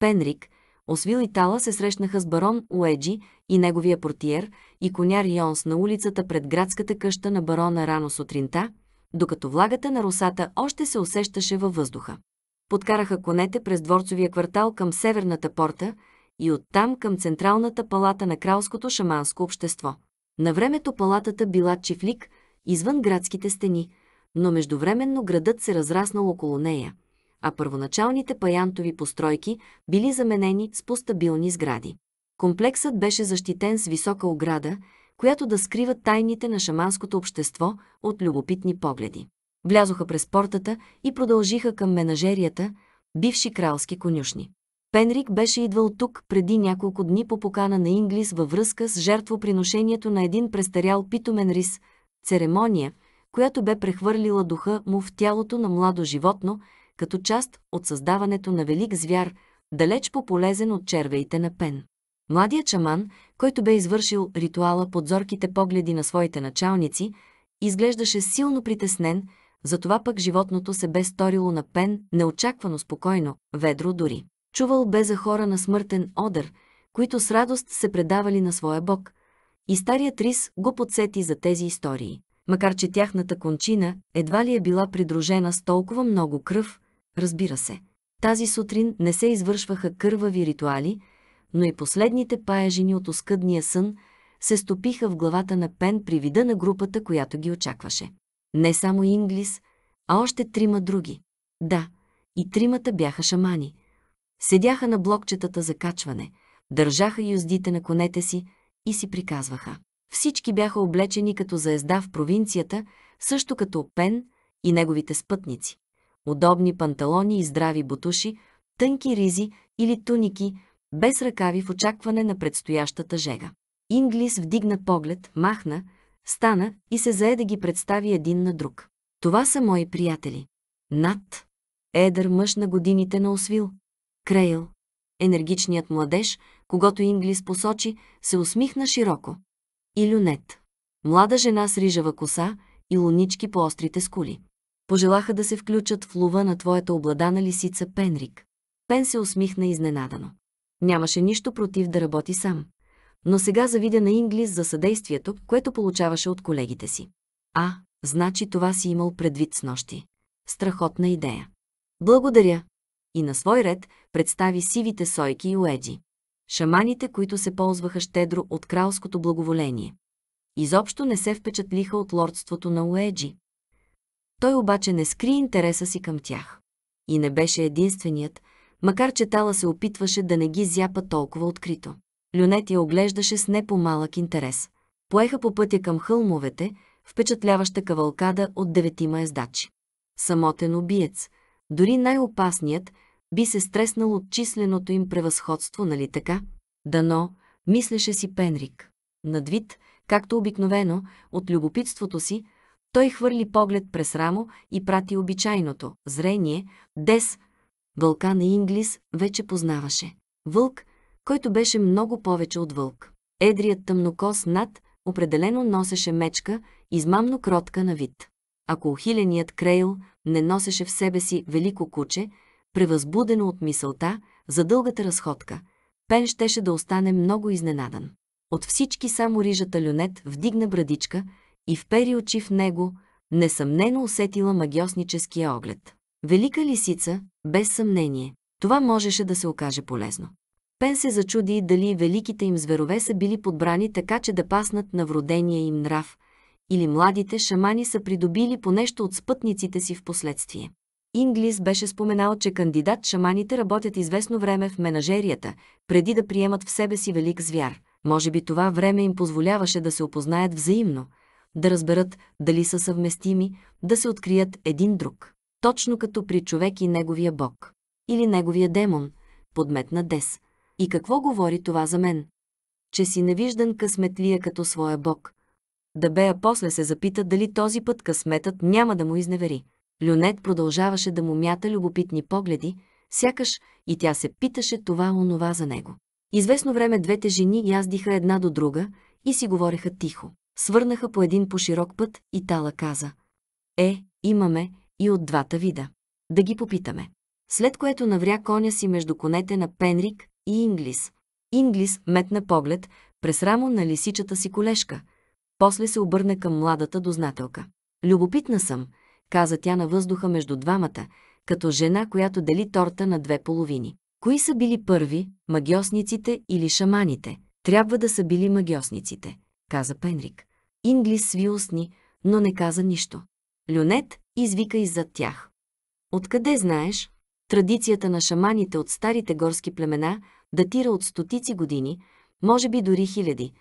Пенрик, Освил и Тала се срещнаха с барон Уеджи и неговия портиер и коняр Йонс на улицата пред градската къща на барона рано сутринта, докато влагата на русата още се усещаше във въздуха. Подкараха конете през дворцовия квартал към северната порта и оттам към централната палата на кралското шаманско общество. На времето палатата била чифлик извън градските стени, но междувременно градът се разраснал около нея – а първоначалните паянтови постройки били заменени с постабилни сгради. Комплексът беше защитен с висока ограда, която да скрива тайните на шаманското общество от любопитни погледи. Влязоха през портата и продължиха към менажерията, бивши кралски конюшни. Пенрик беше идвал тук преди няколко дни по покана на Инглис във връзка с жертвоприношението на един престарял питомен рис, церемония, която бе прехвърлила духа му в тялото на младо животно, като част от създаването на велик звяр, далеч по-полезен от червеите на пен. Младият шаман, който бе извършил ритуала под зорките погледи на своите началници, изглеждаше силно притеснен, затова пък животното се бе сторило на пен неочаквано спокойно, ведро дори. Чувал бе за хора на смъртен одър, които с радост се предавали на своя бог. И старият рис го подсети за тези истории. Макар че тяхната кончина едва ли е била придружена с толкова много кръв, Разбира се, тази сутрин не се извършваха кървави ритуали, но и последните паяжени от оскъдния сън се стопиха в главата на Пен при вида на групата, която ги очакваше. Не само Инглис, а още трима други. Да, и тримата бяха шамани. Седяха на блокчетата за качване, държаха юздите на конете си и си приказваха. Всички бяха облечени като заезда в провинцията, също като Пен и неговите спътници удобни панталони и здрави бутуши, тънки ризи или туники, без ръкави в очакване на предстоящата жега. Инглис вдигна поглед, махна, стана и се зае да ги представи един на друг. Това са мои приятели. Над. Едър мъж на годините на Освил. Крейл. Енергичният младеж, когато Инглис посочи, се усмихна широко. И люнет. Млада жена с рижава коса и лунички по острите скули пожелаха да се включат в лува на твоята обладана лисица Пенрик. Пен се усмихна изненадано. Нямаше нищо против да работи сам. Но сега завидя на Инглис за съдействието, което получаваше от колегите си. А, значи това си имал предвид с нощи. Страхотна идея. Благодаря. И на свой ред представи сивите сойки и уеди. Шаманите, които се ползваха щедро от кралското благоволение. Изобщо не се впечатлиха от лордството на Уеджи, той обаче не скри интереса си към тях. И не беше единственият, макар че Тала се опитваше да не ги зяпа толкова открито. Люнет я оглеждаше с не по-малък интерес. Поеха по пътя към хълмовете, впечатляваща кавалкада от деветима ездачи. Самотен убиец, дори най-опасният, би се стреснал от численото им превъзходство, нали така? Дано, мислеше си Пенрик. Надвид, както обикновено, от любопитството си, той хвърли поглед през рамо и прати обичайното зрение. Дес, вълка на Инглис, вече познаваше. Вълк, който беше много повече от вълк. Едрият тъмнокос над определено носеше мечка, измамно кротка на вид. Ако ухиленият Крейл не носеше в себе си велико куче, превъзбудено от мисълта за дългата разходка, Пен щеше да остане много изненадан. От всички само рижата люнет вдигна брадичка – и впери очи в него, несъмнено усетила магиосническия оглед. Велика лисица, без съмнение. Това можеше да се окаже полезно. Пен се зачуди дали великите им зверове са били подбрани така, че да паснат на вродения им нрав, или младите шамани са придобили по нещо от спътниците си в последствие. Инглис беше споменал, че кандидат шаманите работят известно време в менажерията, преди да приемат в себе си велик звяр. Може би това време им позволяваше да се опознаят взаимно, да разберат дали са съвместими, да се открият един друг. Точно като при човек и неговия бог. Или неговия демон, подметна Дес. И какво говори това за мен? Че си невиждан късметлия като своя бог. Да бея после се запита дали този път късметът няма да му изневери. Люнет продължаваше да му мята любопитни погледи, сякаш и тя се питаше това-онова за него. Известно време двете жени яздиха една до друга и си говореха тихо. Свърнаха по един по широк път и Тала каза. Е, имаме и от двата вида. Да ги попитаме. След което навря коня си между конете на Пенрик и Инглис. Инглис метна поглед през рамо на лисичата си колешка. После се обърна към младата дознателка. Любопитна съм, каза тя на въздуха между двамата, като жена, която дели торта на две половини. Кои са били първи, магиосниците или шаманите? Трябва да са били магиосниците, каза Пенрик. Инглис сви устни, но не каза нищо. Люнет извика иззад тях. Откъде знаеш? Традицията на шаманите от старите горски племена датира от стотици години, може би дори хиляди,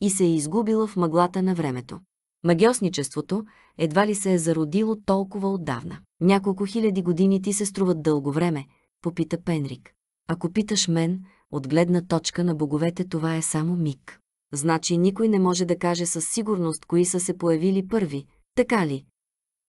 и се е изгубила в мъглата на времето. Магиосничеството едва ли се е зародило толкова отдавна. Няколко хиляди години ти се струват дълго време, попита Пенрик. Ако питаш мен, от гледна точка на боговете това е само миг значи никой не може да каже със сигурност кои са се появили първи, така ли?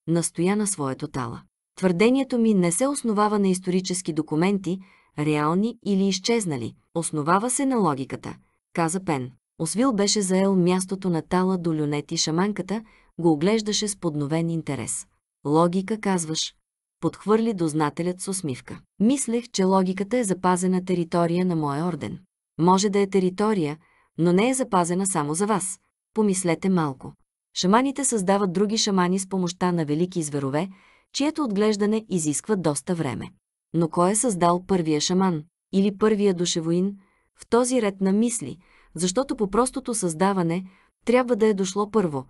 Настоя на своето тала. Твърдението ми не се основава на исторически документи, реални или изчезнали, основава се на логиката, каза Пен. Освил беше заел мястото на тала до люнет и шаманката, го оглеждаше с подновен интерес. Логика, казваш, подхвърли дознателят с усмивка. Мислех, че логиката е запазена територия на моя орден. Може да е територия, но не е запазена само за вас. Помислете малко. Шаманите създават други шамани с помощта на велики зверове, чието отглеждане изисква доста време. Но кой е създал първия шаман или първия душевоин в този ред на мисли, защото по простото създаване трябва да е дошло първо,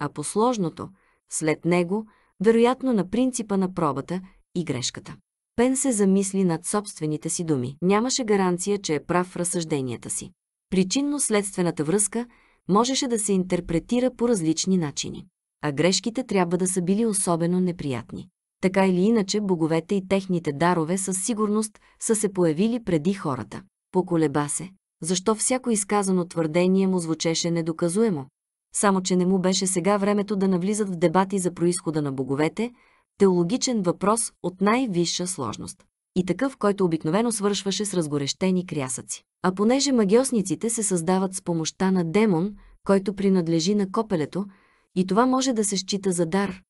а по сложното, след него, вероятно на принципа на пробата и грешката. Пен се замисли над собствените си думи. Нямаше гаранция, че е прав в разсъжденията си. Причинно-следствената връзка можеше да се интерпретира по различни начини, а грешките трябва да са били особено неприятни. Така или иначе, боговете и техните дарове със сигурност са се появили преди хората. Поколеба се, защо всяко изказано твърдение му звучеше недоказуемо. Само, че не му беше сега времето да навлизат в дебати за происхода на боговете, теологичен въпрос от най-висша сложност и такъв, който обикновено свършваше с разгорещени крясъци. А понеже магиосниците се създават с помощта на демон, който принадлежи на копелето, и това може да се счита за дар,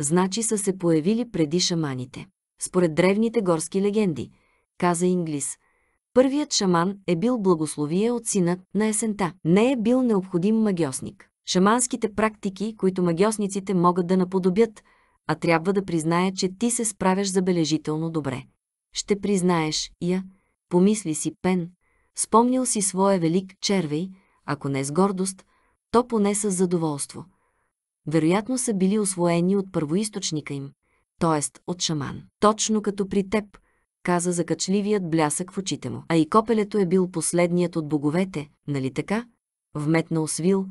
значи са се появили преди шаманите. Според древните горски легенди, каза Инглис, първият шаман е бил благословие от сина на есента. Не е бил необходим магиосник. Шаманските практики, които магиосниците могат да наподобят, а трябва да призная, че ти се справяш забележително добре ще признаеш я, помисли си Пен, спомнил си своя велик червей, ако не с гордост, то поне с задоволство. Вероятно са били освоени от първоисточника им, т.е. от шаман. Точно като при теб, каза закачливият блясък в очите му. А и копелето е бил последният от боговете, нали така? Вметна освил,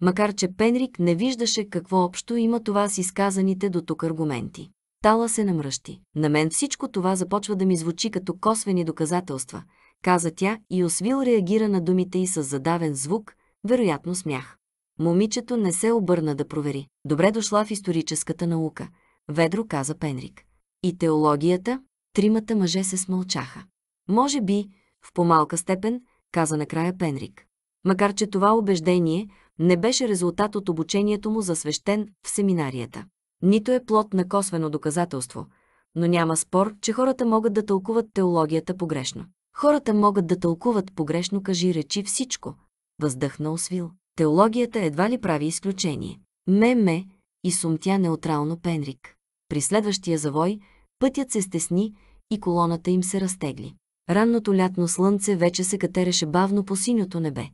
макар че Пенрик не виждаше какво общо има това с изказаните до тук аргументи кристала се намръщи. На мен всичко това започва да ми звучи като косвени доказателства, каза тя и Освил реагира на думите й с задавен звук, вероятно смях. Момичето не се обърна да провери. Добре дошла в историческата наука, ведро каза Пенрик. И теологията, тримата мъже се смълчаха. Може би, в по-малка степен, каза накрая Пенрик. Макар че това убеждение не беше резултат от обучението му за свещен в семинарията нито е плод на косвено доказателство, но няма спор, че хората могат да тълкуват теологията погрешно. Хората могат да тълкуват погрешно, кажи речи всичко, въздъхнал свил. Теологията едва ли прави изключение. Ме-ме и сумтя неутрално Пенрик. При следващия завой пътят се стесни и колоната им се разтегли. Ранното лятно слънце вече се катереше бавно по синьото небе.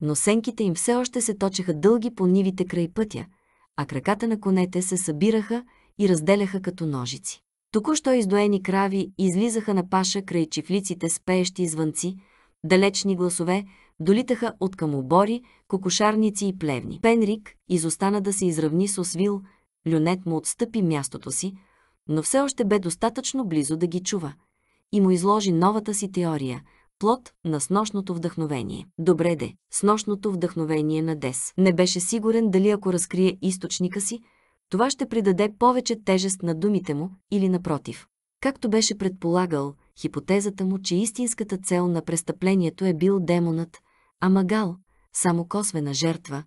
Но сенките им все още се точеха дълги по нивите край пътя – а краката на конете се събираха и разделяха като ножици. Току-що издоени крави излизаха на паша край чифлиците с пеещи звънци, далечни гласове долитаха от към обори, кокошарници и плевни. Пенрик изостана да се изравни с Освил, Люнет му отстъпи мястото си, но все още бе достатъчно близо да ги чува и му изложи новата си теория – плод на снощното вдъхновение. Добре де, снощното вдъхновение на Дес. Не беше сигурен дали ако разкрие източника си, това ще придаде повече тежест на думите му или напротив. Както беше предполагал, хипотезата му, че истинската цел на престъплението е бил демонът, а Магал, само косвена жертва,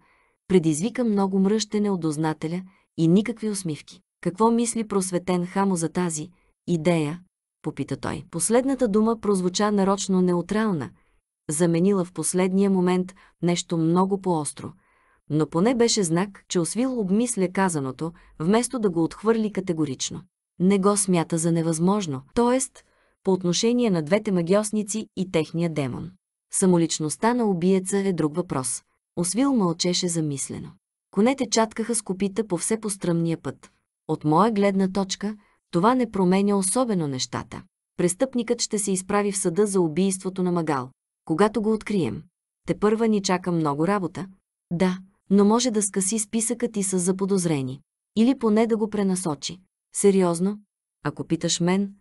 предизвика много мръщене от дознателя и никакви усмивки. Какво мисли просветен Хамо за тази идея, попита той. Последната дума прозвуча нарочно неутрална, заменила в последния момент нещо много по-остро, но поне беше знак, че Освил обмисля казаното, вместо да го отхвърли категорично. Не го смята за невъзможно, т.е. по отношение на двете магиосници и техния демон. Самоличността на убиеца е друг въпрос. Освил мълчеше замислено. Конете чаткаха с копита по все постръмния път. От моя гледна точка – това не променя особено нещата. Престъпникът ще се изправи в съда за убийството на Магал. Когато го открием, те първа ни чака много работа. Да, но може да скъси списъкът и с заподозрени. Или поне да го пренасочи. Сериозно, ако питаш мен,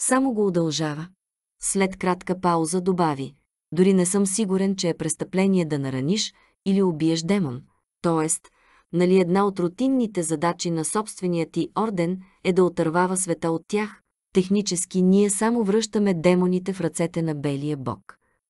само го удължава. След кратка пауза добави. Дори не съм сигурен, че е престъпление да нараниш или убиеш демон. Тоест, нали една от рутинните задачи на собствения ти орден е да отървава света от тях, технически ние само връщаме демоните в ръцете на белия бог,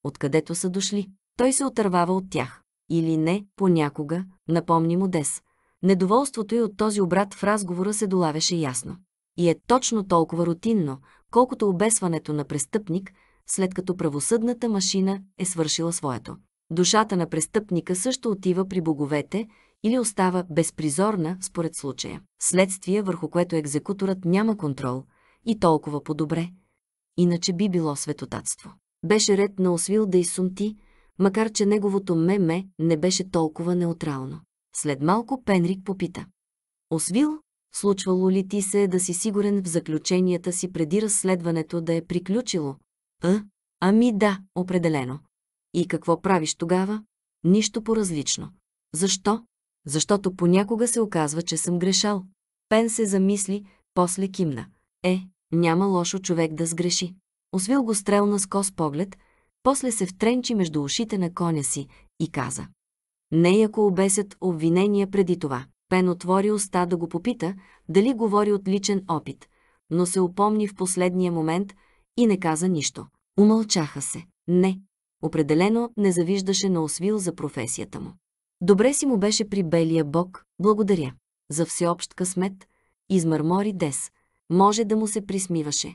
откъдето са дошли. Той се отървава от тях. Или не, понякога, напомни му Дес. Недоволството и от този обрат в разговора се долавеше ясно. И е точно толкова рутинно, колкото обесването на престъпник, след като правосъдната машина е свършила своето. Душата на престъпника също отива при боговете или остава безпризорна според случая. Следствие, върху което екзекуторът няма контрол и толкова по-добре. Иначе би било светотатство. Беше ред на Освил да изсумти, макар че неговото ме-ме не беше толкова неутрално. След малко Пенрик попита. Освил, случвало ли ти се е да си сигурен в заключенията си преди разследването да е приключило? А? «Е? Ами да, определено. И какво правиш тогава? Нищо по-различно. Защо? защото понякога се оказва, че съм грешал. Пен се замисли, после кимна. Е, няма лошо човек да сгреши. Освил го стрелна с кос поглед, после се втренчи между ушите на коня си и каза. Не ако обесят обвинения преди това. Пен отвори уста да го попита, дали говори от личен опит, но се упомни в последния момент и не каза нищо. Умълчаха се. Не. Определено не завиждаше на Освил за професията му. Добре си му беше при белия бог, благодаря. За всеобщ късмет, измърмори Дес. Може да му се присмиваше.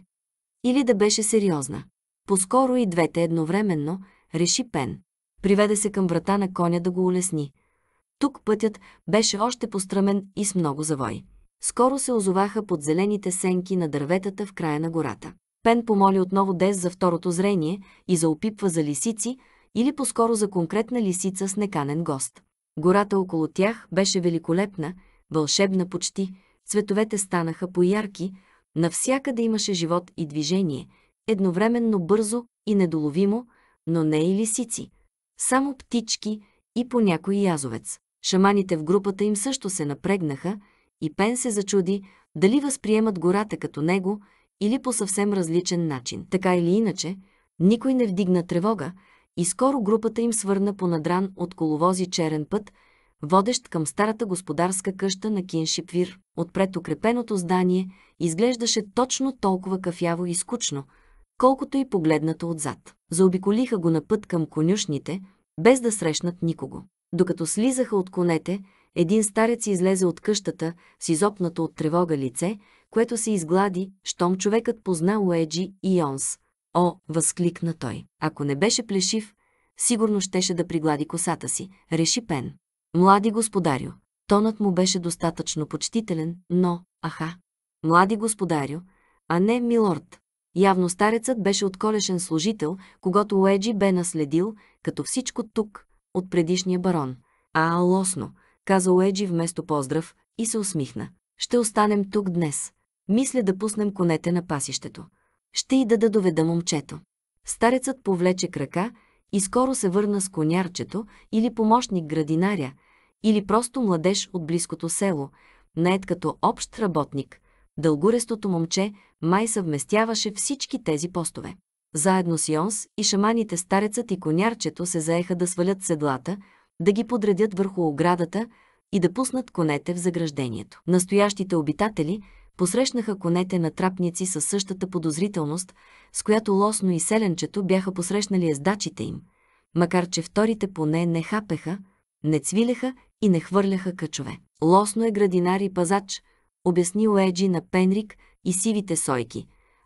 Или да беше сериозна. Поскоро и двете едновременно, реши Пен. Приведе се към врата на коня да го улесни. Тук пътят беше още пострамен и с много завой. Скоро се озоваха под зелените сенки на дърветата в края на гората. Пен помоли отново Дес за второто зрение и заопипва за лисици или по-скоро за конкретна лисица с неканен гост. Гората около тях беше великолепна, вълшебна почти, цветовете станаха поярки, навсякъде имаше живот и движение, едновременно бързо и недоловимо, но не и лисици, само птички и по някой язовец. Шаманите в групата им също се напрегнаха и Пен се зачуди дали възприемат гората като него или по съвсем различен начин. Така или иначе, никой не вдигна тревога, и скоро групата им свърна по надран от коловози черен път, водещ към старата господарска къща на Киншипвир. Отпред укрепеното здание изглеждаше точно толкова кафяво и скучно, колкото и погледнато отзад. Заобиколиха го на път към конюшните, без да срещнат никого. Докато слизаха от конете, един старец излезе от къщата с изопнато от тревога лице, което се изглади, щом човекът позна Уеджи и Йонс – О, възкликна той. Ако не беше плешив, сигурно щеше да приглади косата си, реши Пен. Млади господарю. Тонът му беше достатъчно почтителен, но, аха. Млади господарю, а не милорд. Явно старецът беше отколешен служител, когато Уеджи бе наследил, като всичко тук, от предишния барон. А, лосно, каза Уеджи вместо поздрав и се усмихна. Ще останем тук днес. Мисля да пуснем конете на пасището ще и да да доведа момчето. Старецът повлече крака и скоро се върна с конярчето или помощник градинаря, или просто младеж от близкото село, нает като общ работник. Дългорестото момче май съвместяваше всички тези постове. Заедно с Йонс и шаманите старецът и конярчето се заеха да свалят седлата, да ги подредят върху оградата и да пуснат конете в заграждението. Настоящите обитатели – посрещнаха конете на трапници със същата подозрителност, с която Лосно и Селенчето бяха посрещнали ездачите им, макар че вторите поне не хапеха, не цвилеха и не хвърляха къчове. Лосно е градинар и пазач, обясни Оеджи на Пенрик и сивите сойки,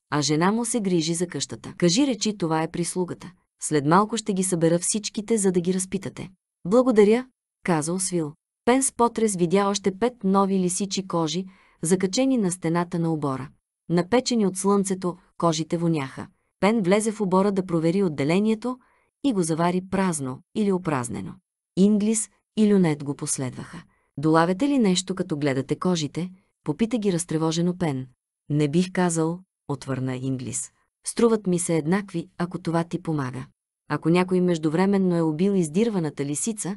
а жена му се грижи за къщата. Кажи речи, това е прислугата. След малко ще ги събера всичките, за да ги разпитате. Благодаря, каза Освил. Пенс Потрес видя още пет нови лисичи кожи, закачени на стената на обора. Напечени от слънцето, кожите воняха. Пен влезе в обора да провери отделението и го завари празно или опразнено. Инглис и Люнет го последваха. Долавяте ли нещо, като гледате кожите? Попита ги разтревожено Пен. Не бих казал, отвърна Инглис. Струват ми се еднакви, ако това ти помага. Ако някой междувременно е убил издирваната лисица,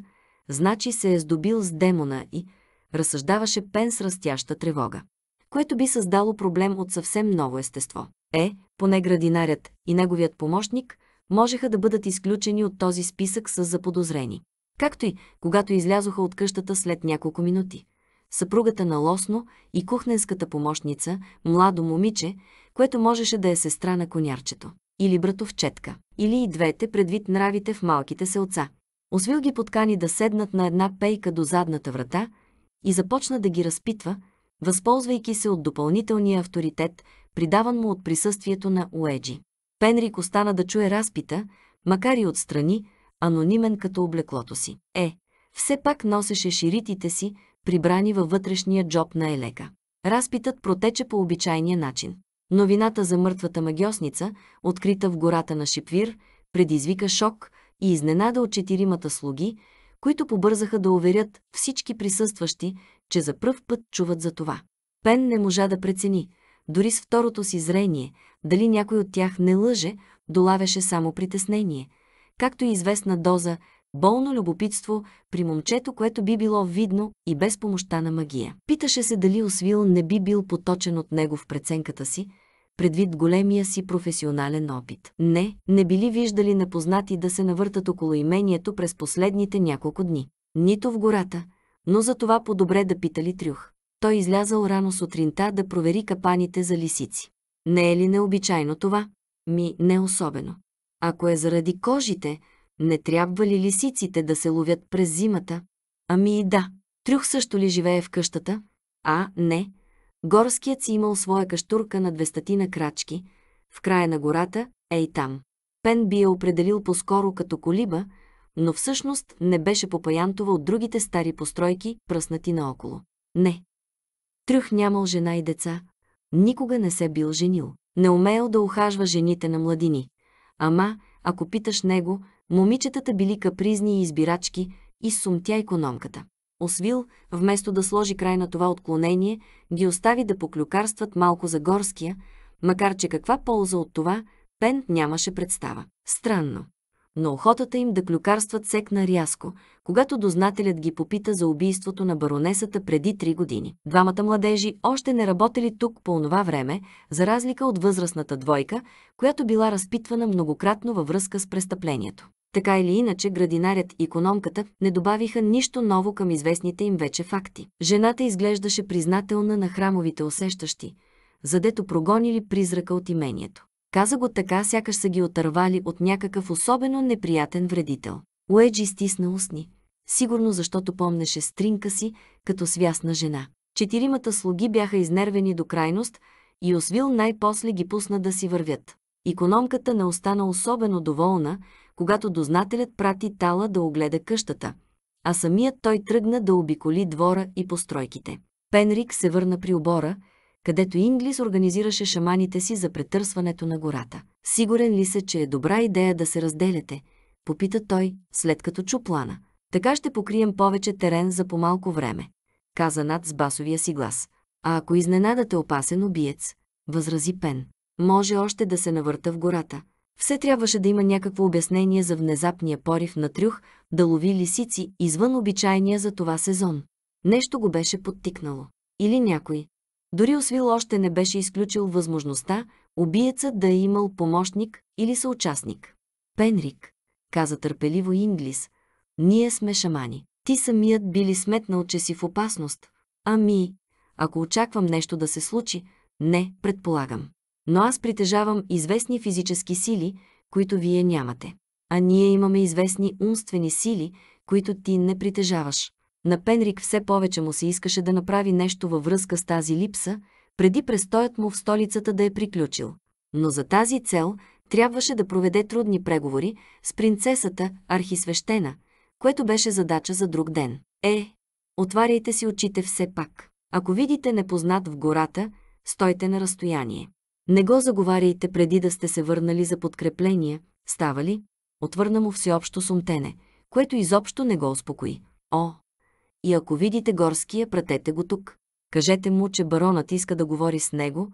значи се е здобил с демона и разсъждаваше Пен с растяща тревога. Което би създало проблем от съвсем ново естество. Е, поне градинарят и неговият помощник можеха да бъдат изключени от този списък с заподозрени. Както и когато излязоха от къщата след няколко минути. Съпругата на Лосно и кухненската помощница, младо момиче, което можеше да е сестра на конярчето. Или братовчетка. Или и двете предвид нравите в малките селца. Освил ги подкани да седнат на една пейка до задната врата – и започна да ги разпитва, възползвайки се от допълнителния авторитет, придаван му от присъствието на Уеджи. Пенрик остана да чуе разпита, макар и отстрани, анонимен като облеклото си. Е, все пак носеше ширитите си, прибрани във вътрешния джоб на Елека. Разпитът протече по обичайния начин. Новината за мъртвата магиосница, открита в гората на Шипвир, предизвика шок и изненада от четиримата слуги, които побързаха да уверят всички присъстващи, че за пръв път чуват за това. Пен не можа да прецени, дори с второто си зрение, дали някой от тях не лъже, долавяше само притеснение, както и известна доза болно любопитство при момчето, което би било видно и без помощта на магия. Питаше се дали Освил не би бил поточен от него в преценката си, предвид големия си професионален опит. Не, не били виждали непознати да се навъртат около имението през последните няколко дни. Нито в гората, но за това по-добре да питали Трюх. Той излязал рано сутринта да провери капаните за лисици. Не е ли необичайно това? Ми, не особено. Ако е заради кожите, не трябва ли лисиците да се ловят през зимата? Ами и да. Трюх също ли живее в къщата? А, не. Горският си имал своя каштурка на двестатина крачки, в края на гората, ей там. Пен би я определил по-скоро като колиба, но всъщност не беше попаянтова от другите стари постройки, пръснати наоколо. Не. Тръх нямал жена и деца, никога не се бил женил. Не умеял да ухажва жените на младини. Ама, ако питаш него, момичетата били капризни и избирачки, и сумтя економката. Освил, вместо да сложи край на това отклонение, ги остави да поклюкарстват малко за горския, макар че каква полза от това, Пен нямаше представа. Странно. Но охотата им да клюкарстват секна рязко, когато дознателят ги попита за убийството на баронесата преди три години. Двамата младежи още не работели тук по онова време, за разлика от възрастната двойка, която била разпитвана многократно във връзка с престъплението. Така или иначе, градинарят и економката не добавиха нищо ново към известните им вече факти. Жената изглеждаше признателна на храмовите усещащи, задето прогонили призрака от имението. Каза го така, сякаш са ги отървали от някакъв особено неприятен вредител. Уеджи стисна устни, сигурно защото помнеше стринка си като свясна жена. Четиримата слуги бяха изнервени до крайност и освил най-после ги пусна да си вървят. Икономката не остана особено доволна, когато дознателят прати Тала да огледа къщата, а самият той тръгна да обиколи двора и постройките. Пенрик се върна при обора, където Инглис организираше шаманите си за претърсването на гората. Сигурен ли се, че е добра идея да се разделяте? Попита той, след като чу плана. Така ще покрием повече терен за по-малко време, каза Над с басовия си глас. А ако изненадате опасен убиец, възрази Пен, може още да се навърта в гората. Все трябваше да има някакво обяснение за внезапния порив на трюх да лови лисици извън обичайния за това сезон. Нещо го беше подтикнало. Или някой. Дори Освил още не беше изключил възможността убиецът да е имал помощник или съучастник. Пенрик, каза търпеливо Инглис, ние сме шамани. Ти самият били сметнал, че си в опасност. Ами, ако очаквам нещо да се случи, не, предполагам. Но аз притежавам известни физически сили, които вие нямате. А ние имаме известни умствени сили, които ти не притежаваш. На Пенрик все повече му се искаше да направи нещо във връзка с тази липса, преди престоят му в столицата да е приключил. Но за тази цел трябваше да проведе трудни преговори с принцесата Архисвещена, което беше задача за друг ден. Е, отваряйте си очите все пак. Ако видите непознат в гората, стойте на разстояние. Не го заговаряйте преди да сте се върнали за подкрепление, става ли? Отвърна му всеобщо сумтене, което изобщо не го успокои. О! И ако видите горския, пратете го тук. Кажете му, че баронът иска да говори с него,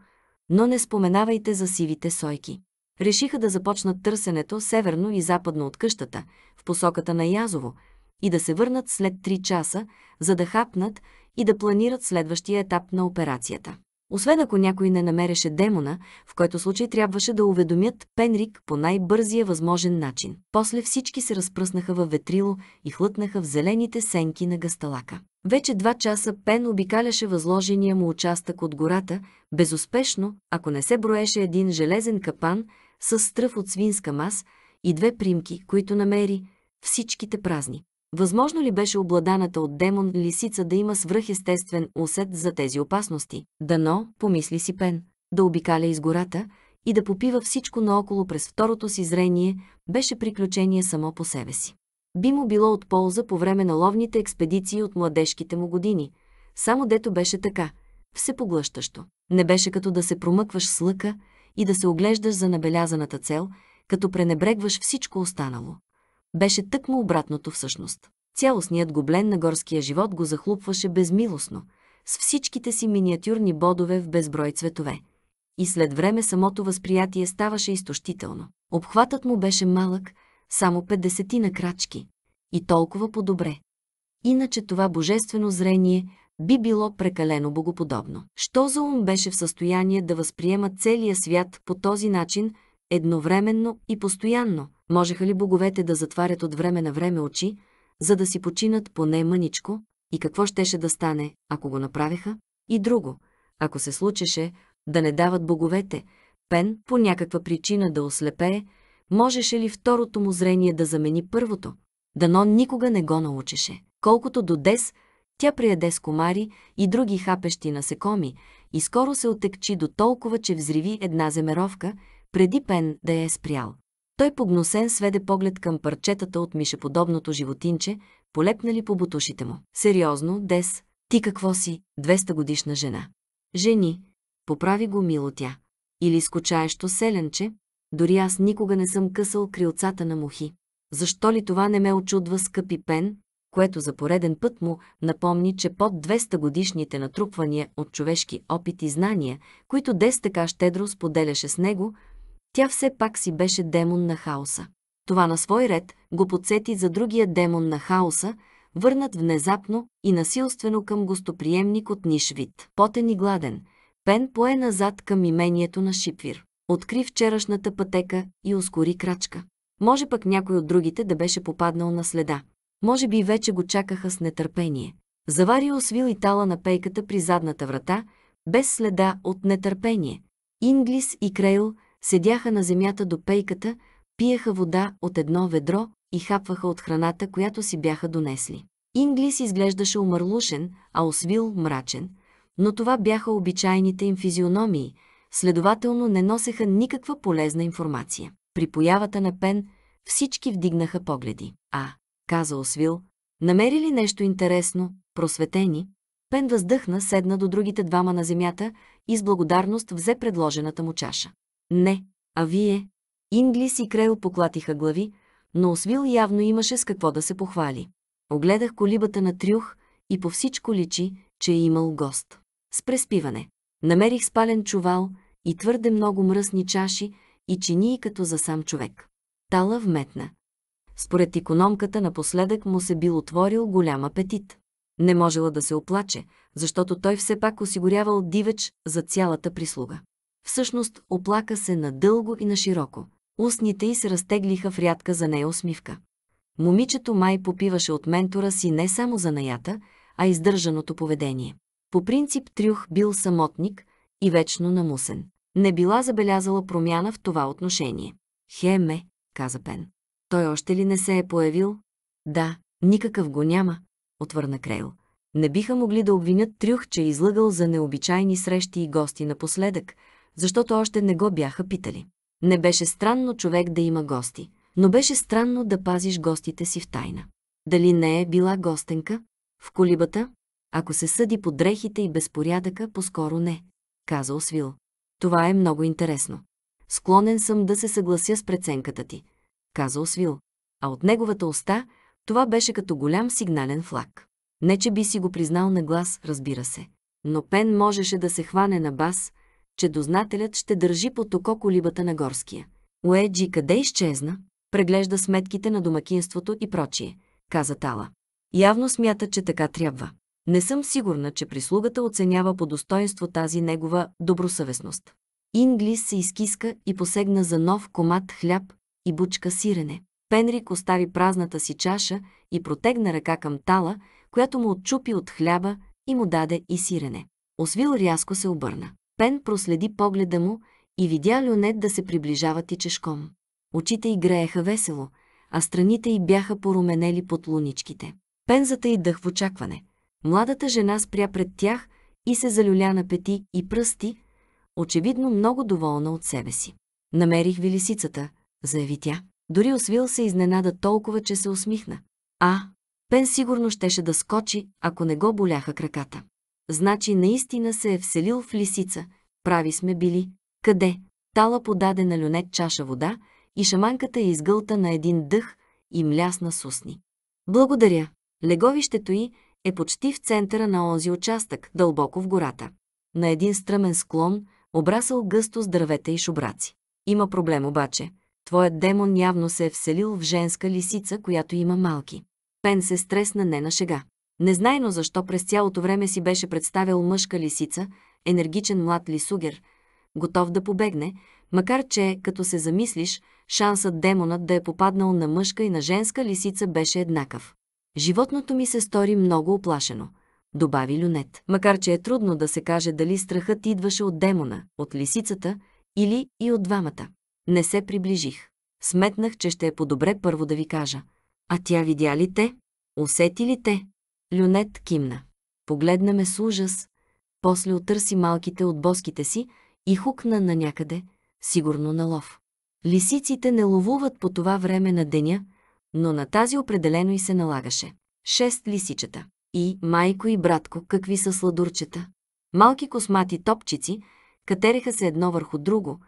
но не споменавайте за сивите сойки. Решиха да започнат търсенето северно и западно от къщата, в посоката на Язово, и да се върнат след три часа, за да хапнат и да планират следващия етап на операцията. Освен ако някой не намереше демона, в който случай трябваше да уведомят Пенрик по най-бързия възможен начин. После всички се разпръснаха във ветрило и хлътнаха в зелените сенки на гасталака. Вече два часа Пен обикаляше възложения му участък от гората, безуспешно, ако не се броеше един железен капан с стръв от свинска мас и две примки, които намери всичките празни. Възможно ли беше обладаната от демон лисица да има свръхестествен усет за тези опасности? Дано, помисли си Пен, да обикаля из гората и да попива всичко наоколо през второто си зрение беше приключение само по себе си. Би му било от полза по време на ловните експедиции от младежките му години, само дето беше така, всепоглъщащо. Не беше като да се промъкваш с лъка и да се оглеждаш за набелязаната цел, като пренебрегваш всичко останало беше тъкмо обратното всъщност. Цялостният гоблен на горския живот го захлупваше безмилостно, с всичките си миниатюрни бодове в безброй цветове. И след време самото възприятие ставаше изтощително. Обхватът му беше малък, само 50 на крачки. И толкова по-добре. Иначе това божествено зрение би било прекалено богоподобно. Що за ум беше в състояние да възприема целия свят по този начин, едновременно и постоянно – Можеха ли боговете да затварят от време на време очи, за да си починат поне мъничко? И какво щеше да стане, ако го направеха? И друго, ако се случеше, да не дават боговете, Пен по някаква причина да ослепее, можеше ли второто му зрение да замени първото? Дано никога не го научеше. Колкото до Дес, тя приеде с комари и други хапещи насекоми и скоро се отекчи до толкова, че взриви една земеровка, преди Пен да я е спрял. Той погносен сведе поглед към парчетата от мишеподобното животинче, полепнали по бутушите му. Сериозно, Дес, ти какво си, 200 годишна жена? Жени, поправи го мило тя. Или скучаещо селенче, дори аз никога не съм късал крилцата на мухи. Защо ли това не ме очудва скъпи пен, което за пореден път му напомни, че под 200 годишните натрупвания от човешки опит и знания, които Дес така щедро споделяше с него, тя все пак си беше демон на хаоса. Това на свой ред го подсети за другия демон на хаоса, върнат внезапно и насилствено към гостоприемник от ниш вид. Потен и гладен, Пен пое назад към имението на Шипвир. Откри вчерашната пътека и ускори крачка. Може пък някой от другите да беше попаднал на следа. Може би вече го чакаха с нетърпение. Завари освил и тала на пейката при задната врата, без следа от нетърпение. Инглис и Крейл – Седяха на земята до пейката, пиеха вода от едно ведро и хапваха от храната, която си бяха донесли. Инглис изглеждаше умърлушен, а Освил – мрачен, но това бяха обичайните им физиономии, следователно не носеха никаква полезна информация. При появата на Пен всички вдигнаха погледи. А, каза Освил, намери ли нещо интересно, просветени? Пен въздъхна, седна до другите двама на земята и с благодарност взе предложената му чаша. Не, а вие? Инглис и Крейл поклатиха глави, но Освил явно имаше с какво да се похвали. Огледах колибата на Трюх и по всичко личи, че е имал гост. С преспиване. Намерих спален чувал и твърде много мръсни чаши и чинии като за сам човек. Тала вметна. Според економката напоследък му се бил отворил голям апетит. Не можела да се оплаче, защото той все пак осигурявал дивеч за цялата прислуга. Всъщност, оплака се надълго и нашироко. Устните й се разтеглиха в рядка за нея усмивка. Момичето май попиваше от ментора си не само за наята, а издържаното поведение. По принцип Трюх бил самотник и вечно намусен. Не била забелязала промяна в това отношение. Хеме, каза Пен. Той още ли не се е появил? Да, никакъв го няма, отвърна Крейл. Не биха могли да обвинят Трюх, че е излъгал за необичайни срещи и гости напоследък, защото още не го бяха питали. Не беше странно човек да има гости, но беше странно да пазиш гостите си в тайна. Дали не е била гостенка? В колибата? Ако се съди по дрехите и безпорядъка, по-скоро не, каза Освил. Това е много интересно. Склонен съм да се съглася с преценката ти, каза Освил. А от неговата уста това беше като голям сигнален флаг. Не, че би си го признал на глас, разбира се. Но Пен можеше да се хване на бас, че дознателят ще държи под око колибата на горския. Уеджи къде изчезна? Преглежда сметките на домакинството и прочие, каза Тала. Явно смята, че така трябва. Не съм сигурна, че прислугата оценява по достоинство тази негова добросъвестност. Инглис се изкиска и посегна за нов комат хляб и бучка сирене. Пенрик остави празната си чаша и протегна ръка към тала, която му отчупи от хляба и му даде и сирене. Освил рязко се обърна. Пен проследи погледа му и видя Люнет да се приближава тичешком. Очите й грееха весело, а страните й бяха поруменели под луничките. Пензата й дъх в очакване. Младата жена спря пред тях и се залюля на пети и пръсти, очевидно много доволна от себе си. Намерих ви лисицата, заяви тя. Дори освил се изненада толкова, че се усмихна. А, Пен сигурно щеше да скочи, ако не го боляха краката. Значи наистина се е вселил в лисица. Прави сме били. Къде? Тала подаде на люнет чаша вода и шаманката е изгълта на един дъх и млясна сусни. Благодаря. Леговището й е почти в центъра на онзи участък, дълбоко в гората. На един стръмен склон, обрасъл гъсто с дървета и шубраци. Има проблем обаче. Твоят демон явно се е вселил в женска лисица, която има малки. Пен се стресна не на шега. Незнайно защо през цялото време си беше представил мъжка лисица, енергичен млад лисугер, готов да побегне, макар че, като се замислиш, шансът демонът да е попаднал на мъжка и на женска лисица беше еднакъв. Животното ми се стори много оплашено, добави Люнет. Макар че е трудно да се каже дали страхът идваше от демона, от лисицата или и от двамата. Не се приближих. Сметнах, че ще е по-добре първо да ви кажа. А тя видя ли те? Усети ли те? Люнет кимна. Погледна ме с ужас, после отърси малките от боските си и хукна на някъде, сигурно на лов. Лисиците не ловуват по това време на деня, но на тази определено и се налагаше. Шест лисичета. И, майко и братко, какви са сладурчета. Малки космати топчици катереха се едно върху друго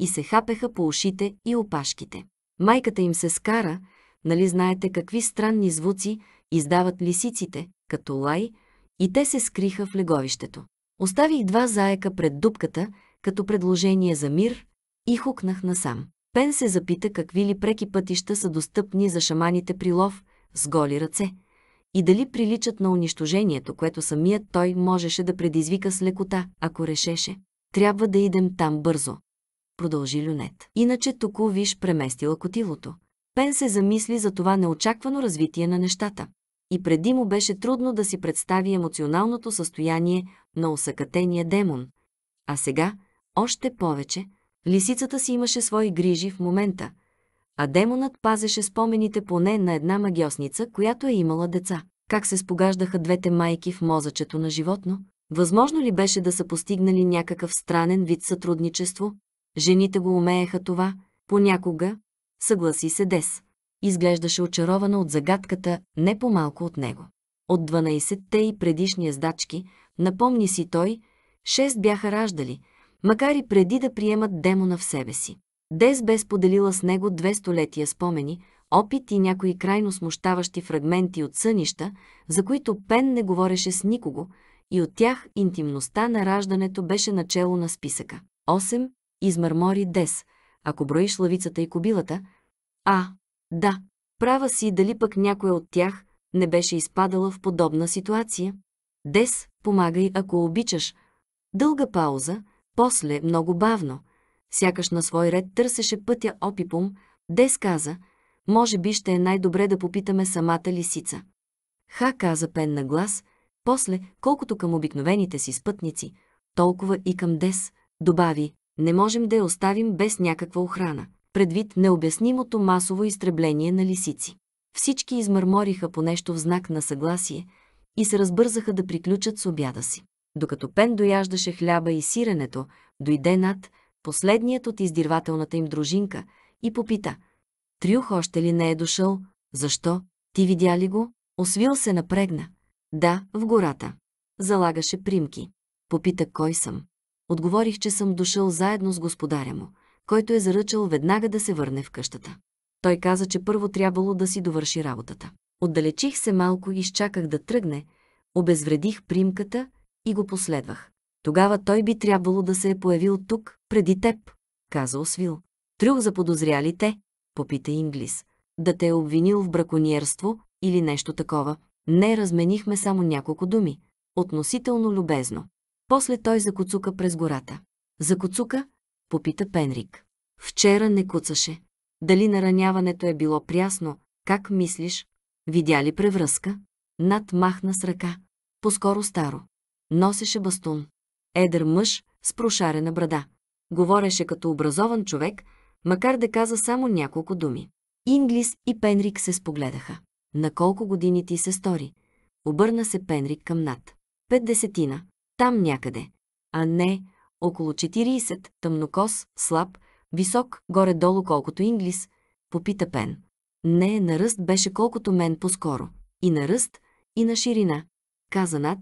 и се хапеха по ушите и опашките. Майката им се скара, нали знаете какви странни звуци издават лисиците, като лай, и те се скриха в леговището. Оставих два заека пред дупката, като предложение за мир, и хукнах насам. Пен се запита какви ли преки пътища са достъпни за шаманите при лов с голи ръце и дали приличат на унищожението, което самият той можеше да предизвика с лекота, ако решеше. Трябва да идем там бързо. Продължи Люнет. Иначе току виж преместила котилото. Пен се замисли за това неочаквано развитие на нещата и преди му беше трудно да си представи емоционалното състояние на усъкътения демон. А сега, още повече, лисицата си имаше свои грижи в момента, а демонът пазеше спомените поне на една магиосница, която е имала деца. Как се спогаждаха двете майки в мозъчето на животно? Възможно ли беше да са постигнали някакъв странен вид сътрудничество? Жените го умееха това, понякога, съгласи се Дес изглеждаше очарована от загадката не по-малко от него. От 12-те и предишни здачки, напомни си той, шест бяха раждали, макар и преди да приемат демона в себе си. Дес бе споделила с него две столетия спомени, опит и някои крайно смущаващи фрагменти от сънища, за които Пен не говореше с никого, и от тях интимността на раждането беше начало на списъка. 8. Измърмори Дес, ако броиш лавицата и кобилата, а, да, права си дали пък някоя от тях не беше изпадала в подобна ситуация. Дес, помагай, ако обичаш. Дълга пауза, после много бавно. Сякаш на свой ред търсеше пътя опипум. Дес каза, може би ще е най-добре да попитаме самата лисица. Ха каза пен на глас, после, колкото към обикновените си спътници, толкова и към Дес, добави, не можем да я оставим без някаква охрана предвид необяснимото масово изтребление на лисици. Всички измърмориха по нещо в знак на съгласие и се разбързаха да приключат с обяда си. Докато Пен дояждаше хляба и сиренето, дойде над последният от издирвателната им дружинка и попита «Трюх още ли не е дошъл? Защо? Ти видя ли го?» Освил се напрегна. «Да, в гората». Залагаше примки. Попита кой съм. Отговорих, че съм дошъл заедно с господаря му – който е заръчал веднага да се върне в къщата. Той каза, че първо трябвало да си довърши работата. Отдалечих се малко и изчаках да тръгне, обезвредих примката и го последвах. Тогава той би трябвало да се е появил тук, преди теб, каза Освил. Трюх заподозряли те, попита Инглис. Да те е обвинил в браконьерство или нещо такова. Не разменихме само няколко думи. Относително любезно. После той закоцука през гората. Закоцука, попита Пенрик. Вчера не куцаше. Дали нараняването е било прясно, как мислиш? Видя ли превръзка? Над махна с ръка. По-скоро старо. Носеше бастун. Едър мъж с прошарена брада. Говореше като образован човек, макар да каза само няколко думи. Инглис и Пенрик се спогледаха. На колко години ти се стори? Обърна се Пенрик към над. Петдесетина. Там някъде. А не, около 40, тъмнокос, слаб, висок, горе-долу колкото Инглис, попита Пен. Не, на ръст беше колкото мен по-скоро. И на ръст, и на ширина, каза Над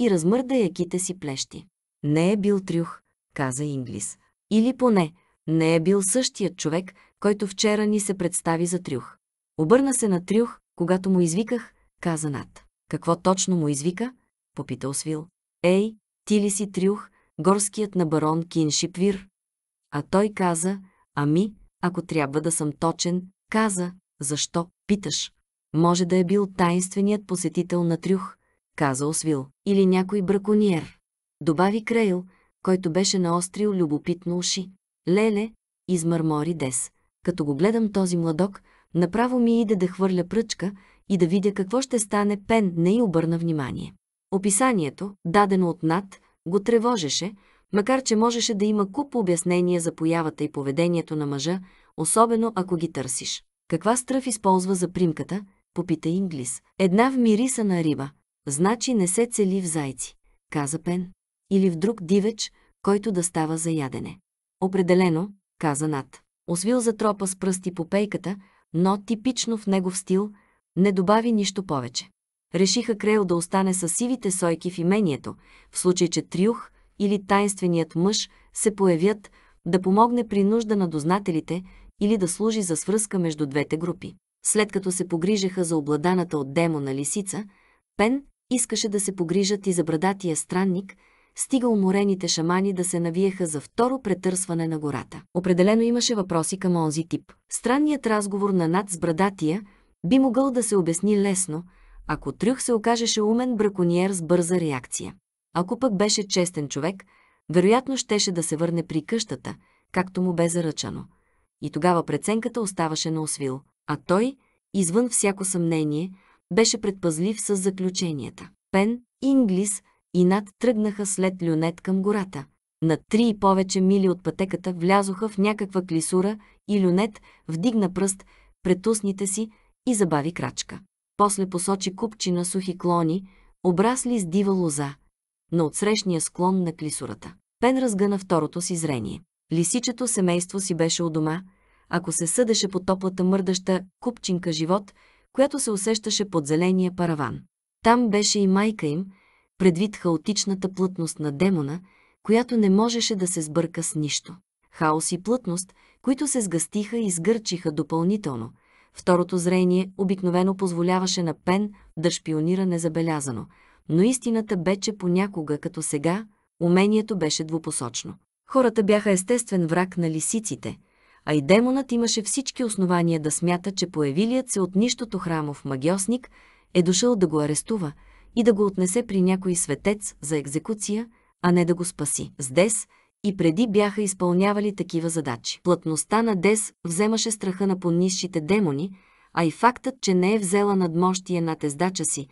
и размърда яките си плещи. Не е бил трюх, каза Инглис. Или поне, не е бил същият човек, който вчера ни се представи за трюх. Обърна се на трюх, когато му извиках, каза Над. Какво точно му извика? Попита Освил. Ей, ти ли си трюх? горският на барон Киншипвир. А той каза, ами, ако трябва да съм точен, каза, защо, питаш. Може да е бил таинственият посетител на Трюх, каза Освил, или някой браконьер. Добави Крейл, който беше наострил любопитно уши. Леле, измърмори Дес. Като го гледам този младок, направо ми иде да хвърля пръчка и да видя какво ще стане пен, не и обърна внимание. Описанието, дадено от Над, го тревожеше, макар че можеше да има куп обяснения за появата и поведението на мъжа, особено ако ги търсиш. Каква стръв използва за примката? Попита Инглис. Една в мириса на риба. Значи не се цели в зайци, каза Пен. Или в друг дивеч, който да става за ядене. Определено, каза Над. Освил за тропа с пръсти по пейката, но типично в негов стил, не добави нищо повече решиха Крел да остане с сивите сойки в имението, в случай, че Трюх или тайнственият мъж се появят да помогне при нужда на дознателите или да служи за свръзка между двете групи. След като се погрижаха за обладаната от демона лисица, Пен искаше да се погрижат и за брадатия странник, стига уморените шамани да се навиеха за второ претърсване на гората. Определено имаше въпроси към онзи тип. Странният разговор на над с брадатия би могъл да се обясни лесно – ако Трюх се окажеше умен браконьер с бърза реакция. Ако пък беше честен човек, вероятно щеше да се върне при къщата, както му бе заръчано. И тогава преценката оставаше на Освил, а той, извън всяко съмнение, беше предпазлив с заключенията. Пен, Инглис и Над тръгнаха след люнет към гората. На три и повече мили от пътеката влязоха в някаква клисура и люнет вдигна пръст пред устните си и забави крачка после посочи купчина сухи клони, обрасли с дива лоза, на отсрещния склон на клисурата. Пен разгъна второто си зрение. Лисичето семейство си беше у дома, ако се съдеше по топлата мърдаща купчинка живот, която се усещаше под зеления параван. Там беше и майка им, предвид хаотичната плътност на демона, която не можеше да се сбърка с нищо. Хаос и плътност, които се сгъстиха и сгърчиха допълнително – Второто зрение обикновено позволяваше на Пен да шпионира незабелязано, но истината бе, че понякога, като сега, умението беше двупосочно. Хората бяха естествен враг на лисиците, а и демонът имаше всички основания да смята, че появилият се от нищото храмов магиосник е дошъл да го арестува и да го отнесе при някой светец за екзекуция, а не да го спаси. Здес и преди бяха изпълнявали такива задачи. Плътността на Дес вземаше страха на понизшите демони, а и фактът, че не е взела надмощие над ездача си,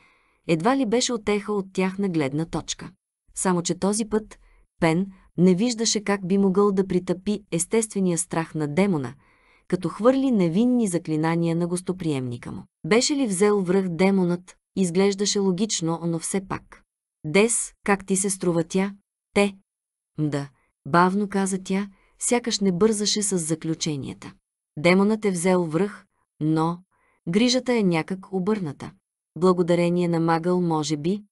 едва ли беше отеха от тях на гледна точка. Само, че този път Пен не виждаше как би могъл да притъпи естествения страх на демона, като хвърли невинни заклинания на гостоприемника му. Беше ли взел връх демонът, изглеждаше логично, но все пак. Дес, как ти се струва тя? Те. Мда. Бавно каза тя, сякаш не бързаше с заключенията. Демонът е взел връх, но грижата е някак обърната. Благодарение на магъл, може би.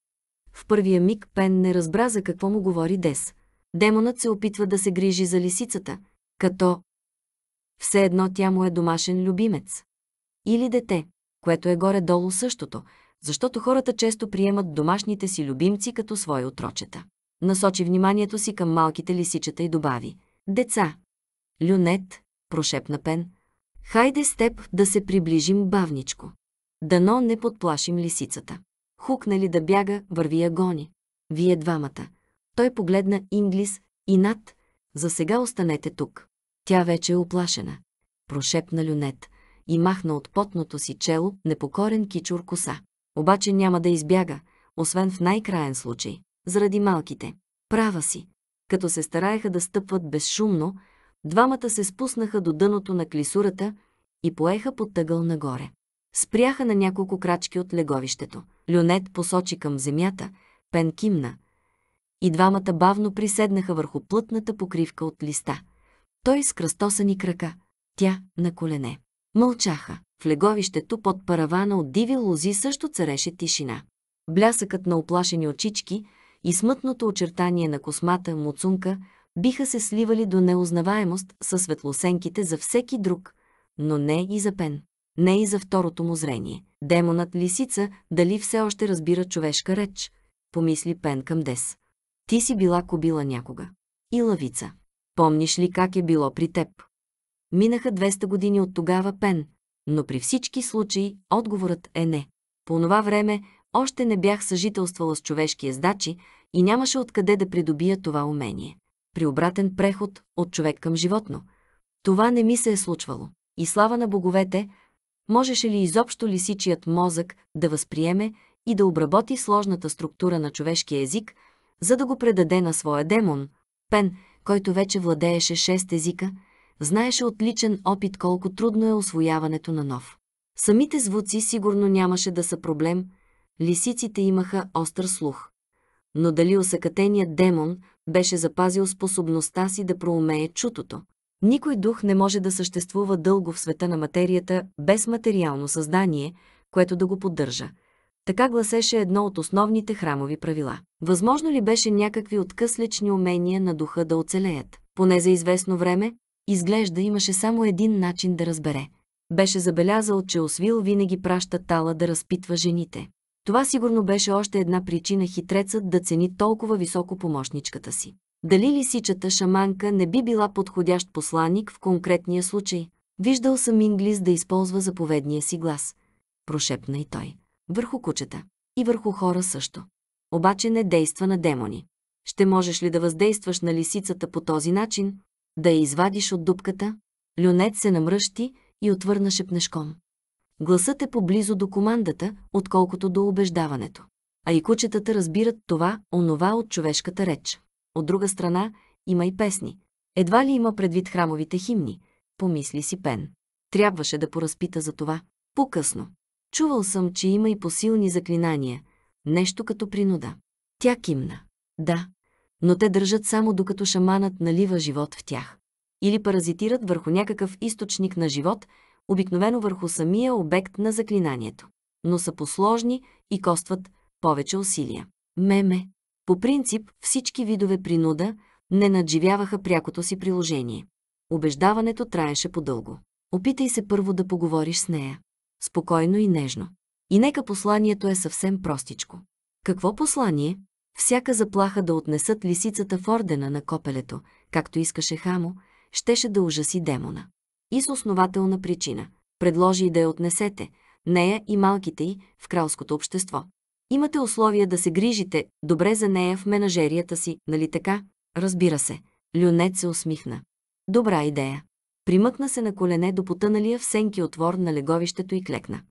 В първия миг Пен не разбра за какво му говори Дес. Демонът се опитва да се грижи за лисицата, като все едно тя му е домашен любимец. Или дете, което е горе-долу същото, защото хората често приемат домашните си любимци като свои отрочета. Насочи вниманието си към малките лисичета и добави. Деца! Люнет, прошепна Пен. Хайде с теб да се приближим бавничко. Дано не подплашим лисицата. Хукна ли да бяга, върви я гони. Вие двамата. Той погледна Инглис и над. За сега останете тук. Тя вече е оплашена. Прошепна люнет и махна от потното си чело непокорен кичур коса. Обаче няма да избяга, освен в най-краен случай заради малките. Права си. Като се стараеха да стъпват безшумно, двамата се спуснаха до дъното на клисурата и поеха под тъгъл нагоре. Спряха на няколко крачки от леговището. Люнет посочи към земята, пен кимна. И двамата бавно приседнаха върху плътната покривка от листа. Той с кръстосани крака, тя на колене. Мълчаха. В леговището под паравана от диви лози също цареше тишина. Блясъкът на оплашени очички – и смътното очертание на космата муцунка биха се сливали до неузнаваемост със светлосенките за всеки друг, но не и за Пен, не и за второто му зрение. Демонът лисица дали все още разбира човешка реч, помисли Пен към Дес. Ти си била кобила някога. И лавица. Помниш ли как е било при теб? Минаха 200 години от тогава Пен, но при всички случаи отговорът е не. По това време още не бях съжителствала с човешки ездачи и нямаше откъде да придобия това умение. При обратен преход от човек към животно. Това не ми се е случвало. И слава на боговете, можеше ли изобщо лисичият мозък да възприеме и да обработи сложната структура на човешкия език, за да го предаде на своя демон, Пен, който вече владееше шест езика, знаеше от личен опит колко трудно е освояването на нов. Самите звуци сигурно нямаше да са проблем – Лисиците имаха остър слух. Но дали усъкътеният демон беше запазил способността си да проумее чутото? Никой дух не може да съществува дълго в света на материята без материално създание, което да го поддържа. Така гласеше едно от основните храмови правила. Възможно ли беше някакви откъслечни умения на духа да оцелеят? Поне за известно време, изглежда имаше само един начин да разбере. Беше забелязал, че Освил винаги праща Тала да разпитва жените. Това сигурно беше още една причина хитрецът да цени толкова високо помощничката си. Дали лисичата шаманка не би била подходящ посланник в конкретния случай? Виждал съм Инглис да използва заповедния си глас. Прошепна и той. Върху кучета. И върху хора също. Обаче не действа на демони. Ще можеш ли да въздействаш на лисицата по този начин? Да я извадиш от дупката? Люнет се намръщи и отвърна шепнешком. Гласът е поблизо до командата, отколкото до убеждаването. А и кучетата разбират това, онова от човешката реч. От друга страна, има и песни. Едва ли има предвид храмовите химни, помисли си Пен. Трябваше да поразпита за това. По-късно. Чувал съм, че има и посилни заклинания. Нещо като принуда. Тя кимна. Да, но те държат само докато шаманът налива живот в тях. Или паразитират върху някакъв източник на живот – обикновено върху самия обект на заклинанието, но са посложни и костват повече усилия. Меме. По принцип, всички видове принуда не надживяваха прякото си приложение. Обеждаването траеше подълго. Опитай се първо да поговориш с нея. Спокойно и нежно. И нека посланието е съвсем простичко. Какво послание? Всяка заплаха да отнесат лисицата в ордена на копелето, както искаше Хамо, щеше да ужаси демона и с основателна причина. Предложи да я отнесете, нея и малките й, в кралското общество. Имате условия да се грижите добре за нея в менажерията си, нали така? Разбира се. Люнет се усмихна. Добра идея. Примъкна се на колене до потъналия в сенки отвор на леговището и клекна.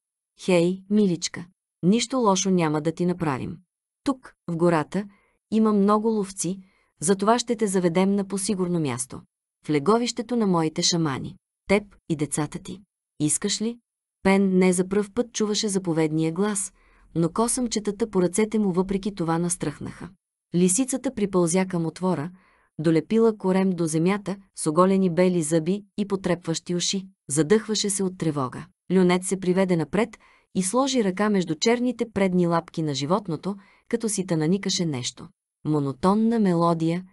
Хей, миличка, нищо лошо няма да ти направим. Тук, в гората, има много ловци, затова ще те заведем на посигурно място. В леговището на моите шамани теб и децата ти. Искаш ли? Пен не за пръв път чуваше заповедния глас, но косъмчетата по ръцете му въпреки това настръхнаха. Лисицата припълзя към отвора, долепила корем до земята с оголени бели зъби и потрепващи уши. Задъхваше се от тревога. Люнет се приведе напред и сложи ръка между черните предни лапки на животното, като си наникаше нещо. Монотонна мелодия,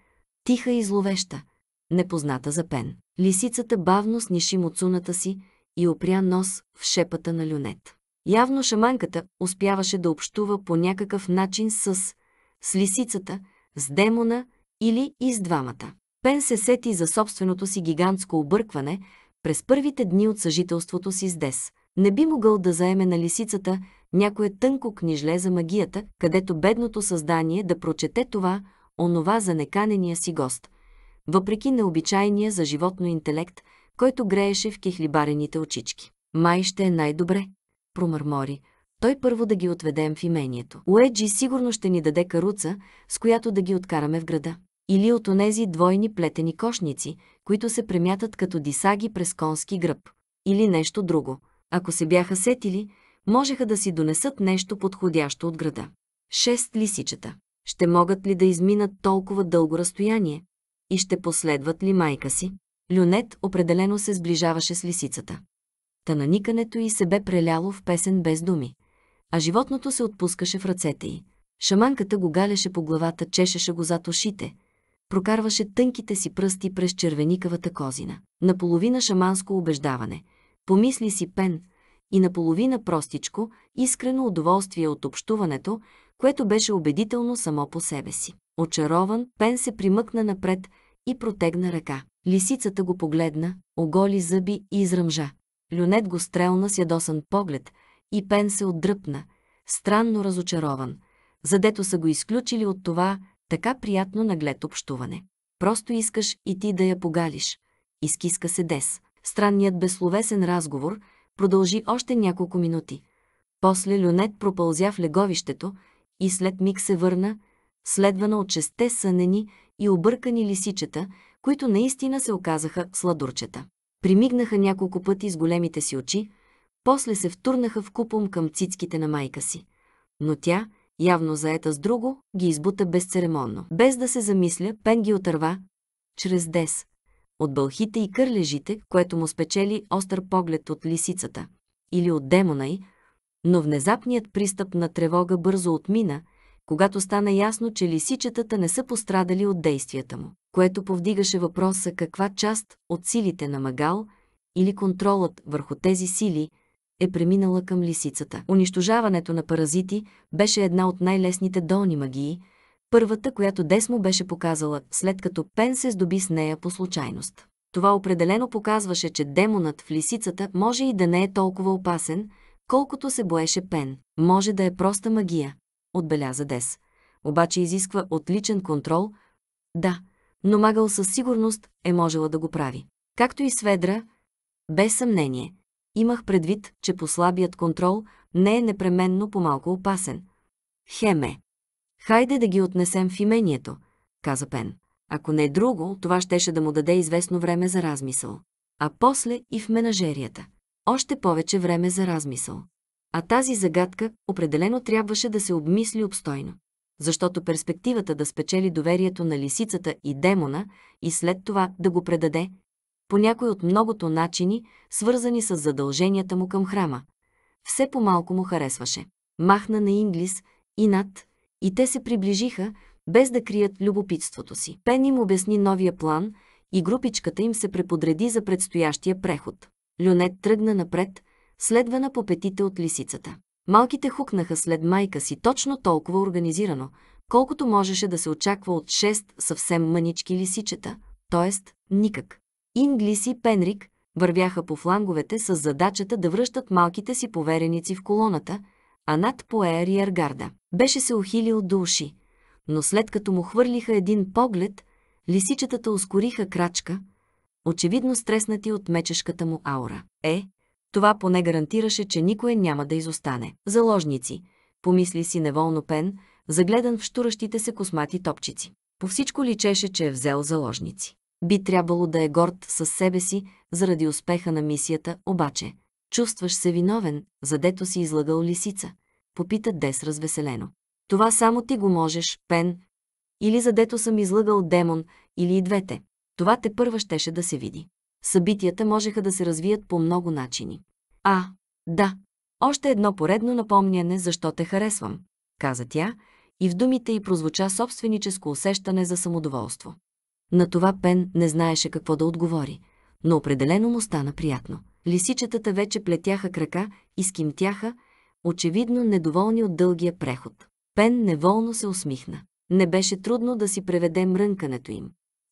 тиха и зловеща, непозната за пен. Лисицата бавно сниши муцуната си и опря нос в шепата на люнет. Явно шаманката успяваше да общува по някакъв начин с, с лисицата, с демона или и с двамата. Пен се сети за собственото си гигантско объркване през първите дни от съжителството си с Дес. Не би могъл да заеме на лисицата някое тънко книжле за магията, където бедното създание да прочете това, онова за неканения си гост – въпреки необичайния за животно интелект, който грееше в кихлибарените очички. Май ще е най-добре, промърмори. Той първо да ги отведем в имението. Уеджи сигурно ще ни даде каруца, с която да ги откараме в града. Или от онези двойни плетени кошници, които се премятат като дисаги през конски гръб. Или нещо друго. Ако се бяха сетили, можеха да си донесат нещо подходящо от града. Шест лисичета. Ще могат ли да изминат толкова дълго разстояние? и ще последват ли майка си? Люнет определено се сближаваше с лисицата. Та наникането й се бе преляло в песен без думи, а животното се отпускаше в ръцете й. Шаманката го галяше по главата, чешеше го зад ушите, прокарваше тънките си пръсти през червеникавата козина. Наполовина шаманско убеждаване, помисли си пен, и наполовина простичко, искрено удоволствие от общуването, което беше убедително само по себе си. Очарован, Пен се примъкна напред, и протегна ръка. Лисицата го погледна, оголи зъби и изръмжа. Люнет го стрелна с ядосан поглед и Пен се отдръпна, странно разочарован, задето са го изключили от това така приятно наглед общуване. Просто искаш и ти да я погалиш. Изкиска се Дес. Странният безсловесен разговор продължи още няколко минути. После Люнет пропълзя в леговището и след миг се върна, следвана от шесте сънени и объркани лисичета, които наистина се оказаха сладурчета. Примигнаха няколко пъти с големите си очи, после се втурнаха в купом към цицките на майка си. Но тя, явно заета с друго, ги избута безцеремонно. Без да се замисля, Пен ги отърва чрез дес. От бълхите и кърлежите, което му спечели остър поглед от лисицата или от демона й, но внезапният пристъп на тревога бързо отмина – когато стана ясно, че лисичетата не са пострадали от действията му, което повдигаше въпроса каква част от силите на Магал или контролът върху тези сили е преминала към лисицата. Унищожаването на паразити беше една от най-лесните долни магии, първата, която Десмо беше показала, след като Пен се здоби с нея по случайност. Това определено показваше, че демонът в лисицата може и да не е толкова опасен, колкото се боеше Пен. Може да е проста магия, отбеляза Дес. Обаче изисква отличен контрол. Да, но Магъл със сигурност е можела да го прави. Както и Сведра, без съмнение. Имах предвид, че послабият контрол не е непременно по-малко опасен. Хеме. Хайде да ги отнесем в имението, каза Пен. Ако не е друго, това щеше да му даде известно време за размисъл. А после и в менажерията. Още повече време за размисъл. А тази загадка определено трябваше да се обмисли обстойно. Защото перспективата да спечели доверието на лисицата и демона и след това да го предаде, по някой от многото начини, свързани с задълженията му към храма, все по-малко му харесваше. Махна на Инглис и над, и те се приближиха, без да крият любопитството си. Пен им обясни новия план и групичката им се преподреди за предстоящия преход. Люнет тръгна напред, следвана по петите от лисицата. Малките хукнаха след майка си точно толкова организирано, колкото можеше да се очаква от шест съвсем мънички лисичета, т.е. никак. Инглис и Пенрик вървяха по фланговете с задачата да връщат малките си повереници в колоната, а над поер и аргарда. Беше се ухилил до уши, но след като му хвърлиха един поглед, лисичетата ускориха крачка, очевидно стреснати от мечешката му аура. Е, това поне гарантираше, че никой няма да изостане. Заложници, помисли си неволно Пен, загледан в штуращите се космати топчици. По всичко личеше, че е взел заложници. Би трябвало да е горд със себе си заради успеха на мисията, обаче. Чувстваш се виновен, задето си излагал лисица. Попита Дес развеселено. Това само ти го можеш, Пен. Или задето съм излагал демон, или и двете. Това те първа щеше да се види. Събитията можеха да се развият по много начини. А, да, още едно поредно напомняне защо те харесвам, каза тя, и в думите й прозвуча собственическо усещане за самодоволство. На това Пен не знаеше какво да отговори, но определено му стана приятно. Лисичетата вече плетяха крака и скимтяха, очевидно недоволни от дългия преход. Пен неволно се усмихна. Не беше трудно да си преведе мрънкането им.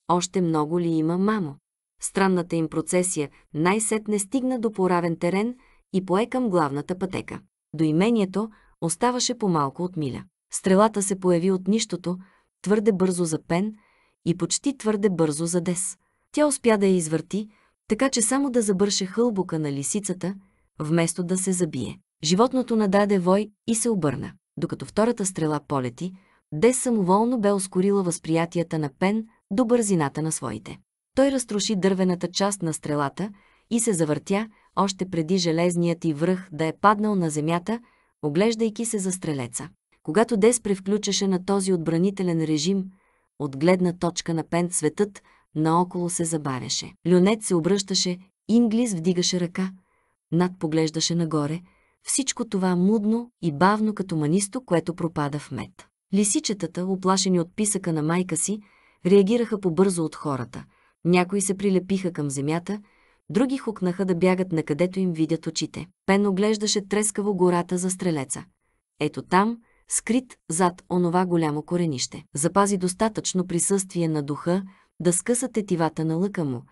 Още много ли има, мамо? Странната им процесия най-сетне стигна до поравен терен и пое към главната пътека. До имението оставаше по-малко от миля. Стрелата се появи от нищото, твърде бързо за пен и почти твърде бързо за дес. Тя успя да я извърти, така че само да забърше хълбука на лисицата, вместо да се забие. Животното нададе вой и се обърна. Докато втората стрела полети, Дес самоволно бе ускорила възприятията на Пен до бързината на своите. Той разруши дървената част на стрелата и се завъртя, още преди железният и връх да е паднал на земята, оглеждайки се за стрелеца. Когато Дес превключаше на този отбранителен режим, от гледна точка на Пент светът наоколо се забавяше. Люнет се обръщаше, Инглис вдигаше ръка, над поглеждаше нагоре, всичко това мудно и бавно като манисто, което пропада в мед. Лисичетата, оплашени от писъка на майка си, реагираха побързо от хората – някои се прилепиха към земята, други хукнаха да бягат на където им видят очите. Пен оглеждаше трескаво гората за стрелеца. Ето там, скрит зад онова голямо коренище. Запази достатъчно присъствие на духа да скъса тетивата на лъка му,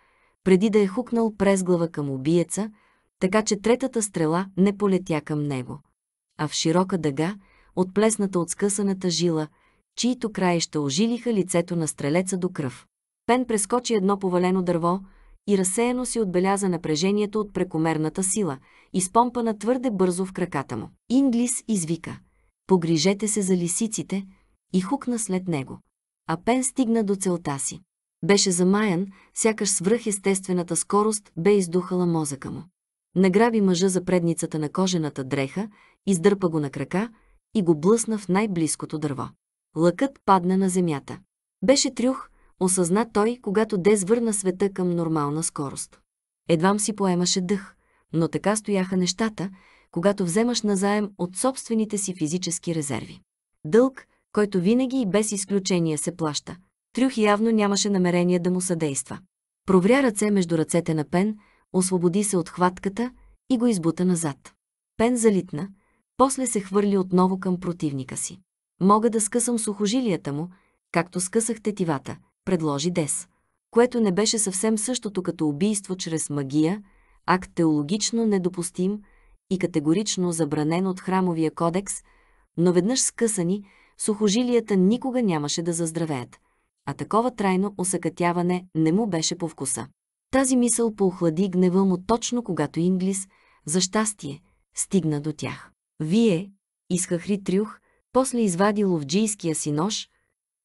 преди да е хукнал през глава към убиеца, така че третата стрела не полетя към него. А в широка дъга, отплесната от скъсаната жила, чието краища ожилиха лицето на стрелеца до кръв. Пен прескочи едно повалено дърво и разсеяно си отбеляза напрежението от прекомерната сила, изпомпана твърде бързо в краката му. Инглис извика. Погрижете се за лисиците и хукна след него. А Пен стигна до целта си. Беше замаян, сякаш свръхестествената скорост бе издухала мозъка му. Награби мъжа за предницата на кожената дреха, издърпа го на крака и го блъсна в най-близкото дърво. Лъкът падна на земята. Беше трюх, осъзна той, когато Дез върна света към нормална скорост. Едвам си поемаше дъх, но така стояха нещата, когато вземаш назаем от собствените си физически резерви. Дълг, който винаги и без изключение се плаща. Трюх явно нямаше намерение да му съдейства. Провря ръце между ръцете на Пен, освободи се от хватката и го избута назад. Пен залитна, после се хвърли отново към противника си. Мога да скъсам сухожилията му, както скъсах тетивата, предложи Дес, което не беше съвсем същото като убийство чрез магия, акт теологично недопустим и категорично забранен от храмовия кодекс, но веднъж скъсани, сухожилията никога нямаше да заздравеят, а такова трайно осъкътяване не му беше по вкуса. Тази мисъл поохлади гнева му точно когато Инглис, за щастие, стигна до тях. Вие, изхахри Трюх, после извади ловджийския си нож,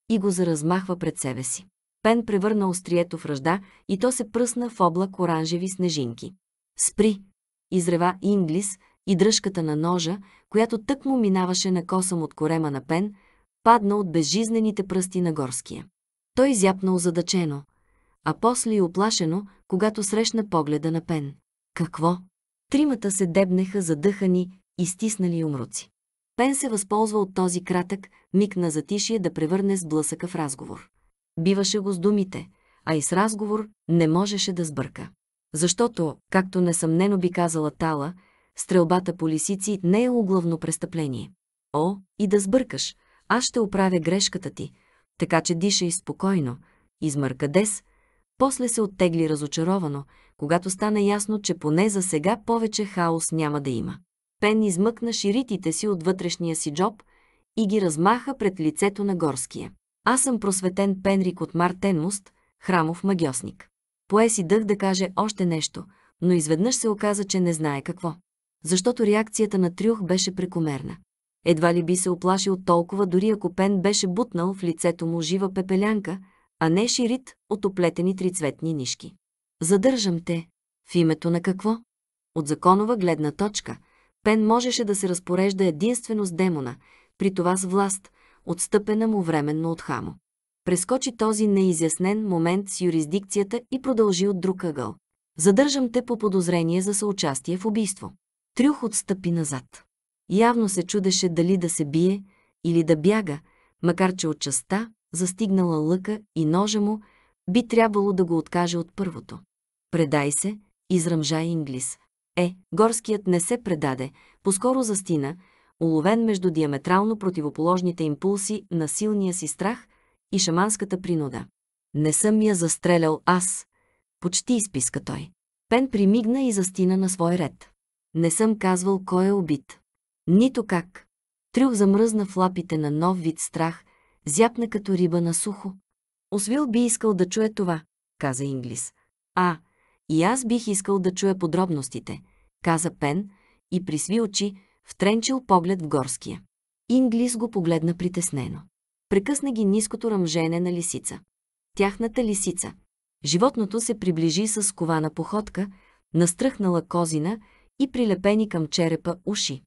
и го заразмахва пред себе си. Пен превърна острието в ръжда и то се пръсна в облак оранжеви снежинки. Спри! Изрева Инглис и дръжката на ножа, която тък му минаваше на косъм от корема на Пен, падна от безжизнените пръсти на горския. Той зяпна озадачено, а после и оплашено, когато срещна погледа на Пен. Какво? Тримата се дебнеха задъхани и стиснали умруци. Пен се възползва от този кратък миг на затишие да превърне с блъсъка в разговор. Биваше го с думите, а и с разговор не можеше да сбърка. Защото, както несъмнено би казала Тала, стрелбата по лисици не е оглавно престъпление. О, и да сбъркаш, аз ще оправя грешката ти, така че дишай спокойно, измърка Дес, после се оттегли разочаровано, когато стана ясно, че поне за сега повече хаос няма да има. Пен измъкна ширитите си от вътрешния си джоб и ги размаха пред лицето на горския. Аз съм просветен Пенрик от Мартенмуст, храмов магиосник. Пое си дъх да каже още нещо, но изведнъж се оказа, че не знае какво. Защото реакцията на Трюх беше прекомерна. Едва ли би се оплашил толкова, дори ако Пен беше бутнал в лицето му жива пепелянка, а не ширит от оплетени трицветни нишки. Задържам те. В името на какво? От законова гледна точка – Пен можеше да се разпорежда единствено с демона, при това с власт, отстъпена му временно от хамо. Прескочи този неизяснен момент с юрисдикцията и продължи от друг ъгъл. Задържам те по подозрение за съучастие в убийство. Трюх отстъпи назад. Явно се чудеше дали да се бие или да бяга, макар че от частта, застигнала лъка и ножа му, би трябвало да го откаже от първото. Предай се, изръмжа Инглис. Е, горският не се предаде, поскоро застина, уловен между диаметрално противоположните импулси на силния си страх и шаманската принуда. Не съм я застрелял аз, почти изписка той. Пен примигна и застина на свой ред. Не съм казвал кой е убит. Нито как. Трюх замръзна в лапите на нов вид страх, зяпна като риба на сухо. Освил би искал да чуе това, каза Инглис. А, и аз бих искал да чуя подробностите, каза Пен и присви очи, втренчил поглед в горския. Инглис го погледна притеснено. Прекъсна ги ниското ръмжене на лисица. Тяхната лисица. Животното се приближи с скована походка, настръхнала козина и прилепени към черепа уши.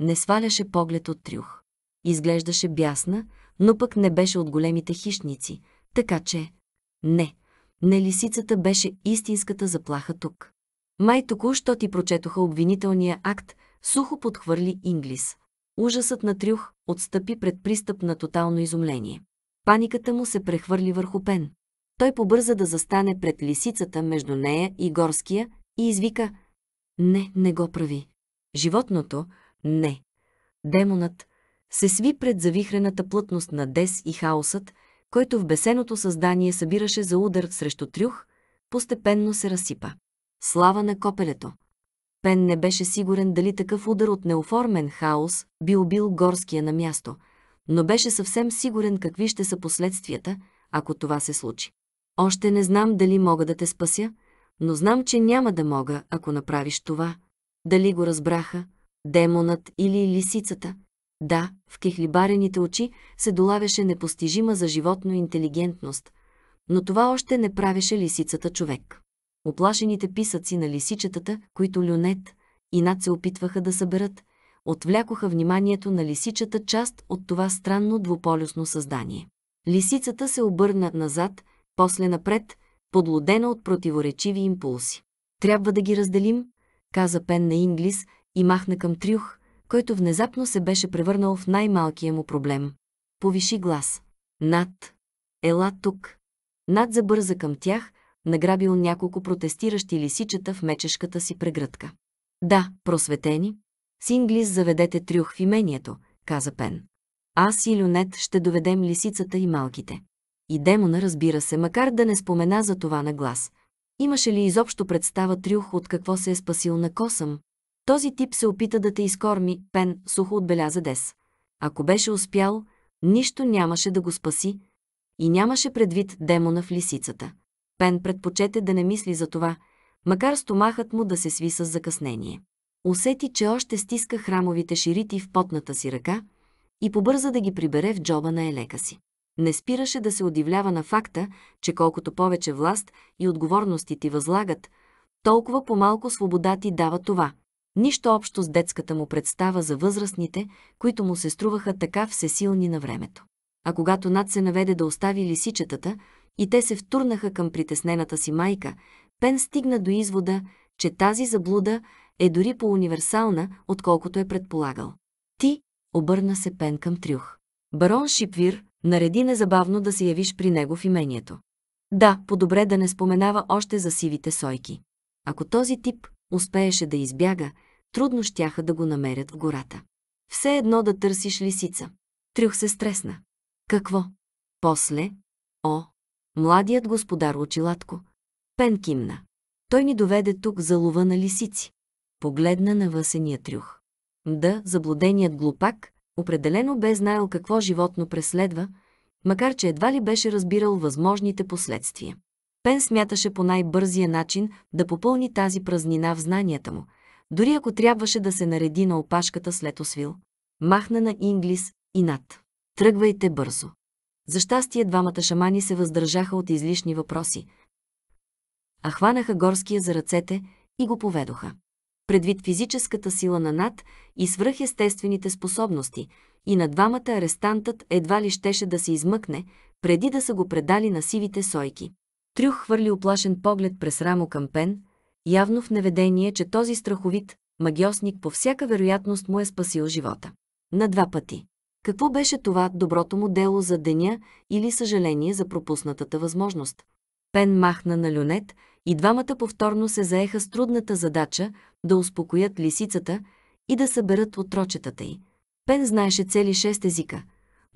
Не сваляше поглед от трюх. Изглеждаше бясна, но пък не беше от големите хищници, така че... Не, не лисицата беше истинската заплаха тук. Май току-що ти прочетоха обвинителния акт, сухо подхвърли Инглис. Ужасът на Трюх отстъпи пред пристъп на тотално изумление. Паниката му се прехвърли върху Пен. Той побърза да застане пред лисицата между нея и горския и извика «Не, не го прави». Животното «Не». Демонът се сви пред завихрената плътност на Дес и хаосът, който в бесеното създание събираше за удар срещу Трюх, постепенно се разсипа. Слава на копелето! Пен не беше сигурен дали такъв удар от неоформен хаос би убил горския на място, но беше съвсем сигурен какви ще са последствията, ако това се случи. Още не знам дали мога да те спася, но знам, че няма да мога, ако направиш това. Дали го разбраха? Демонът или лисицата? Да, в кехлибарените очи се долавяше непостижима за животно интелигентност, но това още не правеше лисицата човек. Оплашените писъци на лисичетата, които Люнет и Над се опитваха да съберат, отвлякоха вниманието на лисичата част от това странно двуполюсно създание. Лисицата се обърна назад, после напред, подлодена от противоречиви импулси. Трябва да ги разделим, каза Пен на Инглис и махна към Трюх, който внезапно се беше превърнал в най-малкия му проблем. Повиши глас. Над. Ела тук. Над забърза към тях награбил няколко протестиращи лисичета в мечешката си прегръдка. Да, просветени, с Инглис заведете трюх в имението, каза Пен. Аз и Люнет ще доведем лисицата и малките. И демона, разбира се, макар да не спомена за това на глас. Имаше ли изобщо представа трюх от какво се е спасил на косъм? Този тип се опита да те изкорми, Пен сухо отбеляза Дес. Ако беше успял, нищо нямаше да го спаси и нямаше предвид демона в лисицата. Пен предпочете да не мисли за това, макар стомахът му да се сви с закъснение. Усети, че още стиска храмовите ширити в потната си ръка и побърза да ги прибере в джоба на елека си. Не спираше да се удивлява на факта, че колкото повече власт и отговорности ти възлагат, толкова по-малко свобода ти дава това. Нищо общо с детската му представа за възрастните, които му се струваха така всесилни на времето. А когато над се наведе да остави лисичетата, и те се втурнаха към притеснената си майка, Пен стигна до извода, че тази заблуда е дори по-универсална, отколкото е предполагал. Ти, обърна се Пен към Трюх. Барон Шипвир нареди незабавно да се явиш при него в имението. Да, по-добре да не споменава още за сивите сойки. Ако този тип успееше да избяга, трудно щяха да го намерят в гората. Все едно да търсиш лисица. Трюх се стресна. Какво? После? О, Младият господар очилатко. Пен кимна. Той ни доведе тук за лова на лисици. Погледна на въсения трюх. Да, заблуденият глупак, определено бе знаел какво животно преследва, макар че едва ли беше разбирал възможните последствия. Пен смяташе по най-бързия начин да попълни тази празнина в знанията му, дори ако трябваше да се нареди на опашката след освил. Махна на Инглис и над. Тръгвайте бързо. За щастие двамата шамани се въздържаха от излишни въпроси, а хванаха горския за ръцете и го поведоха. Предвид физическата сила на Над и свръхестествените способности, и на двамата арестантът едва ли щеше да се измъкне, преди да са го предали на сивите сойки. Трюх хвърли оплашен поглед през рамо към Пен, явно в неведение, че този страховит магиосник по всяка вероятност му е спасил живота. На два пъти. Какво беше това доброто му дело за деня или съжаление за пропуснатата възможност? Пен махна на люнет и двамата повторно се заеха с трудната задача да успокоят лисицата и да съберат отрочетата й. Пен знаеше цели шест езика,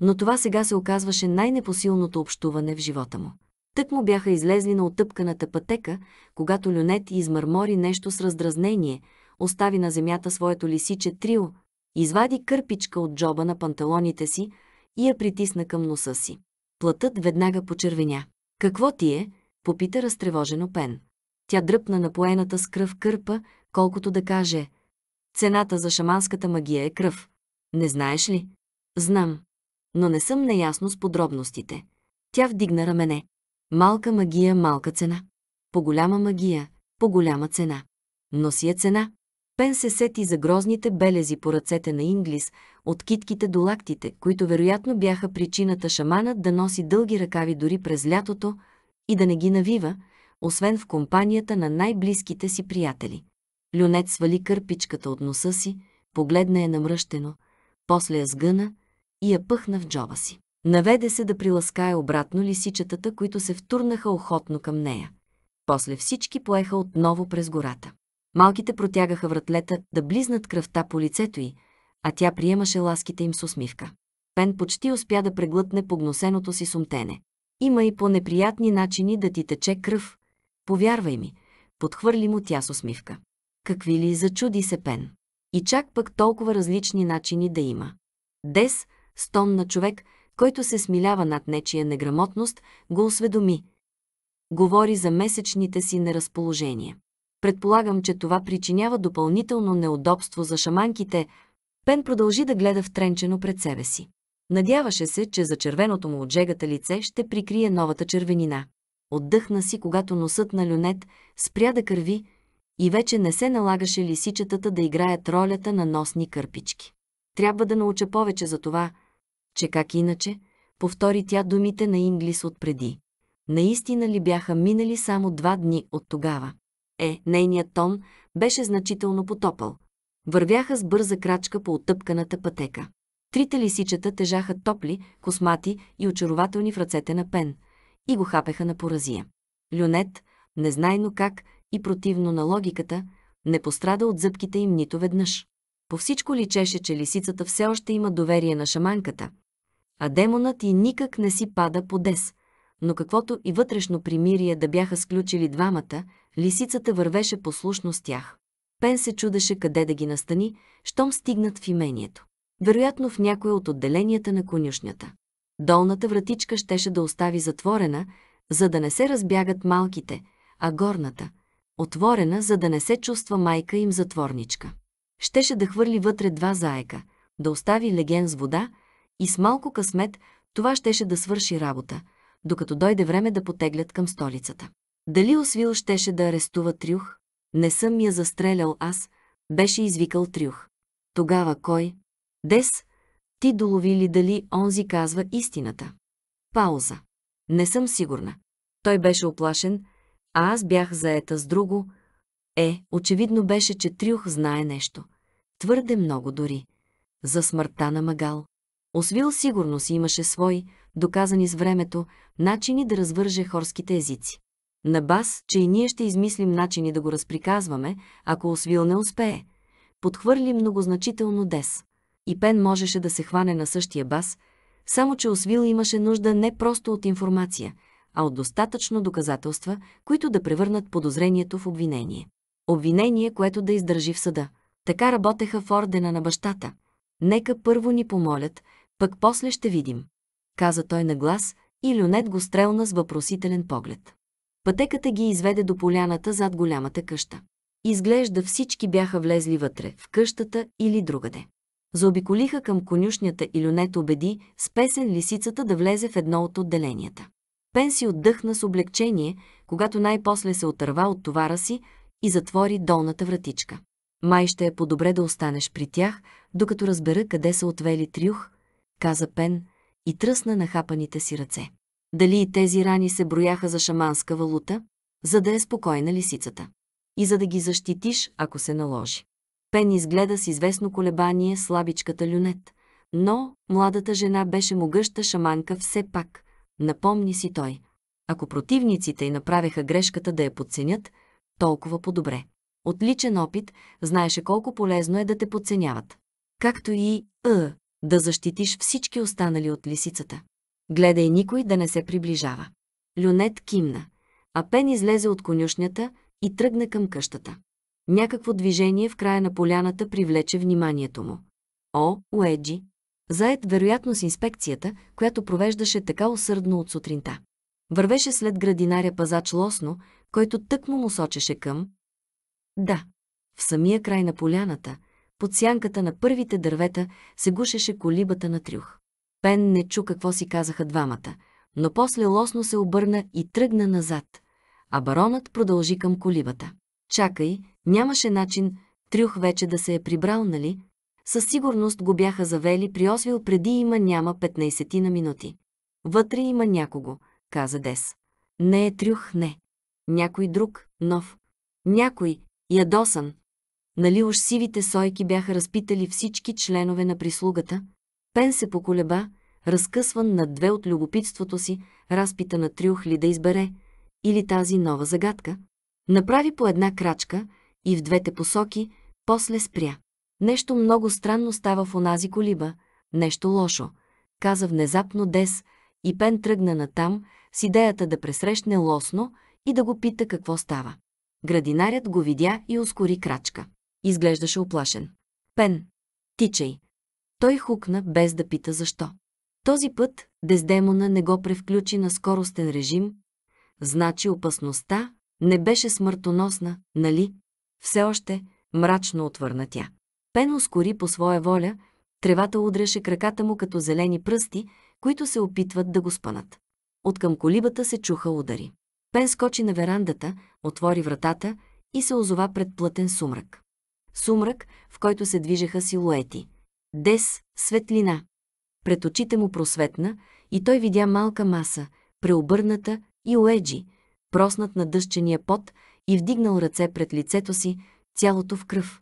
но това сега се оказваше най-непосилното общуване в живота му. Тък му бяха излезли на отъпканата пътека, когато Люнет измърмори нещо с раздразнение, остави на земята своето лисиче трио, Извади кърпичка от джоба на панталоните си и я притисна към носа си. Платът веднага почервеня. «Какво ти е?» – попита разтревожено Пен. Тя дръпна напоената с кръв кърпа, колкото да каже «Цената за шаманската магия е кръв. Не знаеш ли?» «Знам, но не съм неясно с подробностите». Тя вдигна рамене. «Малка магия, малка цена. По голяма магия, по голяма цена. Но си е цена. Пен се сети за грозните белези по ръцете на Инглис, от китките до лактите, които вероятно бяха причината шаманът да носи дълги ръкави дори през лятото и да не ги навива, освен в компанията на най-близките си приятели. Люнет свали кърпичката от носа си, погледна я намръщено, после я сгъна и я пъхна в джоба си. Наведе се да приласкае обратно лисичетата, които се втурнаха охотно към нея. После всички поеха отново през гората. Малките протягаха вратлета да близнат кръвта по лицето й, а тя приемаше ласките им с усмивка. Пен почти успя да преглътне погносеното си сумтене. Има и по-неприятни начини да ти тече кръв. Повярвай ми, подхвърли му тя с усмивка. Какви ли зачуди се Пен. И чак пък толкова различни начини да има. Дес, стон на човек, който се смилява над нечия неграмотност, го осведоми. Говори за месечните си неразположения. Предполагам, че това причинява допълнително неудобство за шаманките. Пен продължи да гледа втренчено пред себе си. Надяваше се, че за червеното му отжегата лице ще прикрие новата червенина. Отдъхна си, когато носът на люнет спря да кърви и вече не се налагаше лисичетата да играят ролята на носни кърпички. Трябва да науча повече за това, че как иначе, повтори тя думите на Инглис отпреди. Наистина ли бяха минали само два дни от тогава? е, нейният тон беше значително потопал. Вървяха с бърза крачка по отъпканата пътека. Трите лисичета тежаха топли, космати и очарователни в ръцете на Пен и го хапеха на поразия. Люнет, незнайно как и противно на логиката, не пострада от зъбките им нито веднъж. По всичко личеше, че лисицата все още има доверие на шаманката, а демонът и никак не си пада по дес, но каквото и вътрешно примирие да бяха сключили двамата – лисицата вървеше послушно с тях. Пен се чудеше къде да ги настани, щом стигнат в имението. Вероятно в някое от отделенията на конюшнята. Долната вратичка щеше да остави затворена, за да не се разбягат малките, а горната – отворена, за да не се чувства майка им затворничка. Щеше да хвърли вътре два заека, да остави леген с вода и с малко късмет това щеше да свърши работа, докато дойде време да потеглят към столицата. Дали Освил щеше да арестува Трюх? Не съм я застрелял аз, беше извикал Трюх. Тогава кой? Дес, ти долови ли дали онзи казва истината? Пауза. Не съм сигурна. Той беше оплашен, а аз бях заета с друго. Е, очевидно беше, че Трюх знае нещо. Твърде много дори. За смъртта на Магал. Освил сигурно си имаше свои, доказани с времето, начини да развърже хорските езици. На бас, че и ние ще измислим начини да го разприказваме, ако Освил не успее. Подхвърли многозначително Дес. И Пен можеше да се хване на същия бас, само че Освил имаше нужда не просто от информация, а от достатъчно доказателства, които да превърнат подозрението в обвинение. Обвинение, което да издържи в съда. Така работеха в ордена на бащата. Нека първо ни помолят, пък после ще видим. Каза той на глас и Люнет го стрелна с въпросителен поглед. Пътеката ги изведе до поляната зад голямата къща. Изглежда всички бяха влезли вътре, в къщата или другаде. Заобиколиха към конюшнята и Люнет убеди с песен лисицата да влезе в едно от отделенията. Пенси отдъхна с облегчение, когато най-после се отърва от товара си и затвори долната вратичка. Май ще е по-добре да останеш при тях, докато разбера къде са отвели Трюх, каза Пен и тръсна нахапаните си ръце дали и тези рани се брояха за шаманска валута, за да е спокойна лисицата. И за да ги защитиш, ако се наложи. Пен изгледа с известно колебание слабичката люнет, но младата жена беше могъща шаманка все пак, напомни си той. Ако противниците й направеха грешката да я подценят, толкова по-добре. От личен опит знаеше колко полезно е да те подценяват. Както и «Ъ», да защитиш всички останали от лисицата. Гледай никой да не се приближава. Люнет кимна, а Пен излезе от конюшнята и тръгна към къщата. Някакво движение в края на поляната привлече вниманието му. О, Уеджи! Заед вероятно с инспекцията, която провеждаше така усърдно от сутринта. Вървеше след градинаря пазач Лосно, който тъкмо му сочеше към... Да, в самия край на поляната, под сянката на първите дървета, се гушеше колибата на трюх. Пен не чу какво си казаха двамата, но после лосно се обърна и тръгна назад, а баронът продължи към колибата. Чакай, нямаше начин, Трюх вече да се е прибрал, нали? Със сигурност го бяха завели при Освил преди има няма 15 на минути. Вътре има някого, каза Дес. Не е Трюх, не. Някой друг, нов. Някой, ядосан. Нали уж сивите сойки бяха разпитали всички членове на прислугата, Пен се поколеба, разкъсван на две от любопитството си, разпита на Трюх ли да избере, или тази нова загадка. Направи по една крачка и в двете посоки, после спря. Нещо много странно става в онази колиба, нещо лошо, каза внезапно Дес и Пен тръгна натам с идеята да пресрещне лосно и да го пита какво става. Градинарят го видя и ускори крачка. Изглеждаше оплашен. Пен, тичай. Той хукна, без да пита защо. Този път Дездемона не го превключи на скоростен режим, значи опасността не беше смъртоносна, нали? Все още мрачно отвърна тя. Пен ускори по своя воля, тревата удряше краката му като зелени пръсти, които се опитват да го спънат. От към колибата се чуха удари. Пен скочи на верандата, отвори вратата и се озова пред плътен сумрак. Сумрак, в който се движеха силуети. Дес, светлина. Пред очите му просветна и той видя малка маса, преобърната и уеджи, проснат на дъщения пот и вдигнал ръце пред лицето си, цялото в кръв.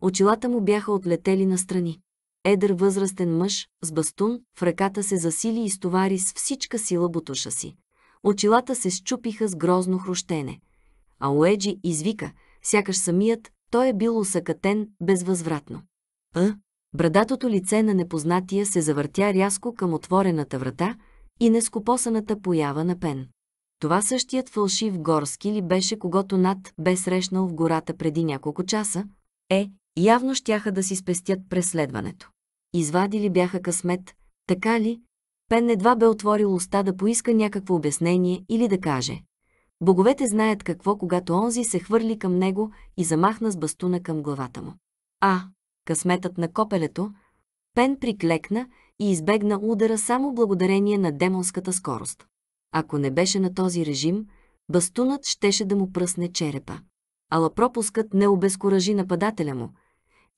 Очилата му бяха отлетели настрани. Едър възрастен мъж с бастун в ръката се засили и стовари с всичка сила бутуша си. Очилата се щупиха с грозно хрущене. А Уеджи извика, сякаш самият той е бил усъкатен безвъзвратно. А, Брадатото лице на непознатия се завъртя рязко към отворената врата и нескопосаната поява на пен. Това същият фалшив горски ли беше, когато над бе срещнал в гората преди няколко часа? Е, явно щяха да си спестят преследването. Извадили бяха късмет, така ли? Пен едва бе отворил уста да поиска някакво обяснение или да каже. Боговете знаят какво, когато онзи се хвърли към него и замахна с бастуна към главата му. А, късметът на копелето, Пен приклекна и избегна удара само благодарение на демонската скорост. Ако не беше на този режим, бастунът щеше да му пръсне черепа. Ала пропускът не обезкуражи нападателя му.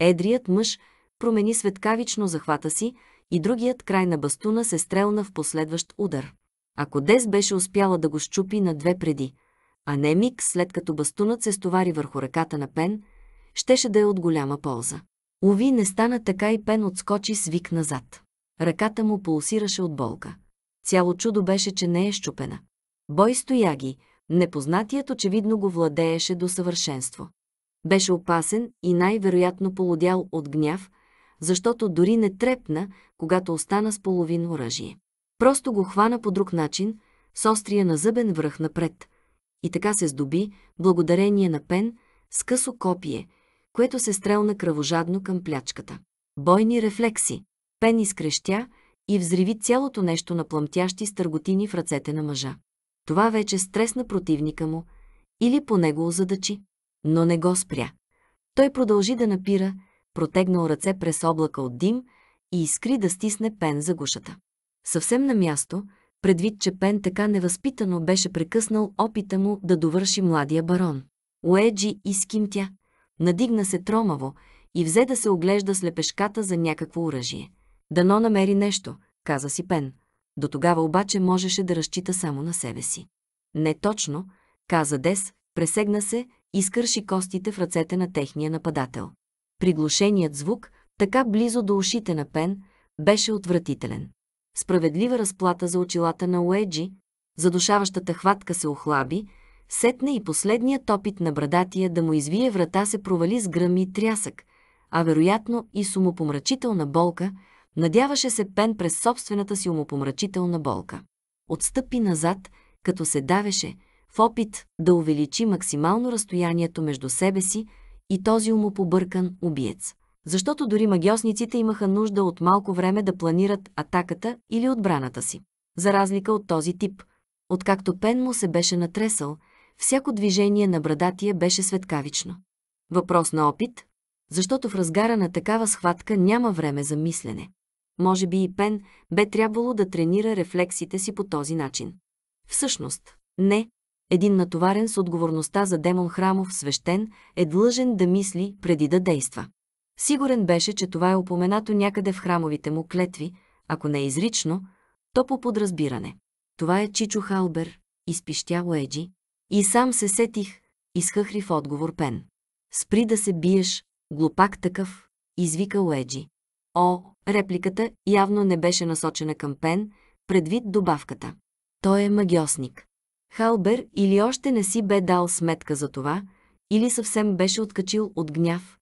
Едрият мъж промени светкавично захвата си и другият край на бастуна се стрелна в последващ удар. Ако Дес беше успяла да го щупи на две преди, а не миг след като бастунът се стовари върху ръката на Пен, щеше да е от голяма полза. Уви не стана така и Пен отскочи с вик назад. Ръката му пулсираше от болка. Цяло чудо беше, че не е щупена. Бой стоя ги, непознатият очевидно го владееше до съвършенство. Беше опасен и най-вероятно полудял от гняв, защото дори не трепна, когато остана с половин оръжие. Просто го хвана по друг начин, с острия на зъбен връх напред. И така се здоби, благодарение на Пен, с късо копие – което се стрелна кръвожадно към плячката. Бойни рефлекси. Пен изкрещя и взриви цялото нещо на пламтящи стърготини в ръцете на мъжа. Това вече стресна противника му или по него озадачи, но не го спря. Той продължи да напира, протегнал ръце през облака от дим и искри да стисне Пен за гушата. Съвсем на място, предвид, че Пен така невъзпитано беше прекъснал опита му да довърши младия барон. Уеджи изкимтя, Надигна се тромаво и взе да се оглежда с лепешката за някакво оръжие. Дано намери нещо, каза си Пен. До тогава обаче можеше да разчита само на себе си. Не точно, каза Дес, пресегна се и скърши костите в ръцете на техния нападател. Приглушеният звук, така близо до ушите на Пен, беше отвратителен. Справедлива разплата за очилата на Уеджи, задушаващата хватка се охлаби, Сетне и последният опит на брадатия да му извие врата се провали с гръм и трясък, а вероятно и с умопомрачителна болка, надяваше се пен през собствената си умопомрачителна болка. Отстъпи назад, като се давеше, в опит да увеличи максимално разстоянието между себе си и този умопобъркан убиец. Защото дори магиосниците имаха нужда от малко време да планират атаката или отбраната си. За разлика от този тип. Откакто Пен му се беше натресал – всяко движение на брадатия беше светкавично. Въпрос на опит, защото в разгара на такава схватка няма време за мислене. Може би и Пен бе трябвало да тренира рефлексите си по този начин. Всъщност, не. Един натоварен с отговорността за демон храмов свещен е длъжен да мисли преди да действа. Сигурен беше, че това е упоменато някъде в храмовите му клетви, ако не изрично, то по подразбиране. Това е Чичо Халбер, изпищяло Еджи, и сам се сетих, изхъхри в отговор Пен. Спри да се биеш, глупак такъв, извика Уеджи. О, репликата явно не беше насочена към Пен, предвид добавката. Той е магиосник. Халбер или още не си бе дал сметка за това, или съвсем беше откачил от гняв,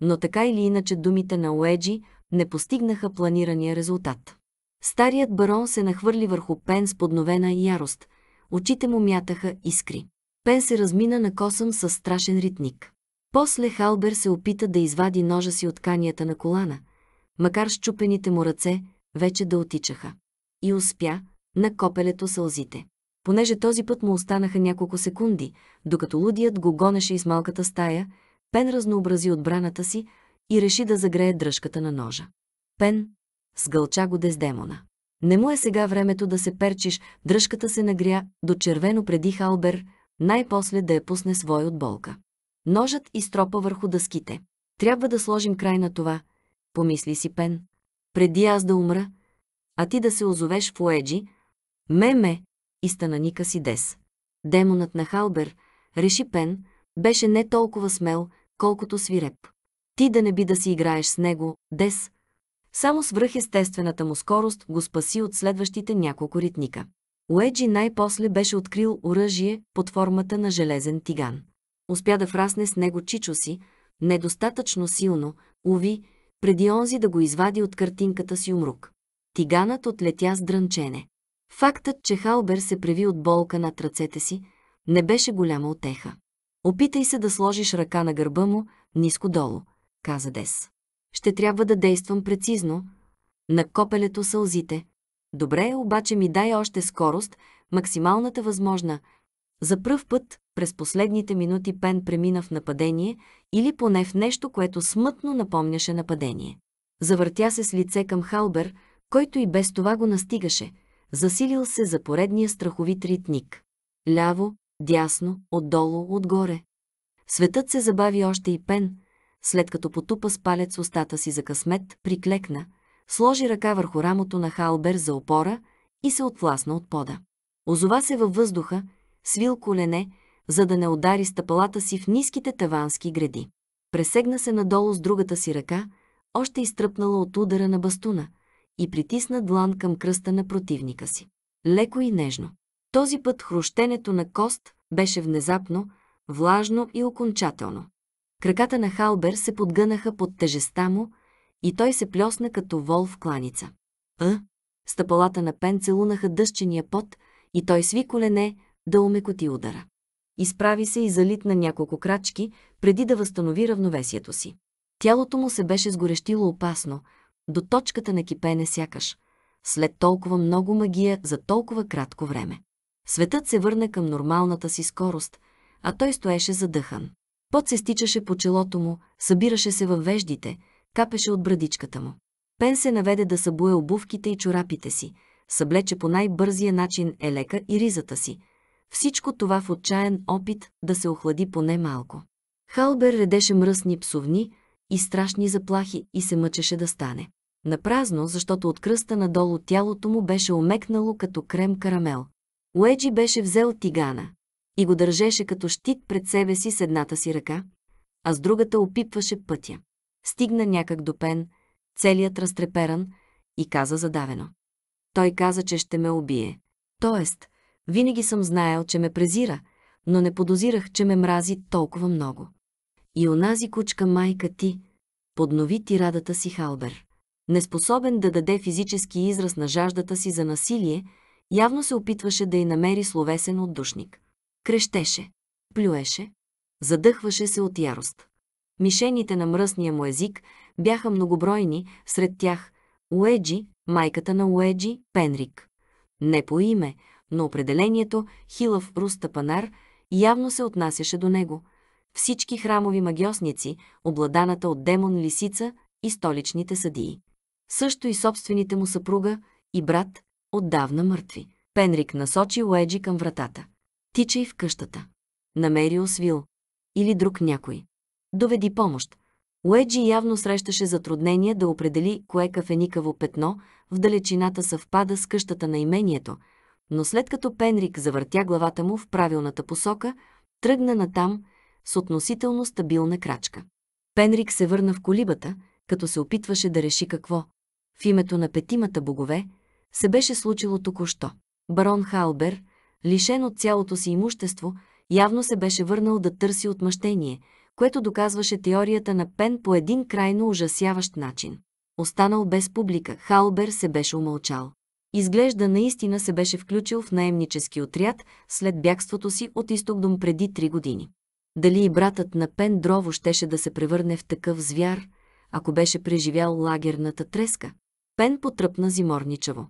но така или иначе думите на Уеджи не постигнаха планирания резултат. Старият барон се нахвърли върху Пен с подновена ярост, очите му мятаха искри. Пен се размина на косъм с страшен ритник. После Халбер се опита да извади ножа си от канията на колана, макар щупените му ръце вече да отичаха. И успя, на копелето сълзите. Понеже този път му останаха няколко секунди, докато лудият го гонеше из малката стая, Пен разнообрази отбраната си и реши да загрее дръжката на ножа. Пен сгълча го Дездемона. Не му е сега времето да се перчиш, дръжката се нагря до червено преди Халбер, най-после да я пусне свой от болка. Ножът изтропа върху дъските. Трябва да сложим край на това, помисли си Пен. Преди аз да умра, а ти да се озовеш в Уеджи, ме-ме, изтана Ника си дес. Демонът на Халбер, реши Пен, беше не толкова смел, колкото свиреп. Ти да не би да си играеш с него, дес, само свръхестествената му скорост го спаси от следващите няколко ритника. Уеджи най-после беше открил оръжие под формата на железен тиган. Успя да врасне с него чичо си, недостатъчно силно, уви, преди онзи да го извади от картинката си умрук. Тиганът отлетя с дрънчене. Фактът, че Халбер се преви от болка над ръцете си, не беше голяма отеха. Опитай се да сложиш ръка на гърба му, ниско долу, каза Дес ще трябва да действам прецизно. На копелето сълзите. Добре, обаче ми дай още скорост, максималната възможна. За пръв път, през последните минути Пен премина в нападение или поне в нещо, което смътно напомняше нападение. Завъртя се с лице към Халбер, който и без това го настигаше. Засилил се за поредния страховит ритник. Ляво, дясно, отдолу, отгоре. Светът се забави още и Пен – след като потупа с палец устата си за късмет, приклекна, сложи ръка върху рамото на Халбер за опора и се отвласна от пода. Озова се във въздуха, свил колене, за да не удари стъпалата си в ниските тавански гради. Пресегна се надолу с другата си ръка, още изтръпнала от удара на бастуна, и притисна длан към кръста на противника си. Леко и нежно. Този път хрущенето на кост беше внезапно, влажно и окончателно. Краката на Халбер се подгънаха под тежеста му и той се плесна като вол в кланица. А? Стъпалата на пенце лунаха дъщения пот и той сви колене да умекоти удара. Изправи се и залитна няколко крачки, преди да възстанови равновесието си. Тялото му се беше сгорещило опасно, до точката на кипене сякаш, след толкова много магия за толкова кратко време. Светът се върна към нормалната си скорост, а той стоеше задъхан. Пот се стичаше по челото му, събираше се във веждите, капеше от брадичката му. Пен се наведе да събуе обувките и чорапите си, съблече по най-бързия начин елека и ризата си. Всичко това в отчаян опит да се охлади поне малко. Халбер редеше мръсни псовни и страшни заплахи и се мъчеше да стане. Напразно, защото от кръста надолу тялото му беше омекнало като крем-карамел. Уеджи беше взел тигана и го държеше като щит пред себе си с едната си ръка, а с другата опипваше пътя. Стигна някак до Пен, целият разтреперан, и каза задавено. Той каза, че ще ме убие. Тоест, винаги съм знаел, че ме презира, но не подозирах, че ме мрази толкова много. И онази кучка майка ти поднови ти радата си Халбер. Неспособен да даде физически израз на жаждата си за насилие, явно се опитваше да й намери словесен отдушник крещеше, плюеше, задъхваше се от ярост. Мишените на мръсния му език бяха многобройни, сред тях Уеджи, майката на Уеджи, Пенрик. Не по име, но определението Хилав Рустапанар явно се отнасяше до него. Всички храмови магиосници, обладаната от демон лисица и столичните съдии. Също и собствените му съпруга и брат, отдавна мъртви. Пенрик насочи Уеджи към вратата. Тичай в къщата. Намери Освил. Или друг някой. Доведи помощ. Уеджи явно срещаше затруднение да определи кое кафеникаво петно в далечината съвпада с къщата на имението, но след като Пенрик завъртя главата му в правилната посока, тръгна натам с относително стабилна крачка. Пенрик се върна в колибата, като се опитваше да реши какво. В името на петимата богове се беше случило току-що. Барон Халбер, лишен от цялото си имущество, явно се беше върнал да търси отмъщение, което доказваше теорията на Пен по един крайно ужасяващ начин. Останал без публика, Халбер се беше умълчал. Изглежда наистина се беше включил в наемнически отряд след бягството си от Истокдом преди три години. Дали и братът на Пен Дрово щеше да се превърне в такъв звяр, ако беше преживял лагерната треска? Пен потръпна зиморничаво.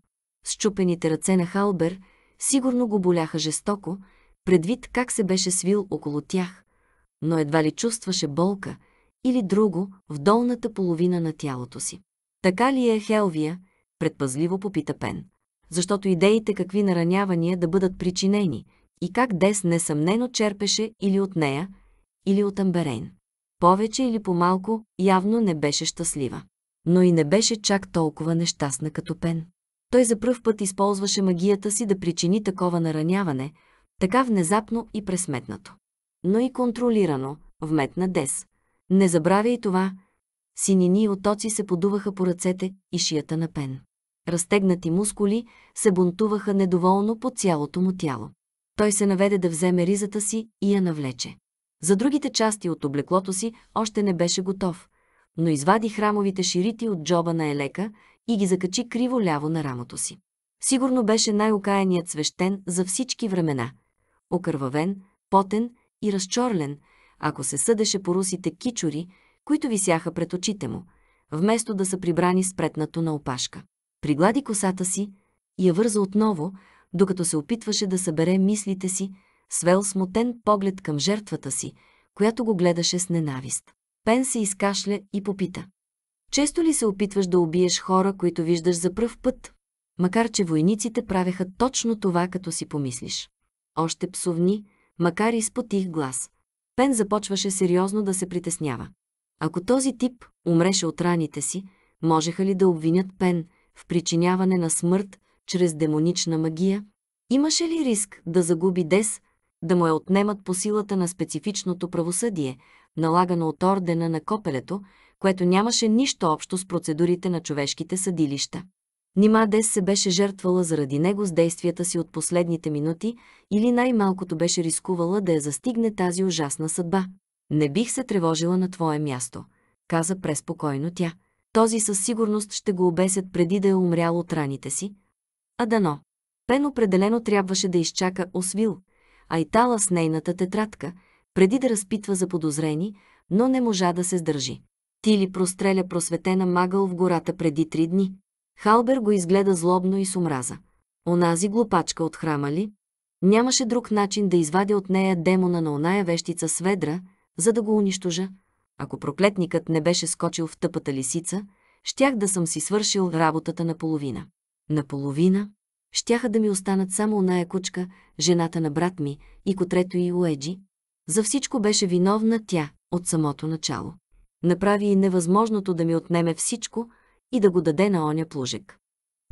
С чупените ръце на Халбер – Сигурно го боляха жестоко, предвид как се беше свил около тях, но едва ли чувстваше болка или друго в долната половина на тялото си. Така ли е Хелвия? предпазливо попита Пен. Защото идеите какви наранявания да бъдат причинени и как Дес несъмнено черпеше или от нея, или от Амберейн. Повече или по-малко явно не беше щастлива. Но и не беше чак толкова нещастна като Пен той за пръв път използваше магията си да причини такова нараняване, така внезапно и пресметнато. Но и контролирано, вметна Дес. Не забравяй това. Синини от оци се подуваха по ръцете и шията на Пен. Разтегнати мускули се бунтуваха недоволно по цялото му тяло. Той се наведе да вземе ризата си и я навлече. За другите части от облеклото си още не беше готов, но извади храмовите ширити от джоба на Елека и ги закачи криво ляво на рамото си. Сигурно беше най-окаяният свещен за всички времена. Окървавен, потен и разчорлен, ако се съдеше по русите кичори, които висяха пред очите му, вместо да са прибрани спретнато на опашка. Приглади косата си и я върза отново, докато се опитваше да събере мислите си, свел смутен поглед към жертвата си, която го гледаше с ненавист. Пен се изкашля и попита. Често ли се опитваш да убиеш хора, които виждаш за пръв път? Макар, че войниците правеха точно това, като си помислиш. Още псовни, макар и с потих глас. Пен започваше сериозно да се притеснява. Ако този тип умреше от раните си, можеха ли да обвинят Пен в причиняване на смърт чрез демонична магия? Имаше ли риск да загуби Дес, да му я отнемат по силата на специфичното правосъдие, налагано от ордена на копелето, което нямаше нищо общо с процедурите на човешките съдилища. Нима Дес се беше жертвала заради него с действията си от последните минути или най-малкото беше рискувала да я застигне тази ужасна съдба. Не бих се тревожила на твое място, каза преспокойно тя. Този със сигурност ще го обесят преди да е умрял от раните си. А дано. Пен определено трябваше да изчака Освил, а Итала с нейната тетрадка, преди да разпитва за подозрени, но не можа да се сдържи. Тили простреля просветена магъл в гората преди три дни. Халбер го изгледа злобно и с омраза. Онази глупачка от храма ли? Нямаше друг начин да извадя от нея демона на оная вещица с ведра, за да го унищожа. Ако проклетникът не беше скочил в тъпата лисица, щях да съм си свършил работата наполовина. Наполовина? Щяха да ми останат само оная кучка, жената на брат ми и котрето и Уеджи. За всичко беше виновна тя от самото начало. Направи и невъзможното да ми отнеме всичко и да го даде на оня плужек.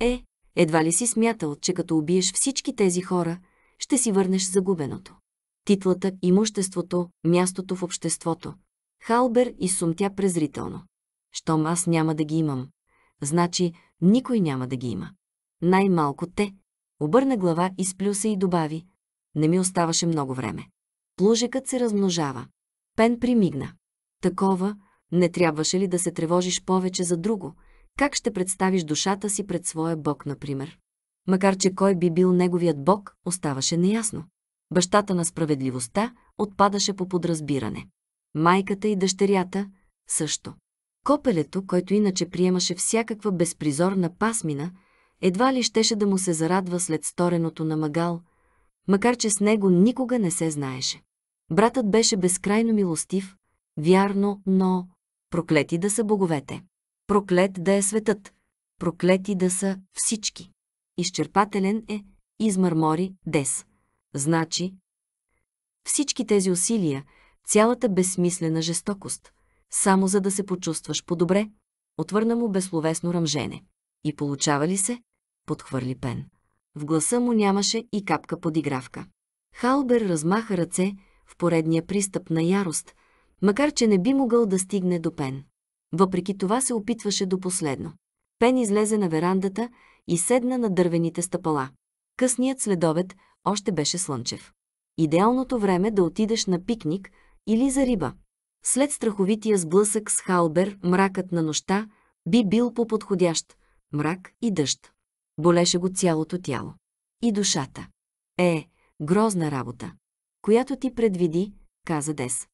Е, едва ли си смятал, че като убиеш всички тези хора, ще си върнеш загубеното. Титлата, имуществото, мястото в обществото. Халбер изсумтя презрително. Щом аз няма да ги имам, значи никой няма да ги има. Най-малко те. Обърна глава, изплю се и добави. Не ми оставаше много време. Плужекът се размножава. Пен примигна. Такова, не трябваше ли да се тревожиш повече за друго? Как ще представиш душата си пред своя Бог, например? Макар, че кой би бил неговият Бог, оставаше неясно. Бащата на справедливостта отпадаше по подразбиране. Майката и дъщерята – също. Копелето, който иначе приемаше всякаква безпризорна пасмина, едва ли щеше да му се зарадва след стореното на Магал, макар че с него никога не се знаеше. Братът беше безкрайно милостив, вярно, но Проклети да са боговете. Проклет да е светът. Проклети да са всички. Изчерпателен е измърмори дес. Значи, всички тези усилия, цялата безсмислена жестокост, само за да се почувстваш по-добре, отвърна му безсловесно ръмжене. И получава ли се? Подхвърли Пен. В гласа му нямаше и капка подигравка. Халбер размаха ръце в поредния пристъп на ярост – макар че не би могъл да стигне до Пен. Въпреки това се опитваше до последно. Пен излезе на верандата и седна на дървените стъпала. Късният следовет още беше слънчев. Идеалното време да отидеш на пикник или за риба. След страховития сблъсък с Халбер, мракът на нощта би бил по-подходящ. Мрак и дъжд. Болеше го цялото тяло. И душата. Е, грозна работа. Която ти предвиди, каза Дес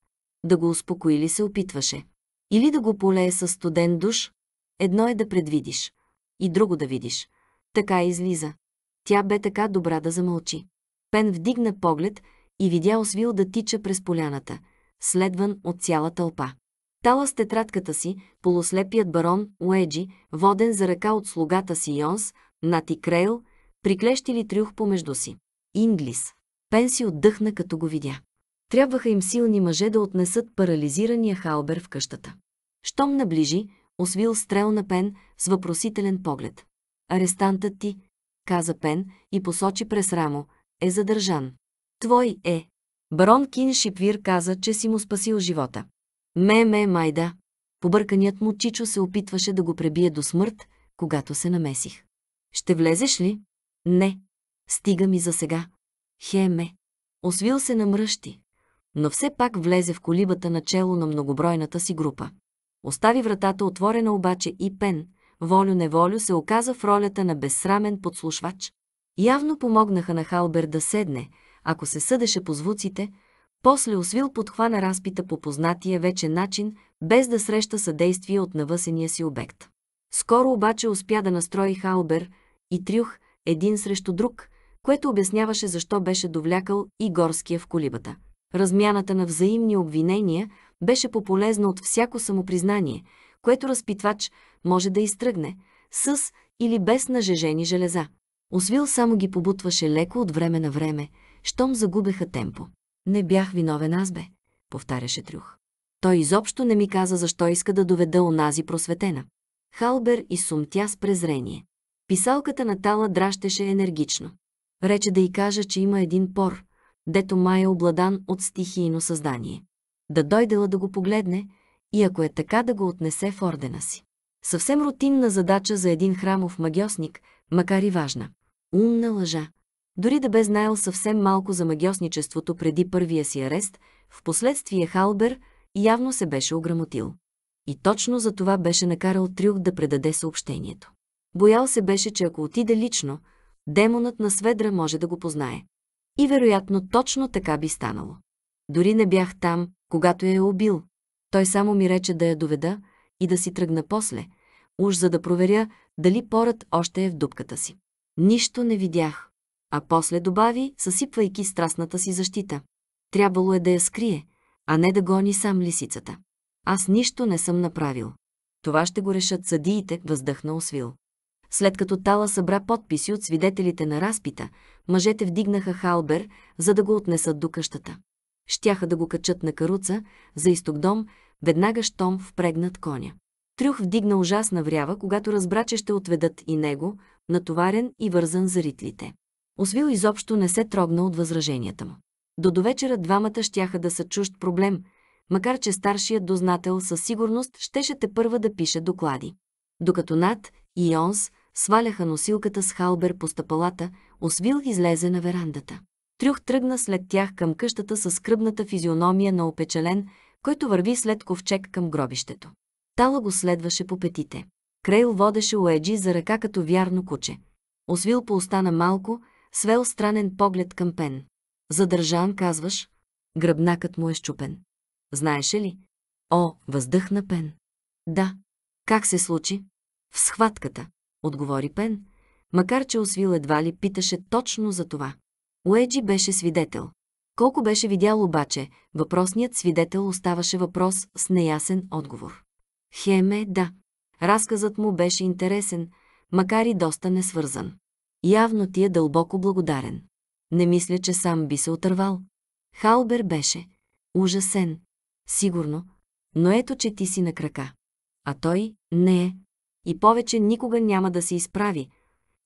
да го успокои ли се опитваше. Или да го полее със студен душ, едно е да предвидиш, и друго да видиш. Така излиза. Тя бе така добра да замълчи. Пен вдигна поглед и видя Освил да тича през поляната, следван от цяла тълпа. Тала с е тетрадката си, полуслепият барон Уеджи, воден за ръка от слугата си Йонс, Нати Крейл, приклещили трюх помежду си. Инглис. Пен си отдъхна, като го видя. Трябваха им силни мъже да отнесат парализирания халбер в къщата. Щом наближи, освил стрел на Пен с въпросителен поглед. Арестантът ти, каза Пен и посочи през рамо, е задържан. Твой е. Барон Кин Шипвир каза, че си му спасил живота. Ме, ме, майда. Побърканият му чичо се опитваше да го пребие до смърт, когато се намесих. Ще влезеш ли? Не. Стига ми за сега. Хе, ме. Освил се намръщи но все пак влезе в колибата начело на многобройната си група. Остави вратата отворена обаче и Пен, волю-неволю се оказа в ролята на безсрамен подслушвач. Явно помогнаха на Халбер да седне, ако се съдеше по звуците, после освил подхвана разпита по познатия вече начин, без да среща съдействие от навъсения си обект. Скоро обаче успя да настрои Халбер и Трюх един срещу друг, което обясняваше защо беше довлякал и горския в колибата. Размяната на взаимни обвинения беше по-полезна от всяко самопризнание, което разпитвач може да изтръгне, с или без нажежени железа. Освил само ги побутваше леко от време на време, щом загубеха темпо. Не бях виновен аз бе, повтаряше Трюх. Той изобщо не ми каза защо иска да доведа онази просветена. Халбер и сумтя с презрение. Писалката на Тала дращеше енергично. Рече да й кажа, че има един пор, дето май е обладан от стихийно създание. Да дойдела да го погледне и ако е така да го отнесе в ордена си. Съвсем рутинна задача за един храмов магиосник, макар и важна. Умна лъжа. Дори да бе знаел съвсем малко за магиосничеството преди първия си арест, в последствие Халбер явно се беше ограмотил. И точно за това беше накарал Трюк да предаде съобщението. Боял се беше, че ако отиде лично, демонът на Сведра може да го познае. И вероятно точно така би станало. Дори не бях там, когато я е убил. Той само ми рече да я доведа и да си тръгна после, уж за да проверя дали порът още е в дупката си. Нищо не видях. А после добави, съсипвайки страстната си защита. Трябвало е да я скрие, а не да гони сам лисицата. Аз нищо не съм направил. Това ще го решат съдиите, въздъхна Освил. След като Тала събра подписи от свидетелите на разпита, мъжете вдигнаха халбер, за да го отнесат до къщата. Щяха да го качат на каруца, за изток дом, веднага щом впрегнат коня. Трюх вдигна ужасна врява, когато разбра, че ще отведат и него, натоварен и вързан за ритлите. Освил изобщо не се трогна от възраженията му. До довечера двамата щяха да са чужд проблем, макар че старшият дознател със сигурност щеше те първа да пише доклади. Докато Над и Йонс сваляха носилката с халбер по стъпалата, освил излезе на верандата. Трюх тръгна след тях към къщата с скръбната физиономия на опечален, който върви след ковчег към гробището. Тала го следваше по петите. Крейл водеше Уеджи за ръка като вярно куче. Освил по остана малко, свел странен поглед към Пен. Задържан, казваш, гръбнакът му е щупен. Знаеше ли? О, въздъхна Пен. Да. Как се случи? В схватката отговори Пен, макар че Освил едва ли питаше точно за това. Уеджи беше свидетел. Колко беше видял обаче, въпросният свидетел оставаше въпрос с неясен отговор. Хеме, да. Разказът му беше интересен, макар и доста несвързан. Явно ти е дълбоко благодарен. Не мисля, че сам би се отървал. Халбер беше. Ужасен. Сигурно. Но ето, че ти си на крака. А той не е и повече никога няма да се изправи.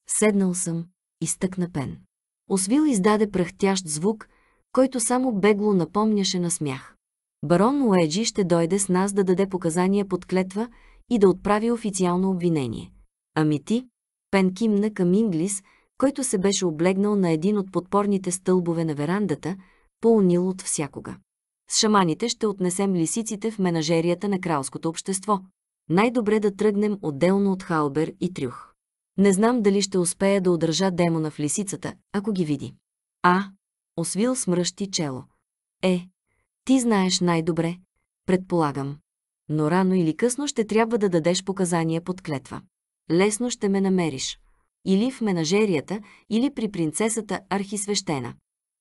Седнал съм, изтъкна Пен. Освил издаде пръхтящ звук, който само бегло напомняше на смях. Барон Уеджи ще дойде с нас да даде показания под клетва и да отправи официално обвинение. Ами ти? Пен кимна към Инглис, който се беше облегнал на един от подпорните стълбове на верандата, по-унил от всякога. С шаманите ще отнесем лисиците в менажерията на кралското общество най-добре да тръгнем отделно от Халбер и Трюх. Не знам дали ще успея да удържа демона в лисицата, ако ги види. А, освил смръщи чело. Е, ти знаеш най-добре, предполагам. Но рано или късно ще трябва да дадеш показания под клетва. Лесно ще ме намериш. Или в менажерията, или при принцесата Архисвещена.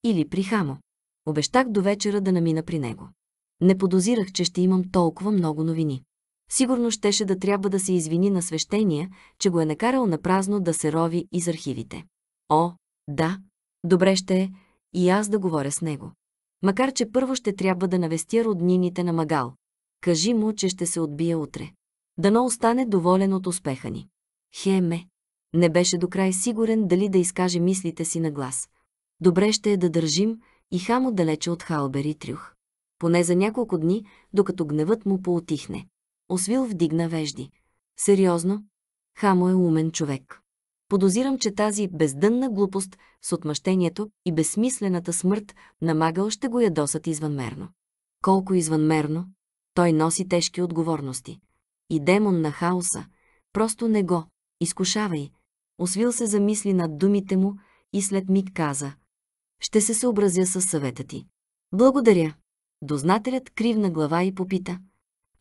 Или при Хамо. Обещах до вечера да намина при него. Не подозирах, че ще имам толкова много новини. Сигурно щеше да трябва да се извини на свещения, че го е накарал на празно да се рови из архивите. О, да, добре ще е и аз да говоря с него. Макар, че първо ще трябва да навестя роднините на Магал. Кажи му, че ще се отбие утре. Дано остане доволен от успеха ни. Хеме. Не беше до край сигурен дали да изкаже мислите си на глас. Добре ще е да държим и хамо далече от Халбер и Трюх. Поне за няколко дни, докато гневът му поотихне. Освил вдигна вежди. Сериозно? Хамо е умен човек. Подозирам, че тази бездънна глупост с отмъщението и безсмислената смърт на Магъл ще го ядосат извънмерно. Колко извънмерно? Той носи тежки отговорности. И демон на хаоса. Просто не го. Изкушавай. Освил се замисли над думите му и след миг каза. Ще се съобразя с съвета ти. Благодаря. Дознателят кривна глава и попита.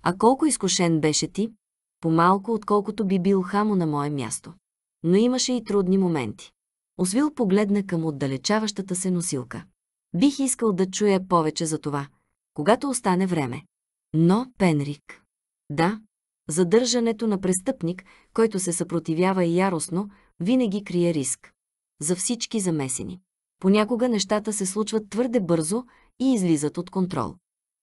А колко изкушен беше ти? По-малко, отколкото би бил хамо на мое място. Но имаше и трудни моменти. Освил погледна към отдалечаващата се носилка. Бих искал да чуя повече за това, когато остане време. Но, Пенрик. Да, задържането на престъпник, който се съпротивява и яростно, винаги крие риск. За всички замесени. Понякога нещата се случват твърде бързо и излизат от контрол.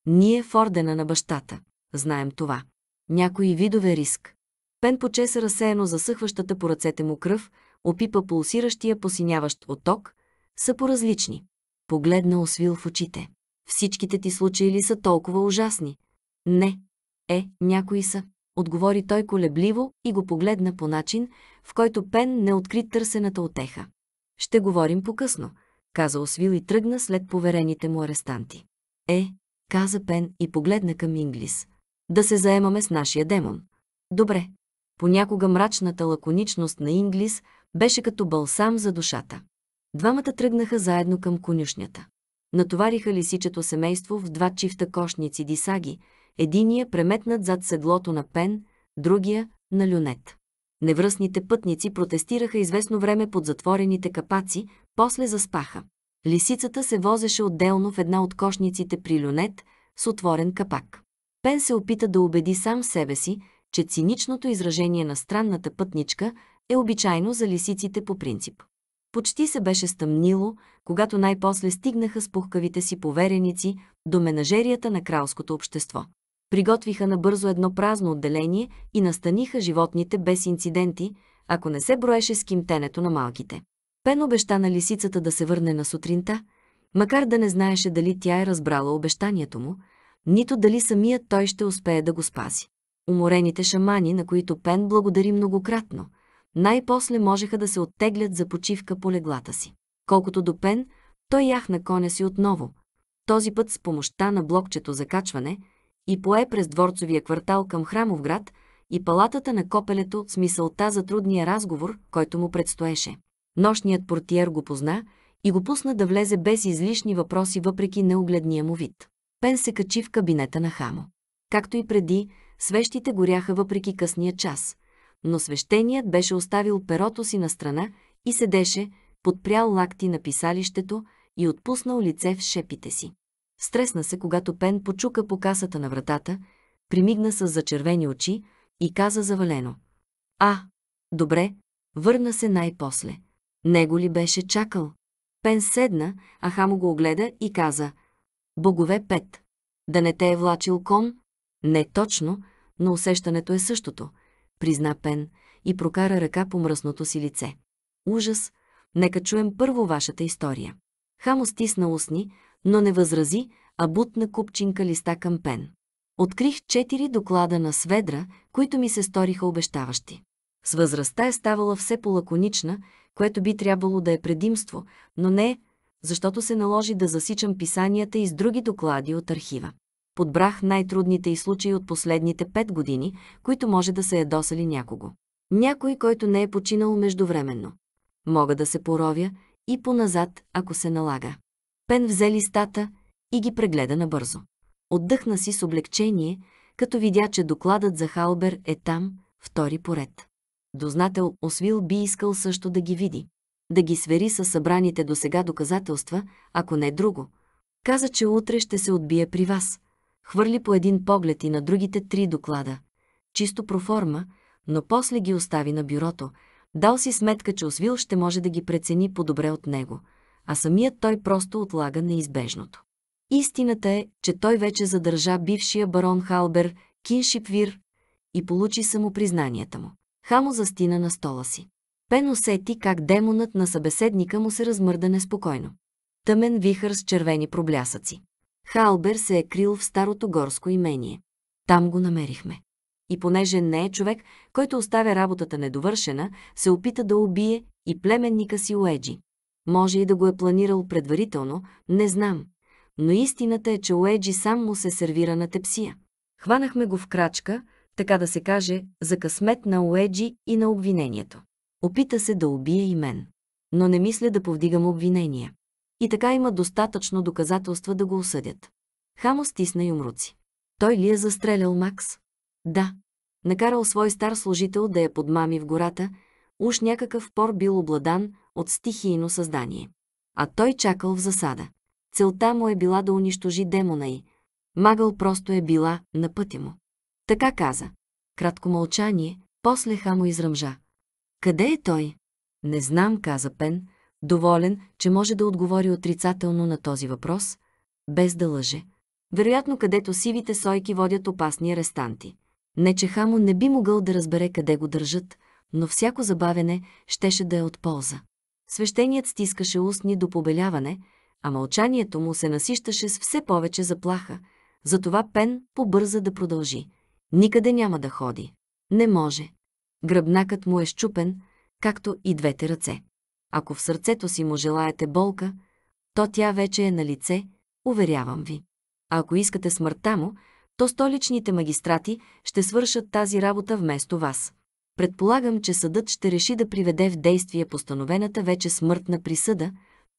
Ние в ордена на бащата знаем това. Някои видове риск. Пен почеса разсеяно засъхващата по ръцете му кръв, опипа пулсиращия посиняващ отток, са поразлични. Погледна освил в очите. Всичките ти случаи ли са толкова ужасни? Не. Е, някои са. Отговори той колебливо и го погледна по начин, в който Пен не откри търсената отеха. Ще говорим по-късно, каза Освил и тръгна след поверените му арестанти. Е, каза Пен и погледна към Инглис да се заемаме с нашия демон. Добре. Понякога мрачната лаконичност на Инглис беше като балсам за душата. Двамата тръгнаха заедно към конюшнята. Натовариха лисичето семейство в два чифта кошници дисаги, единия преметнат зад седлото на пен, другия – на люнет. Невръстните пътници протестираха известно време под затворените капаци, после заспаха. Лисицата се возеше отделно в една от кошниците при люнет с отворен капак. Пен се опита да убеди сам себе си, че циничното изражение на странната пътничка е обичайно за лисиците по принцип. Почти се беше стъмнило, когато най-после стигнаха с пухкавите си повереници до менажерията на кралското общество. Приготвиха набързо едно празно отделение и настаниха животните без инциденти, ако не се броеше с кимтенето на малките. Пен обеща на лисицата да се върне на сутринта, макар да не знаеше дали тя е разбрала обещанието му – нито дали самият той ще успее да го спаси. Уморените шамани, на които Пен благодари многократно, най-после можеха да се оттеглят за почивка по леглата си. Колкото до Пен, той яхна коня си отново, този път с помощта на блокчето за качване и пое през дворцовия квартал към Храмовград и палатата на копелето с мисълта за трудния разговор, който му предстоеше. Нощният портиер го позна и го пусна да влезе без излишни въпроси въпреки неогледния му вид. Пен се качи в кабинета на Хамо. Както и преди, свещите горяха въпреки късния час, но свещеният беше оставил перото си на страна и седеше, подпрял лакти на писалището и отпуснал лице в шепите си. Стресна се, когато Пен почука по касата на вратата, примигна с зачервени очи и каза завалено. А, добре, върна се най-после. Него ли беше чакал? Пен седна, а Хамо го огледа и каза, Богове 5. Да не те е влачил кон? Не точно, но усещането е същото, призна Пен и прокара ръка по мръсното си лице. Ужас! Нека чуем първо вашата история. Хамо стисна устни, но не възрази, а бутна купчинка листа към Пен. Открих четири доклада на Сведра, които ми се сториха обещаващи. С възрастта е ставала все полаконична, което би трябвало да е предимство, но не е, защото се наложи да засичам писанията и с други доклади от архива. Подбрах най-трудните и случаи от последните пет години, които може да се ядосали някого. Някой, който не е починал междувременно. Мога да се поровя и поназад, ако се налага. Пен взе листата и ги прегледа набързо. Отдъхна си с облегчение, като видя, че докладът за Халбер е там, втори поред. Дознател Освил би искал също да ги види да ги свери с събраните до сега доказателства, ако не друго. Каза, че утре ще се отбие при вас. Хвърли по един поглед и на другите три доклада. Чисто проформа, но после ги остави на бюрото. Дал си сметка, че Освил ще може да ги прецени по-добре от него, а самият той просто отлага неизбежното. Истината е, че той вече задържа бившия барон Халбер, Киншипвир и получи самопризнанията му. Хамо застина на стола си. Пен усети как демонът на събеседника му се размърда неспокойно. Тъмен вихър с червени проблясъци. Халбер се е крил в старото горско имение. Там го намерихме. И понеже не е човек, който оставя работата недовършена, се опита да убие и племенника си Уеджи. Може и да го е планирал предварително, не знам. Но истината е, че Уеджи сам му се сервира на тепсия. Хванахме го в крачка, така да се каже, за късмет на Уеджи и на обвинението. Опита се да убие и мен. Но не мисля да повдигам обвинения. И така има достатъчно доказателства да го осъдят. Хамо стисна юмруци. Той ли е застрелял Макс? Да. Накарал свой стар служител да я подмами в гората, уж някакъв пор бил обладан от стихийно създание. А той чакал в засада. Целта му е била да унищожи демона й. Магъл просто е била на пътя му. Така каза. Кратко мълчание, после хамо изръмжа. Къде е той? Не знам, каза Пен, доволен, че може да отговори отрицателно на този въпрос, без да лъже. Вероятно, където сивите сойки водят опасни арестанти. Не, че Хамо не би могъл да разбере къде го държат, но всяко забавене щеше да е от полза. Свещеният стискаше устни до побеляване, а мълчанието му се насищаше с все повече заплаха. Затова Пен побърза да продължи. Никъде няма да ходи. Не може. Гръбнакът му е щупен, както и двете ръце. Ако в сърцето си му желаете болка, то тя вече е на лице, уверявам ви. А ако искате смъртта му, то столичните магистрати ще свършат тази работа вместо вас. Предполагам, че съдът ще реши да приведе в действие постановената вече смъртна присъда,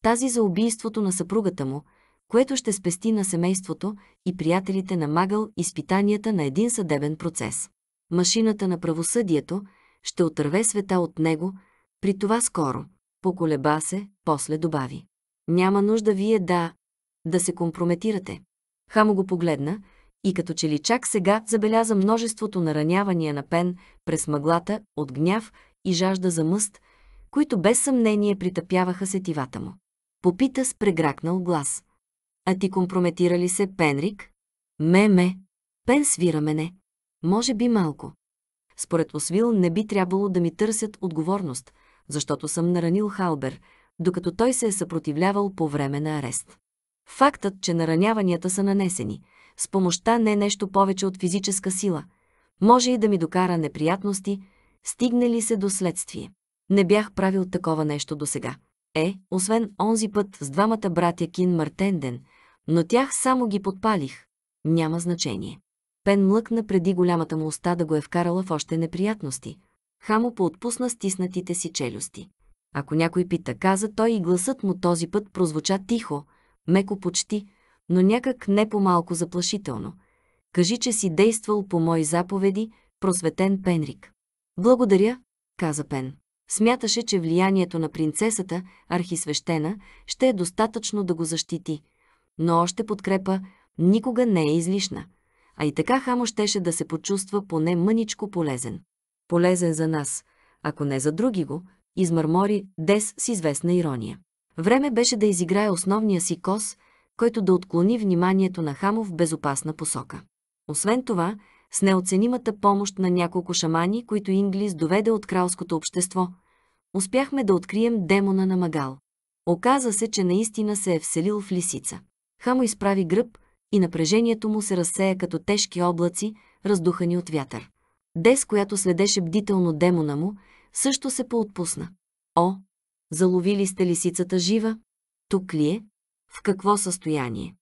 тази за убийството на съпругата му, което ще спести на семейството и приятелите на Магъл изпитанията на един съдебен процес машината на правосъдието, ще отърве света от него, при това скоро. Поколеба се, после добави. Няма нужда вие да... да се компрометирате. Хамо го погледна и като че ли чак сега забеляза множеството наранявания на Пен през мъглата от гняв и жажда за мъст, които без съмнение притъпяваха сетивата му. Попита с прегракнал глас. А ти компрометира ли се, Пенрик? Ме-ме. Пен свира мене. Може би малко. Според Освил не би трябвало да ми търсят отговорност, защото съм наранил Халбер, докато той се е съпротивлявал по време на арест. Фактът, че нараняванията са нанесени, с помощта не е нещо повече от физическа сила, може и да ми докара неприятности, стигне ли се до следствие. Не бях правил такова нещо досега. Е, освен онзи път с двамата братя Кин Мартенден, но тях само ги подпалих. Няма значение. Пен млъкна преди голямата му уста да го е вкарала в още неприятности. Хамо поотпусна стиснатите си челюсти. Ако някой пита, каза той и гласът му този път прозвуча тихо, меко почти, но някак не по-малко заплашително. Кажи, че си действал по мои заповеди, просветен Пенрик. Благодаря, каза Пен. Смяташе, че влиянието на принцесата, архисвещена, ще е достатъчно да го защити, но още подкрепа никога не е излишна. А и така Хамо щеше да се почувства поне мъничко полезен. Полезен за нас, ако не за други го, измърмори Дес с известна ирония. Време беше да изиграе основния си кос, който да отклони вниманието на Хамо в безопасна посока. Освен това, с неоценимата помощ на няколко шамани, които Инглис доведе от кралското общество, успяхме да открием демона на Магал. Оказа се, че наистина се е вселил в лисица. Хамо изправи гръб, и напрежението му се разсея като тежки облаци, раздухани от вятър. Дес, която следеше бдително демона му, също се поотпусна. О, заловили сте лисицата жива? Тук ли е? В какво състояние?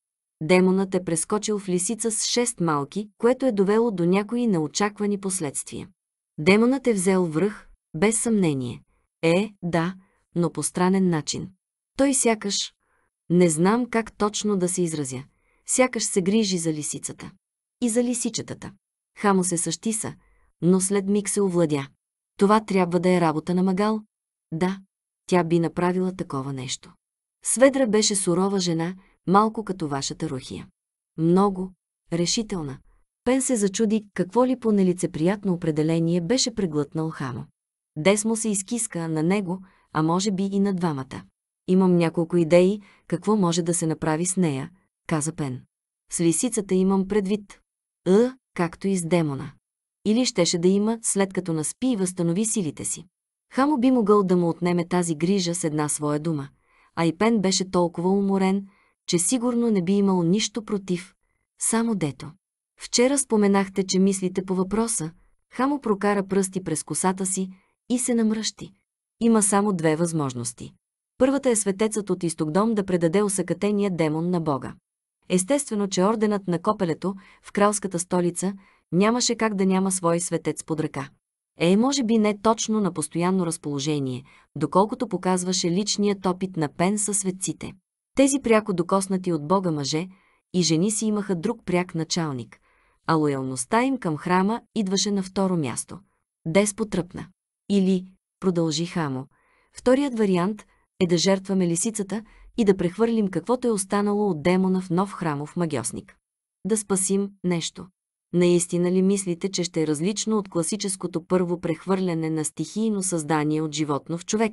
Демонът е прескочил в лисица с шест малки, което е довело до някои неочаквани последствия. Демонът е взел връх, без съмнение. Е, да, но по странен начин. Той сякаш... Не знам как точно да се изразя сякаш се грижи за лисицата. И за лисичетата. Хамо се същиса, но след миг се овладя. Това трябва да е работа на Магал. Да, тя би направила такова нещо. Сведра беше сурова жена, малко като вашата рухия. Много, решителна. Пен се зачуди какво ли по нелицеприятно определение беше преглътнал Хамо. Десмо се изкиска на него, а може би и на двамата. Имам няколко идеи какво може да се направи с нея, каза Пен. С лисицата имам предвид. Ъ, както и с демона. Или щеше да има, след като наспи и възстанови силите си. Хамо би могъл да му отнеме тази грижа с една своя дума, а и Пен беше толкова уморен, че сигурно не би имал нищо против, само дето. Вчера споменахте, че мислите по въпроса, Хамо прокара пръсти през косата си и се намръщи. Има само две възможности. Първата е светецът от дом да предаде усъкътения демон на Бога. Естествено, че орденът на копелето в кралската столица нямаше как да няма свой светец под ръка. Е, може би не точно на постоянно разположение, доколкото показваше личният опит на Пен със светците. Тези пряко докоснати от Бога мъже и жени си имаха друг пряк началник, а лоялността им към храма идваше на второ място. Дес потръпна. Или, продължи Хамо, вторият вариант е да жертваме лисицата – и да прехвърлим каквото е останало от демона в нов храмов магиосник. Да спасим нещо. Наистина ли мислите, че ще е различно от класическото първо прехвърляне на стихийно създание от животно в човек?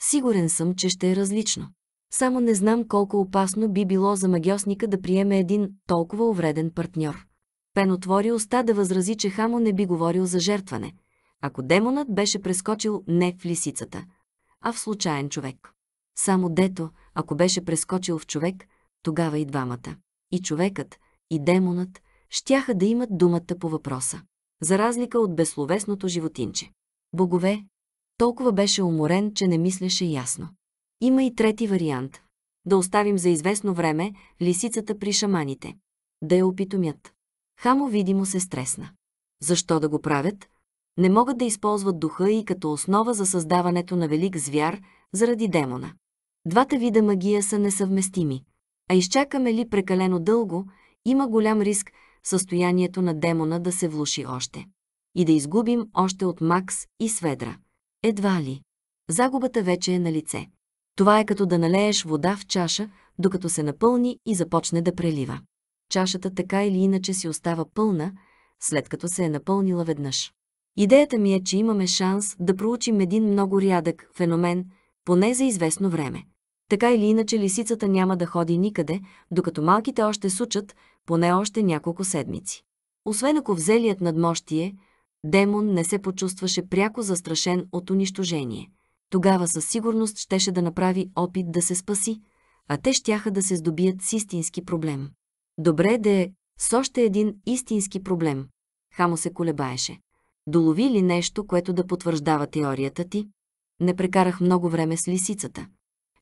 Сигурен съм, че ще е различно. Само не знам колко опасно би било за магиосника да приеме един толкова увреден партньор. Пен отвори уста да възрази, че Хамо не би говорил за жертване, ако демонът беше прескочил не в лисицата, а в случайен човек. Само дето, ако беше прескочил в човек, тогава и двамата, и човекът, и демонът, щяха да имат думата по въпроса. За разлика от безсловесното животинче. Богове, толкова беше уморен, че не мислеше ясно. Има и трети вариант. Да оставим за известно време лисицата при шаманите. Да я опитомят. Хамо видимо се стресна. Защо да го правят? Не могат да използват духа и като основа за създаването на велик звяр заради демона. Двата вида магия са несъвместими. А изчакаме ли прекалено дълго, има голям риск състоянието на демона да се влуши още. И да изгубим още от Макс и Сведра. Едва ли. Загубата вече е на лице. Това е като да налееш вода в чаша, докато се напълни и започне да прелива. Чашата така или иначе си остава пълна, след като се е напълнила веднъж. Идеята ми е, че имаме шанс да проучим един много рядък феномен, поне за известно време. Така или иначе лисицата няма да ходи никъде, докато малките още сучат, поне още няколко седмици. Освен ако взелият надмощие, демон не се почувстваше пряко застрашен от унищожение. Тогава със сигурност щеше да направи опит да се спаси, а те щяха да се здобият с истински проблем. Добре да е с още един истински проблем. Хамо се колебаеше. Долови ли нещо, което да потвърждава теорията ти? Не прекарах много време с лисицата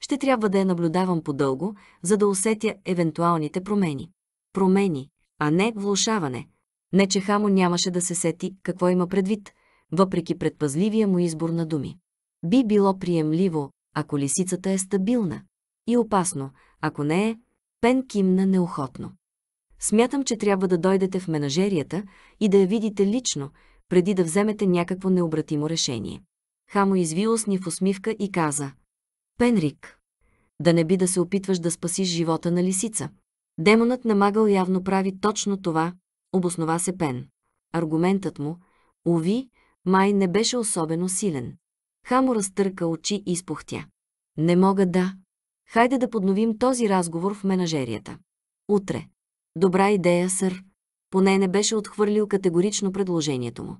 ще трябва да я наблюдавам подълго, за да усетя евентуалните промени. Промени, а не влушаване. Не че Хамо нямаше да се сети какво има предвид, въпреки предпазливия му избор на думи. Би било приемливо, ако лисицата е стабилна. И опасно, ако не е, Пен кимна неохотно. Смятам, че трябва да дойдете в менажерията и да я видите лично, преди да вземете някакво необратимо решение. Хамо изви усни в усмивка и каза – Пенрик. Да не би да се опитваш да спасиш живота на лисица. Демонът на Магъл явно прави точно това, обоснова се Пен. Аргументът му, уви, май не беше особено силен. Хамо разтърка очи и спохтя. Не мога да. Хайде да подновим този разговор в менажерията. Утре. Добра идея, сър. Поне не беше отхвърлил категорично предложението му.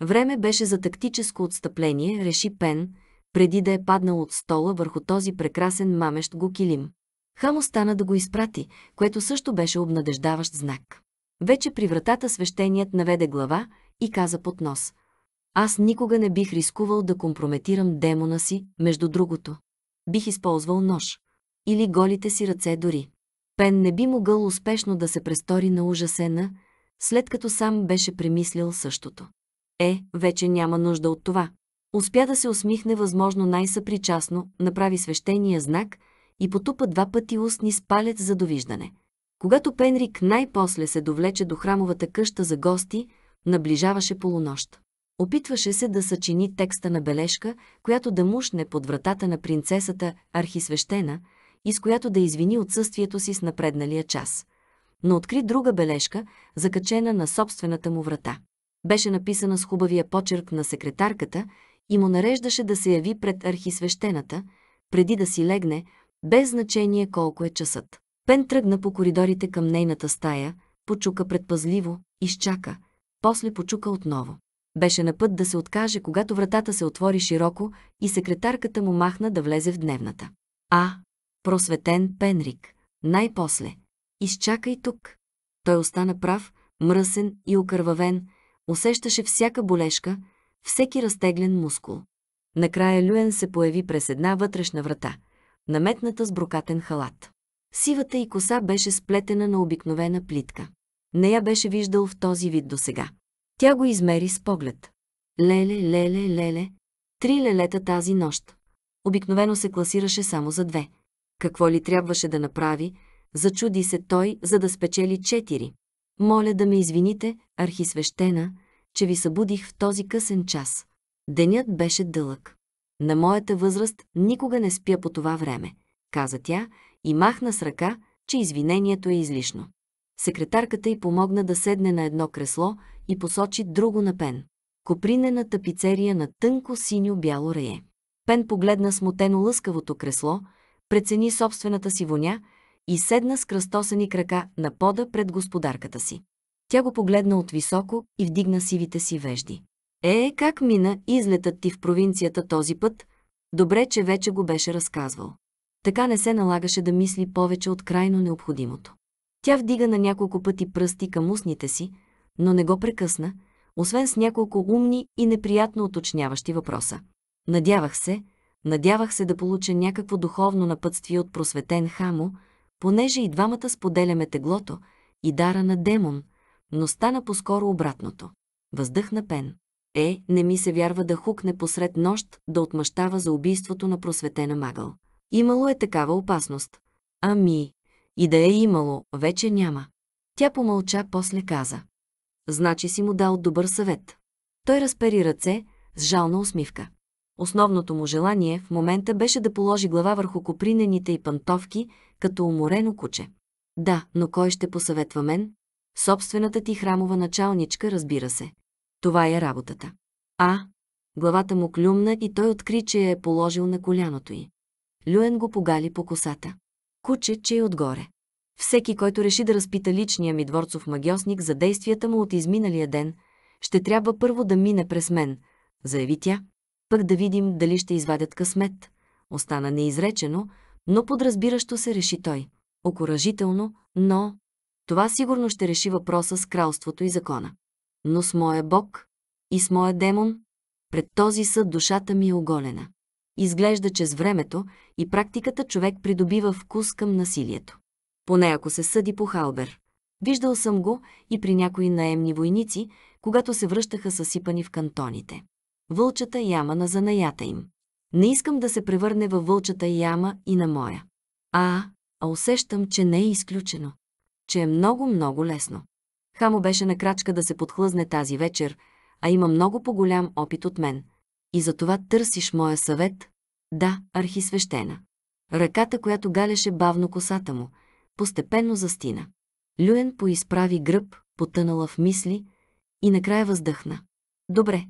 Време беше за тактическо отстъпление, реши Пен, преди да е паднал от стола върху този прекрасен мамещ го килим. Хамо стана да го изпрати, което също беше обнадеждаващ знак. Вече при вратата свещеният наведе глава и каза под нос. Аз никога не бих рискувал да компрометирам демона си, между другото. Бих използвал нож. Или голите си ръце дори. Пен не би могъл успешно да се престори на ужасена, след като сам беше премислил същото. Е, вече няма нужда от това. Успя да се усмихне възможно най-съпричастно, направи свещения знак и потупа два пъти устни с палец за довиждане. Когато Пенрик най-после се довлече до храмовата къща за гости, наближаваше полунощ. Опитваше се да съчини текста на бележка, която да мушне под вратата на принцесата архисвещена и с която да извини отсъствието си с напредналия час. Но откри друга бележка, закачена на собствената му врата. Беше написана с хубавия почерк на секретарката и му нареждаше да се яви пред архисвещената, преди да си легне, без значение колко е часът. Пен тръгна по коридорите към нейната стая, почука предпазливо, изчака, после почука отново. Беше на път да се откаже, когато вратата се отвори широко и секретарката му махна да влезе в дневната. А, просветен Пенрик, най-после. Изчакай тук. Той остана прав, мръсен и окървавен, усещаше всяка болешка, всеки разтеглен мускул. Накрая Люен се появи през една вътрешна врата, наметната с брокатен халат. Сивата и коса беше сплетена на обикновена плитка. Не я беше виждал в този вид досега. Тя го измери с поглед. Леле, леле, леле. Три лелета тази нощ. Обикновено се класираше само за две. Какво ли трябваше да направи? Зачуди се той, за да спечели четири. Моля да ме извините, архисвещена, че ви събудих в този късен час. Денят беше дълъг. На моята възраст никога не спя по това време, каза тя и махна с ръка, че извинението е излишно. Секретарката й помогна да седне на едно кресло и посочи друго на Пен. Копринена тапицерия на тънко синьо-бяло рее. Пен погледна смутено лъскавото кресло, прецени собствената си воня и седна с кръстосани крака на пода пред господарката си. Тя го погледна от високо и вдигна сивите си вежди. Е, как мина излетът ти в провинцията този път? Добре, че вече го беше разказвал. Така не се налагаше да мисли повече от крайно необходимото. Тя вдига на няколко пъти пръсти към устните си, но не го прекъсна, освен с няколко умни и неприятно уточняващи въпроса. Надявах се, надявах се да получа някакво духовно напътствие от просветен хамо, понеже и двамата споделяме теглото и дара на демон, но стана по-скоро обратното. Въздъхна Пен. Е, не ми се вярва да хукне посред нощ да отмъщава за убийството на просветена магъл. Имало е такава опасност. Ами, и да е имало, вече няма. Тя помълча, после каза. Значи си му дал добър съвет. Той разпери ръце с жална усмивка. Основното му желание в момента беше да положи глава върху копринените и пантовки, като уморено куче. Да, но кой ще посъветва мен? Собствената ти храмова началничка, разбира се. Това е работата. А, главата му клюмна и той откри, че я е положил на коляното й. Люен го погали по косата. Куче, че и отгоре. Всеки, който реши да разпита личния ми дворцов магиосник за действията му от изминалия ден, ще трябва първо да мине през мен, заяви тя. Пък да видим дали ще извадят късмет. Остана неизречено, но подразбиращо се реши той. Окоръжително, но това сигурно ще реши въпроса с кралството и закона. Но с моя Бог и с моя демон, пред този съд душата ми е оголена. Изглежда, че с времето и практиката човек придобива вкус към насилието. Поне ако се съди по Халбер. Виждал съм го и при някои наемни войници, когато се връщаха съсипани в кантоните. Вълчата яма на занаята им. Не искам да се превърне във вълчата яма и на моя. А, а усещам, че не е изключено че е много-много лесно. Хамо беше на крачка да се подхлъзне тази вечер, а има много по-голям опит от мен. И за това търсиш моя съвет? Да, архисвещена. Ръката, която галеше бавно косата му, постепенно застина. Люен поизправи гръб, потънала в мисли, и накрая въздъхна. Добре,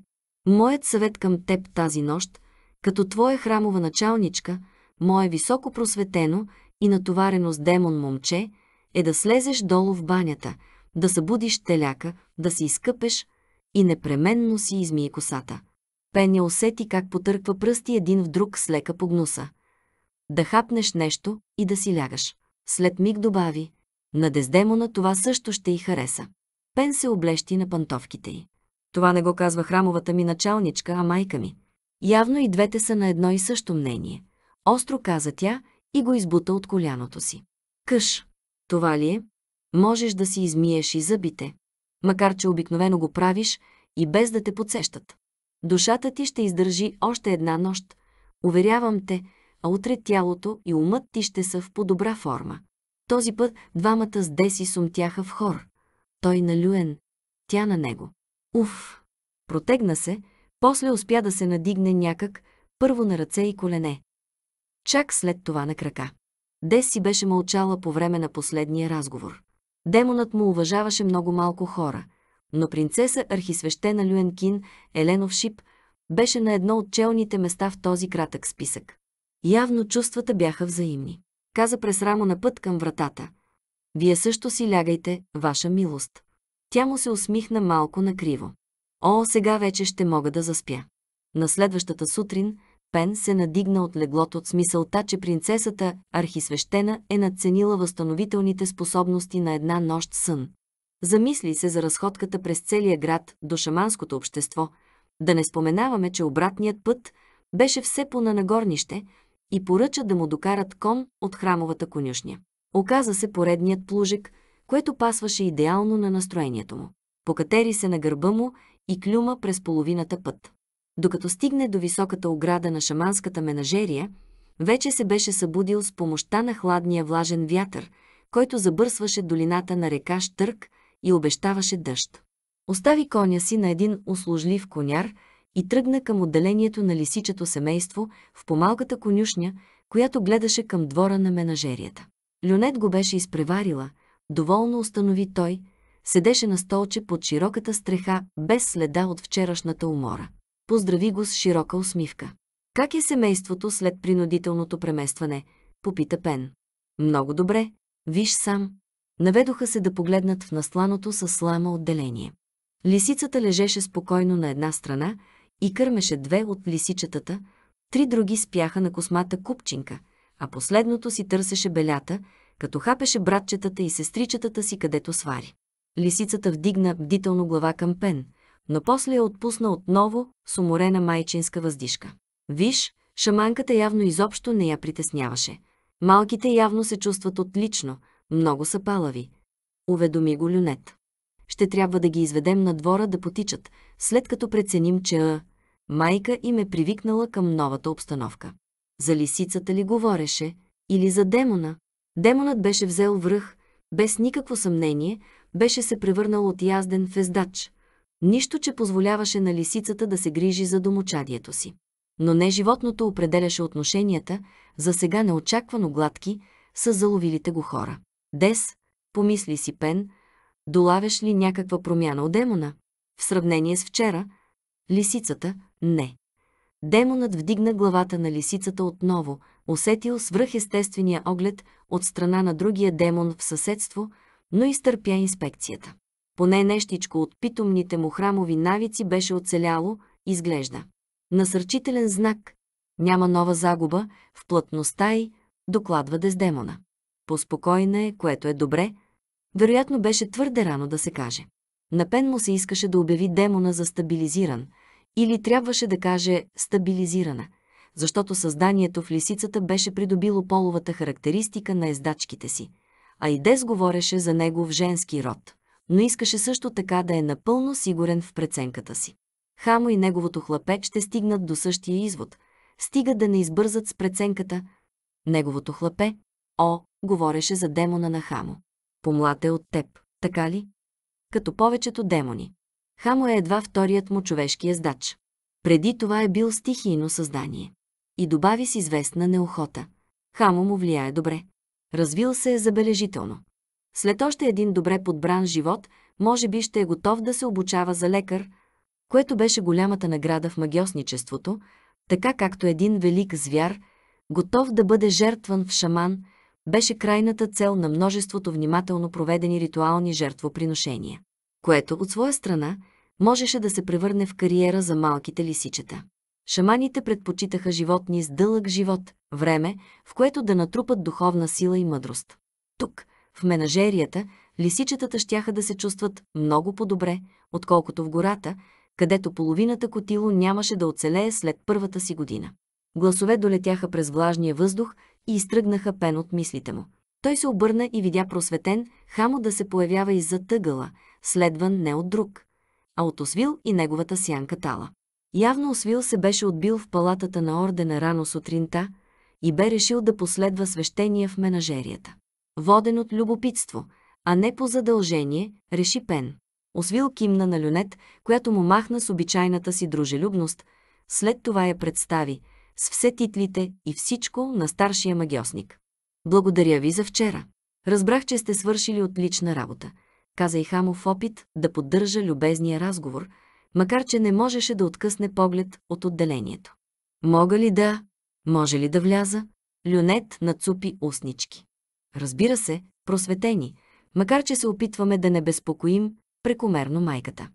моят съвет към теб тази нощ, като твоя храмова началничка, мое високо просветено и натоварено с демон момче – е да слезеш долу в банята, да събудиш теляка, да се изкъпеш и непременно си измие косата. Пеня усети как потърква пръсти един в друг с лека погнуса. Да хапнеш нещо и да си лягаш. След миг добави, на Дездемона това също ще й хареса. Пен се облещи на пантовките й. Това не го казва храмовата ми началничка, а майка ми. Явно и двете са на едно и също мнение. Остро каза тя и го избута от коляното си. Къш! Това ли е? Можеш да си измиеш и зъбите. Макар, че обикновено го правиш и без да те подсещат. Душата ти ще издържи още една нощ. Уверявам те, а утре тялото и умът ти ще са в по-добра форма. Този път двамата с Деси сумтяха в хор. Той на Люен, тя на него. Уф! Протегна се, после успя да се надигне някак, първо на ръце и колене. Чак след това на крака. Дес си беше мълчала по време на последния разговор. Демонът му уважаваше много малко хора, но принцеса архисвещена Люенкин, Еленов Шип, беше на едно от челните места в този кратък списък. Явно чувствата бяха взаимни. Каза през рамо на път към вратата. Вие също си лягайте, ваша милост. Тя му се усмихна малко накриво. О, сега вече ще мога да заспя. На следващата сутрин – Пен се надигна от леглото от смисълта, че принцесата, архисвещена, е надценила възстановителните способности на една нощ сън. Замисли се за разходката през целия град до шаманското общество. Да не споменаваме, че обратният път беше все по нагорнище и поръча да му докарат кон от храмовата конюшня. Оказа се поредният плужик, което пасваше идеално на настроението му. Покатери се на гърба му и клюма през половината път. Докато стигне до високата ограда на шаманската менажерия, вече се беше събудил с помощта на хладния влажен вятър, който забърсваше долината на река Штърк и обещаваше дъжд. Остави коня си на един услужлив коняр и тръгна към отделението на лисичето семейство в помалката конюшня, която гледаше към двора на менажерията. Люнет го беше изпреварила, доволно установи той, седеше на столче под широката стреха без следа от вчерашната умора. Поздрави го с широка усмивка. Как е семейството след принудителното преместване? Попита Пен. Много добре. Виж сам. Наведоха се да погледнат в насланото със слама отделение. Лисицата лежеше спокойно на една страна и кърмеше две от лисичетата, три други спяха на космата купчинка, а последното си търсеше белята, като хапеше братчетата и сестричетата си където свари. Лисицата вдигна бдително глава към Пен – но после я е отпусна отново с уморена майчинска въздишка. Виж, шаманката явно изобщо не я притесняваше. Малките явно се чувстват отлично, много са палави. Уведоми го Люнет. Ще трябва да ги изведем на двора да потичат, след като преценим, че а, майка им е привикнала към новата обстановка. За лисицата ли говореше? Или за демона? Демонът беше взел връх, без никакво съмнение, беше се превърнал от язден фездач. ездач – Нищо, че позволяваше на лисицата да се грижи за домочадието си. Но не животното определяше отношенията, за сега неочаквано гладки, с заловилите го хора. Дес, помисли си Пен, долавяш ли някаква промяна от демона? В сравнение с вчера, лисицата – не. Демонът вдигна главата на лисицата отново, усетил свръхестествения оглед от страна на другия демон в съседство, но изтърпя инспекцията. Поне нещичко от питомните му храмови навици беше оцеляло, изглежда. Насърчителен знак. Няма нова загуба, в плътността й, докладва Дездемона. Поспокойна е, което е добре. Вероятно беше твърде рано да се каже. Напен му се искаше да обяви демона за стабилизиран, или трябваше да каже стабилизирана, защото създанието в лисицата беше придобило половата характеристика на ездачките си, а и дез говореше за него в женски род но искаше също така да е напълно сигурен в преценката си. Хамо и неговото хлапе ще стигнат до същия извод, стига да не избързат с преценката. Неговото хлапе, о, говореше за демона на Хамо. Помлад е от теб, така ли? Като повечето демони. Хамо е едва вторият му човешки ездач. Преди това е бил стихийно създание. И добави с известна неохота. Хамо му влияе добре. Развил се е забележително. След още един добре подбран живот, може би ще е готов да се обучава за лекар, което беше голямата награда в магиосничеството, така както един велик звяр, готов да бъде жертван в шаман, беше крайната цел на множеството внимателно проведени ритуални жертвоприношения, което от своя страна можеше да се превърне в кариера за малките лисичета. Шаманите предпочитаха животни с дълъг живот, време, в което да натрупат духовна сила и мъдрост. Тук, в менажерията лисичетата щяха да се чувстват много по-добре, отколкото в гората, където половината котило нямаше да оцелее след първата си година. Гласове долетяха през влажния въздух и изтръгнаха пен от мислите му. Той се обърна и видя просветен хамо да се появява из-за тъгъла, следван не от друг, а от Освил и неговата сянка Тала. Явно Освил се беше отбил в палатата на ордена рано сутринта и бе решил да последва свещения в менажерията воден от любопитство, а не по задължение, реши Пен. Освил кимна на люнет, която му махна с обичайната си дружелюбност, след това я представи с все титлите и всичко на старшия магиосник. Благодаря ви за вчера. Разбрах, че сте свършили отлична работа, каза и Хамов опит да поддържа любезния разговор, макар че не можеше да откъсне поглед от отделението. Мога ли да... Може ли да вляза? Люнет нацупи устнички. Разбира се, просветени, макар че се опитваме да не безпокоим прекомерно майката.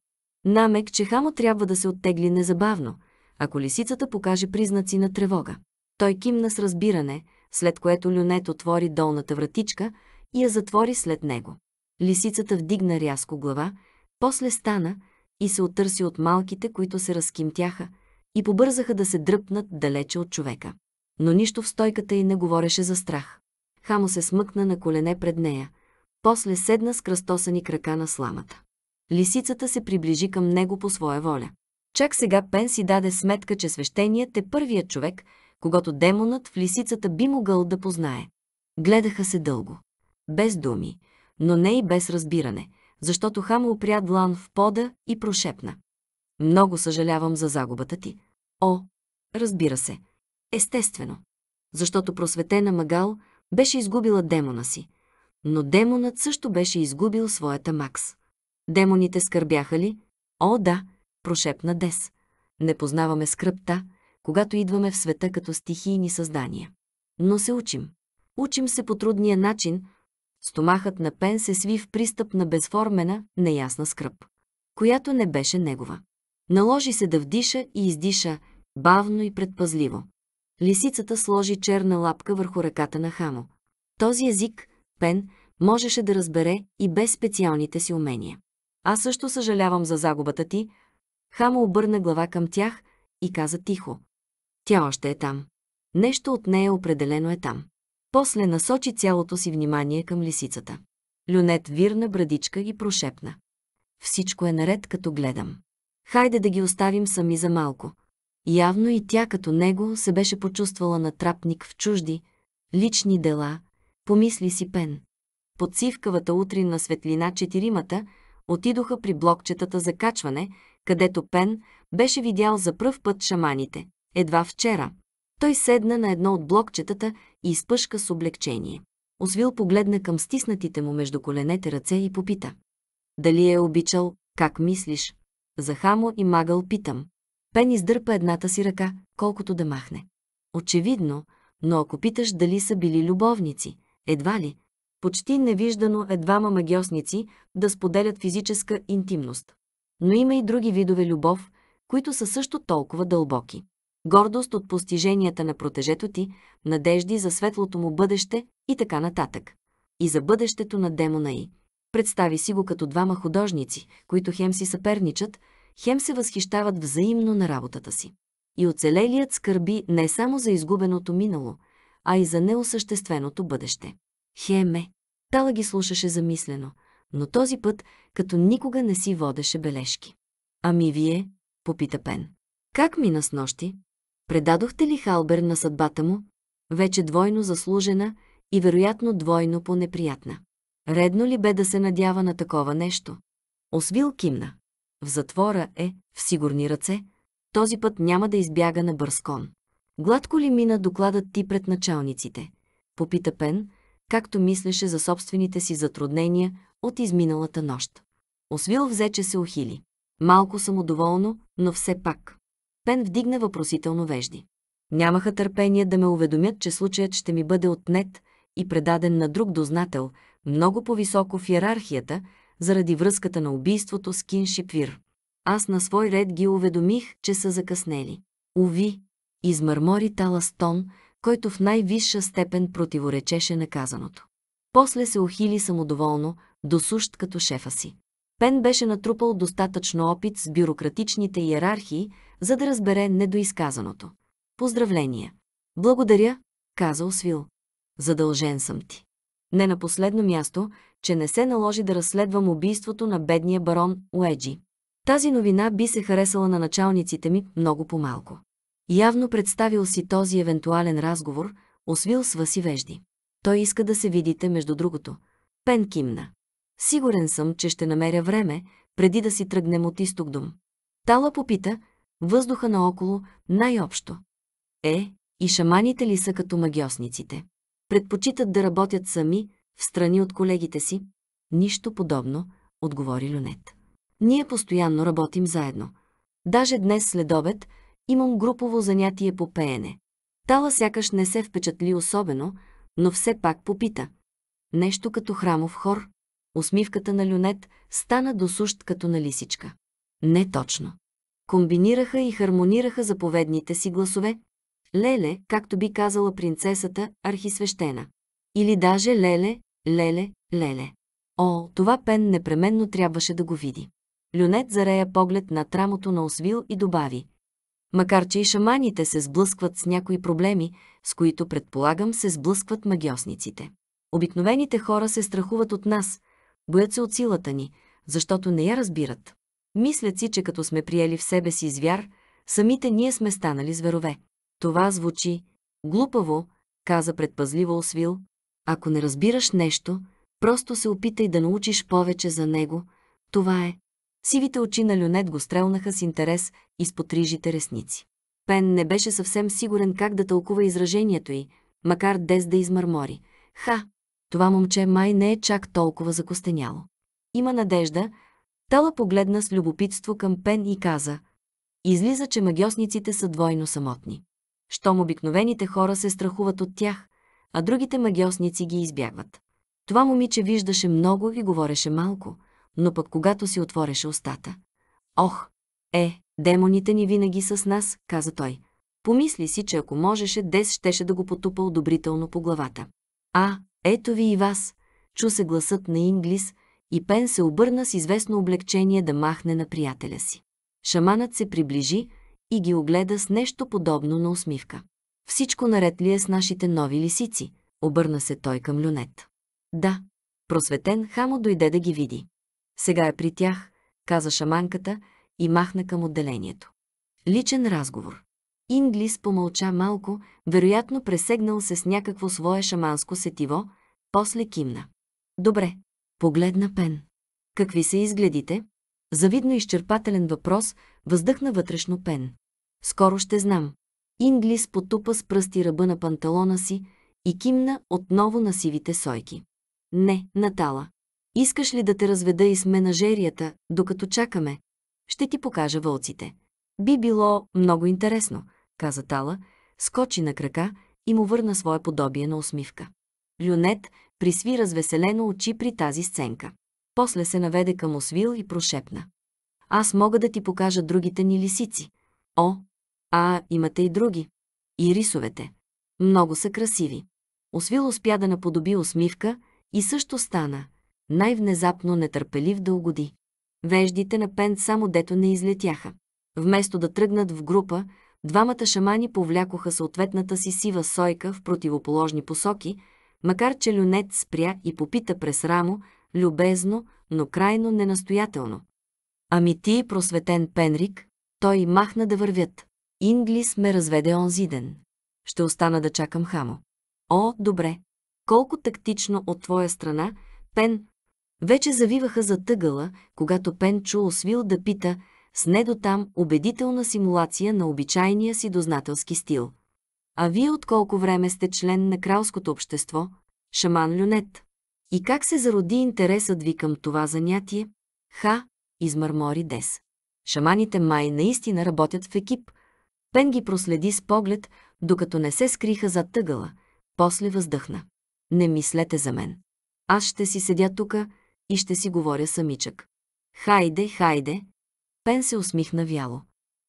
Намек, че хамо трябва да се оттегли незабавно, ако лисицата покаже признаци на тревога. Той кимна с разбиране, след което люнет отвори долната вратичка и я затвори след него. Лисицата вдигна рязко глава, после стана и се отърси от малките, които се разкимтяха и побързаха да се дръпнат далече от човека. Но нищо в стойката й не говореше за страх. Хамо се смъкна на колене пред нея. После седна с кръстосани крака на сламата. Лисицата се приближи към него по своя воля. Чак сега Пен си даде сметка, че свещеният е първият човек, когато демонът в лисицата би могъл да познае. Гледаха се дълго. Без думи, но не и без разбиране, защото Хамо опря длан в пода и прошепна. Много съжалявам за загубата ти. О, разбира се. Естествено. Защото просветена Магал беше изгубила демона си. Но демонът също беше изгубил своята Макс. Демоните скърбяха ли? О, да, прошепна Дес. Не познаваме скръпта, когато идваме в света като стихийни създания. Но се учим. Учим се по трудния начин. Стомахът на Пен се сви в пристъп на безформена, неясна скръп, която не беше негова. Наложи се да вдиша и издиша, бавно и предпазливо. Лисицата сложи черна лапка върху ръката на Хамо. Този език, Пен, можеше да разбере и без специалните си умения. Аз също съжалявам за загубата ти. Хамо обърна глава към тях и каза тихо. Тя още е там. Нещо от нея определено е там. После насочи цялото си внимание към лисицата. Люнет вирна брадичка и прошепна. Всичко е наред, като гледам. Хайде да ги оставим сами за малко. Явно и тя като него се беше почувствала на трапник в чужди, лични дела, помисли си Пен. Под сивкавата утринна светлина четиримата отидоха при блокчетата за качване, където Пен беше видял за пръв път шаманите, едва вчера. Той седна на едно от блокчетата и изпъшка с облегчение. Освил погледна към стиснатите му между коленете ръце и попита. Дали е обичал, как мислиш? За Хамо и Магъл питам. Пен издърпа едната си ръка, колкото да махне. Очевидно, но ако питаш дали са били любовници, едва ли, почти невиждано е двама магиосници да споделят физическа интимност. Но има и други видове любов, които са също толкова дълбоки. Гордост от постиженията на протежето ти, надежди за светлото му бъдеще и така нататък. И за бъдещето на демона й. Представи си го като двама художници, които хем си съперничат, хем се възхищават взаимно на работата си. И оцелелият скърби не само за изгубеното минало, а и за неосъщественото бъдеще. Хеме. Тала ги слушаше замислено, но този път като никога не си водеше бележки. Ами вие, попита Пен. Как мина с нощи? Предадохте ли Халбер на съдбата му? Вече двойно заслужена и вероятно двойно по-неприятна. Редно ли бе да се надява на такова нещо? Освил кимна в затвора е, в сигурни ръце, този път няма да избяга на Бърскон. Гладко ли мина докладът ти пред началниците? Попита Пен, както мислеше за собствените си затруднения от изминалата нощ. Освил взе, че се ухили. Малко самодоволно, но все пак. Пен вдигна въпросително вежди. Нямаха търпение да ме уведомят, че случаят ще ми бъде отнет и предаден на друг дознател, много по-високо в иерархията, заради връзката на убийството с Кин Шипвир. Аз на свой ред ги уведомих, че са закъснели. Уви, измърмори Таластон, който в най-висша степен противоречеше наказаното. После се ухили самодоволно, досущ като шефа си. Пен беше натрупал достатъчно опит с бюрократичните иерархии, за да разбере недоизказаното. Поздравления! Благодаря, каза Освил. Задължен съм ти. Не на последно място, че не се наложи да разследвам убийството на бедния барон Уеджи. Тази новина би се харесала на началниците ми много по-малко. Явно представил си този евентуален разговор, освил с Васи Вежди. Той иска да се видите, между другото. Пен кимна. Сигурен съм, че ще намеря време, преди да си тръгнем от изток дом. Тала попита, въздуха наоколо, най-общо. Е, и шаманите ли са като магиосниците? Предпочитат да работят сами, в страни от колегите си. Нищо подобно, отговори Люнет. Ние постоянно работим заедно. Даже днес след обед имам групово занятие по пеене. Тала сякаш не се впечатли особено, но все пак попита. Нещо като храмов хор. Усмивката на Люнет стана досущ като на лисичка. Не точно. Комбинираха и хармонираха заповедните си гласове. Леле, както би казала принцесата, архисвещена. Или даже Леле, Леле, леле. О, това Пен непременно трябваше да го види. Люнет зарея поглед на трамото на Освил и добави. Макар, че и шаманите се сблъскват с някои проблеми, с които, предполагам, се сблъскват магиосниците. Обикновените хора се страхуват от нас, боят се от силата ни, защото не я разбират. Мислят си, че като сме приели в себе си звяр, самите ние сме станали зверове. Това звучи глупаво, каза предпазливо Освил, ако не разбираш нещо, просто се опитай да научиш повече за него. Това е. Сивите очи на Люнет го стрелнаха с интерес изпод рижите ресници. Пен не беше съвсем сигурен как да тълкува изражението й, макар дес да измърмори. Ха, това момче май не е чак толкова закостеняло. Има надежда. Тала погледна с любопитство към Пен и каза. Излиза, че магиосниците са двойно самотни. Щом обикновените хора се страхуват от тях, а другите магиосници ги избягват. Това момиче виждаше много и говореше малко, но пък когато си отвореше устата. Ох, е, демоните ни винаги с нас, каза той. Помисли си, че ако можеше, Дес щеше да го потупа одобрително по главата. А, ето ви и вас, чу се гласът на Инглис и Пен се обърна с известно облегчение да махне на приятеля си. Шаманът се приближи и ги огледа с нещо подобно на усмивка. Всичко наред ли е с нашите нови лисици? Обърна се той към Люнет. Да. Просветен Хамо дойде да ги види. Сега е при тях, каза шаманката и махна към отделението. Личен разговор. Инглис помълча малко, вероятно пресегнал се с някакво свое шаманско сетиво, после кимна. Добре. Погледна Пен. Какви са изгледите? Завидно изчерпателен въпрос въздъхна вътрешно Пен. Скоро ще знам, Инглис потупа с пръсти ръба на панталона си и кимна отново на сивите сойки. Не, Натала. Искаш ли да те разведа и с менажерията, докато чакаме? Ще ти покажа вълците. Би било много интересно, каза Тала, скочи на крака и му върна свое подобие на усмивка. Люнет присви развеселено очи при тази сценка. После се наведе към Освил и прошепна. Аз мога да ти покажа другите ни лисици. О, а, имате и други. И рисовете. Много са красиви. Освил успя да наподоби усмивка и също стана. Най-внезапно нетърпелив да угоди. Веждите на Пент само дето не излетяха. Вместо да тръгнат в група, двамата шамани повлякоха съответната си сива сойка в противоположни посоки, макар че Люнет спря и попита през рамо, любезно, но крайно ненастоятелно. Ами ти, просветен Пенрик, той махна да вървят. Инглис ме разведе онзи ден. Ще остана да чакам Хамо. О, добре. Колко тактично от твоя страна, Пен. Вече завиваха за тъгъла, когато Пен чу освил да пита с не до там убедителна симулация на обичайния си дознателски стил. А вие от колко време сте член на кралското общество, шаман Люнет? И как се зароди интересът ви към това занятие? Ха, измърмори Дес. Шаманите май наистина работят в екип, Пен ги проследи с поглед, докато не се скриха зад тъгъла. После въздъхна. Не мислете за мен. Аз ще си седя тука и ще си говоря самичък. Хайде, хайде! Пен се усмихна вяло.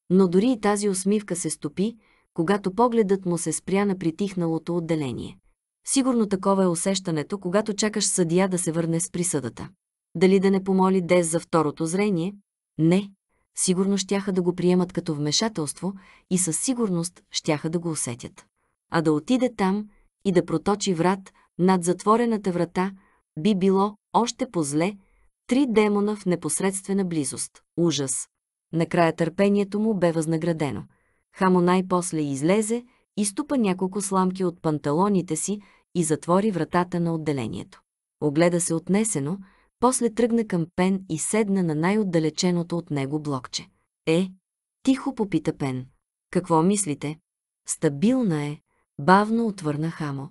Но дори и тази усмивка се стопи, когато погледът му се спря на притихналото отделение. Сигурно такова е усещането, когато чакаш съдия да се върне с присъдата. Дали да не помоли Дез за второто зрение? Не, сигурно щяха да го приемат като вмешателство и със сигурност щяха да го усетят. А да отиде там и да проточи врат над затворената врата би било още по-зле, три демона в непосредствена близост. Ужас. Накрая търпението му бе възнаградено. Хамо най-после излезе, ступа няколко сламки от панталоните си и затвори вратата на отделението. Огледа се отнесено, после тръгна към Пен и седна на най-отдалеченото от него блокче. Е, тихо попита Пен. Какво мислите? Стабилна е, бавно отвърна Хамо.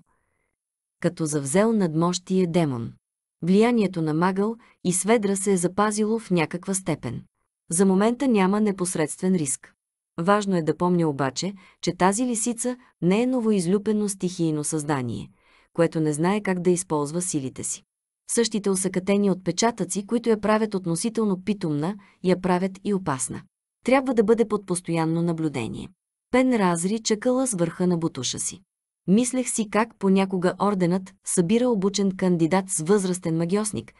Като завзел надмощие демон. Влиянието на магъл и сведра се е запазило в някаква степен. За момента няма непосредствен риск. Важно е да помня обаче, че тази лисица не е новоизлюпено стихийно създание, което не знае как да използва силите си същите усъкътени отпечатъци, които я правят относително питомна, я правят и опасна. Трябва да бъде под постоянно наблюдение. Пен разри чакала с върха на бутуша си. Мислех си как понякога орденът събира обучен кандидат с възрастен магиосник,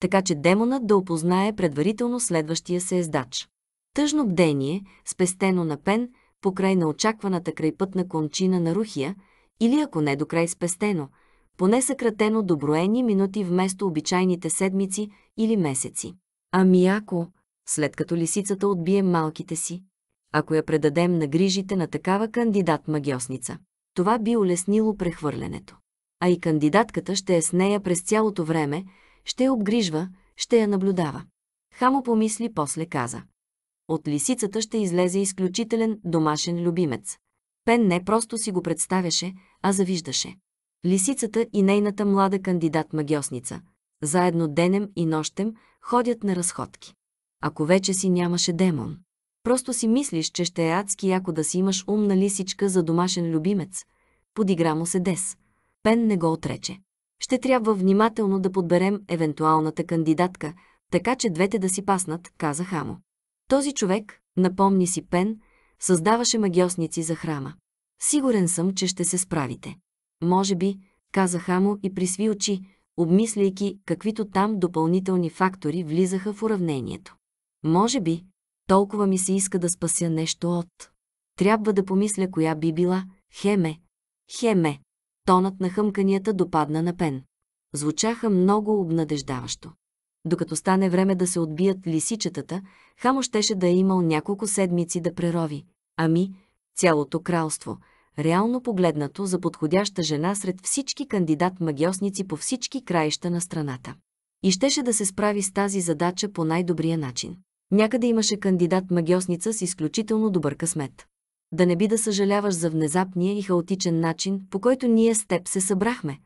така че демонът да опознае предварително следващия се ездач. Тъжно бдение, спестено на Пен, покрай на очакваната крайпътна кончина на Рухия, или ако не до край спестено – поне съкратено доброени минути вместо обичайните седмици или месеци. Ами ако, след като лисицата отбие малките си, ако я предадем на грижите на такава кандидат-магиосница, това би улеснило прехвърлянето. А и кандидатката ще е с нея през цялото време, ще я обгрижва, ще я наблюдава. Хамо помисли, после каза. От лисицата ще излезе изключителен домашен любимец. Пен не просто си го представяше, а завиждаше. Лисицата и нейната млада кандидат-магиосница, заедно денем и нощем, ходят на разходки. Ако вече си нямаше демон. Просто си мислиш, че ще е адски ако да си имаш умна лисичка за домашен любимец. Подигра му се дес. Пен не го отрече. Ще трябва внимателно да подберем евентуалната кандидатка, така че двете да си паснат, каза Хамо. Този човек, напомни си Пен, създаваше магиосници за храма. Сигурен съм, че ще се справите. Може би, каза Хамо и присви очи, обмисляйки каквито там допълнителни фактори влизаха в уравнението. Може би, толкова ми се иска да спася нещо от. Трябва да помисля коя би била Хеме. Хеме. Тонът на хъмканията допадна на пен. Звучаха много обнадеждаващо. Докато стане време да се отбият лисичетата, Хамо щеше да е имал няколко седмици да прерови. Ами, цялото кралство – реално погледнато за подходяща жена сред всички кандидат-магиосници по всички краища на страната. И щеше да се справи с тази задача по най-добрия начин. Някъде имаше кандидат-магиосница с изключително добър късмет. Да не би да съжаляваш за внезапния и хаотичен начин, по който ние с теб се събрахме.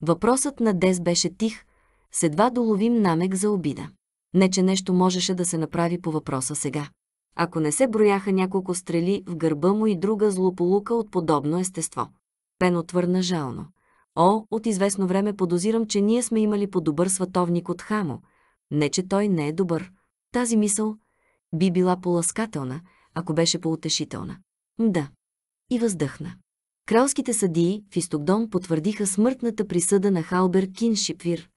Въпросът на Дес беше тих, с едва доловим намек за обида. Не, че нещо можеше да се направи по въпроса сега ако не се брояха няколко стрели в гърба му и друга злополука от подобно естество. Пен отвърна жално. О, от известно време подозирам, че ние сме имали по-добър световник от Хамо. Не, че той не е добър. Тази мисъл би била поласкателна, ако беше поутешителна. Да. И въздъхна. Кралските съдии в Истокдон потвърдиха смъртната присъда на Халбер Киншипвир.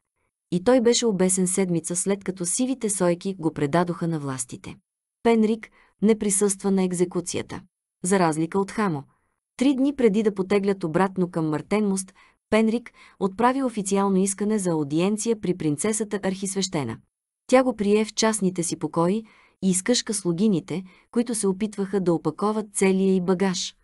И той беше обесен седмица след като сивите сойки го предадоха на властите. Пенрик не присъства на екзекуцията, за разлика от Хамо. Три дни преди да потеглят обратно към Мартенмост, Пенрик отправи официално искане за аудиенция при принцесата Архисвещена. Тя го прие в частните си покои и изкъшка слугините, които се опитваха да опаковат целия и багаж.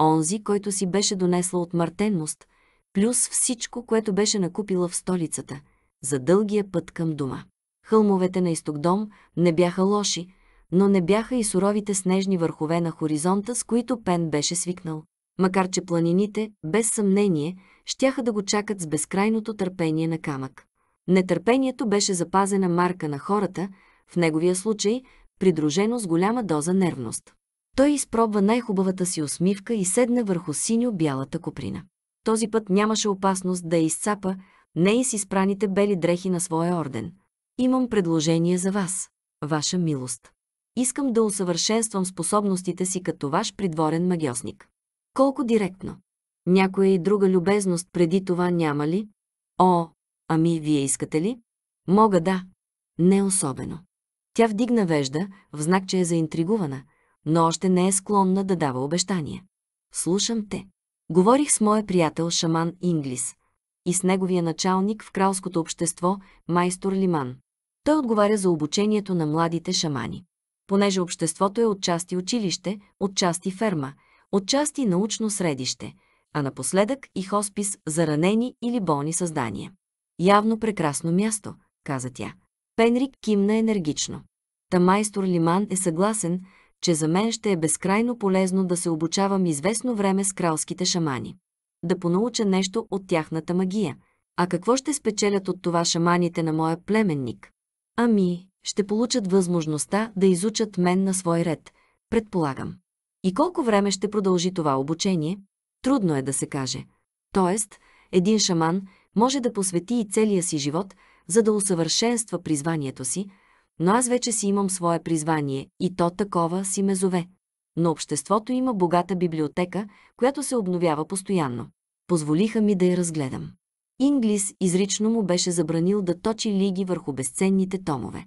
Онзи, който си беше донесла от Мартенмост, плюс всичко, което беше накупила в столицата, за дългия път към дома. Хълмовете на дом не бяха лоши, но не бяха и суровите снежни върхове на хоризонта, с които Пен беше свикнал. Макар че планините, без съмнение, щяха да го чакат с безкрайното търпение на камък. Нетърпението беше запазена марка на хората, в неговия случай придружено с голяма доза нервност. Той изпробва най-хубавата си усмивка и седна върху синьо-бялата куприна. Този път нямаше опасност да я изцапа, не и с изпраните бели дрехи на своя орден. Имам предложение за вас, ваша милост. Искам да усъвършенствам способностите си като ваш придворен магиосник. Колко директно. Някоя и друга любезност преди това няма ли? О, ами вие искате ли? Мога да. Не особено. Тя вдигна вежда, в знак, че е заинтригувана, но още не е склонна да дава обещания. Слушам те. Говорих с моя приятел шаман Инглис и с неговия началник в кралското общество, майстор Лиман. Той отговаря за обучението на младите шамани понеже обществото е отчасти училище, отчасти ферма, отчасти научно средище, а напоследък и хоспис за ранени или болни създания. Явно прекрасно място, каза тя. Пенрик кимна енергично. Та майстор Лиман е съгласен, че за мен ще е безкрайно полезно да се обучавам известно време с кралските шамани. Да понауча нещо от тяхната магия. А какво ще спечелят от това шаманите на моя племенник? Ами, ще получат възможността да изучат мен на свой ред, предполагам. И колко време ще продължи това обучение, трудно е да се каже. Тоест, един шаман може да посвети и целия си живот, за да усъвършенства призванието си, но аз вече си имам свое призвание и то такова си ме зове. Но обществото има богата библиотека, която се обновява постоянно. Позволиха ми да я разгледам. Инглис изрично му беше забранил да точи лиги върху безценните томове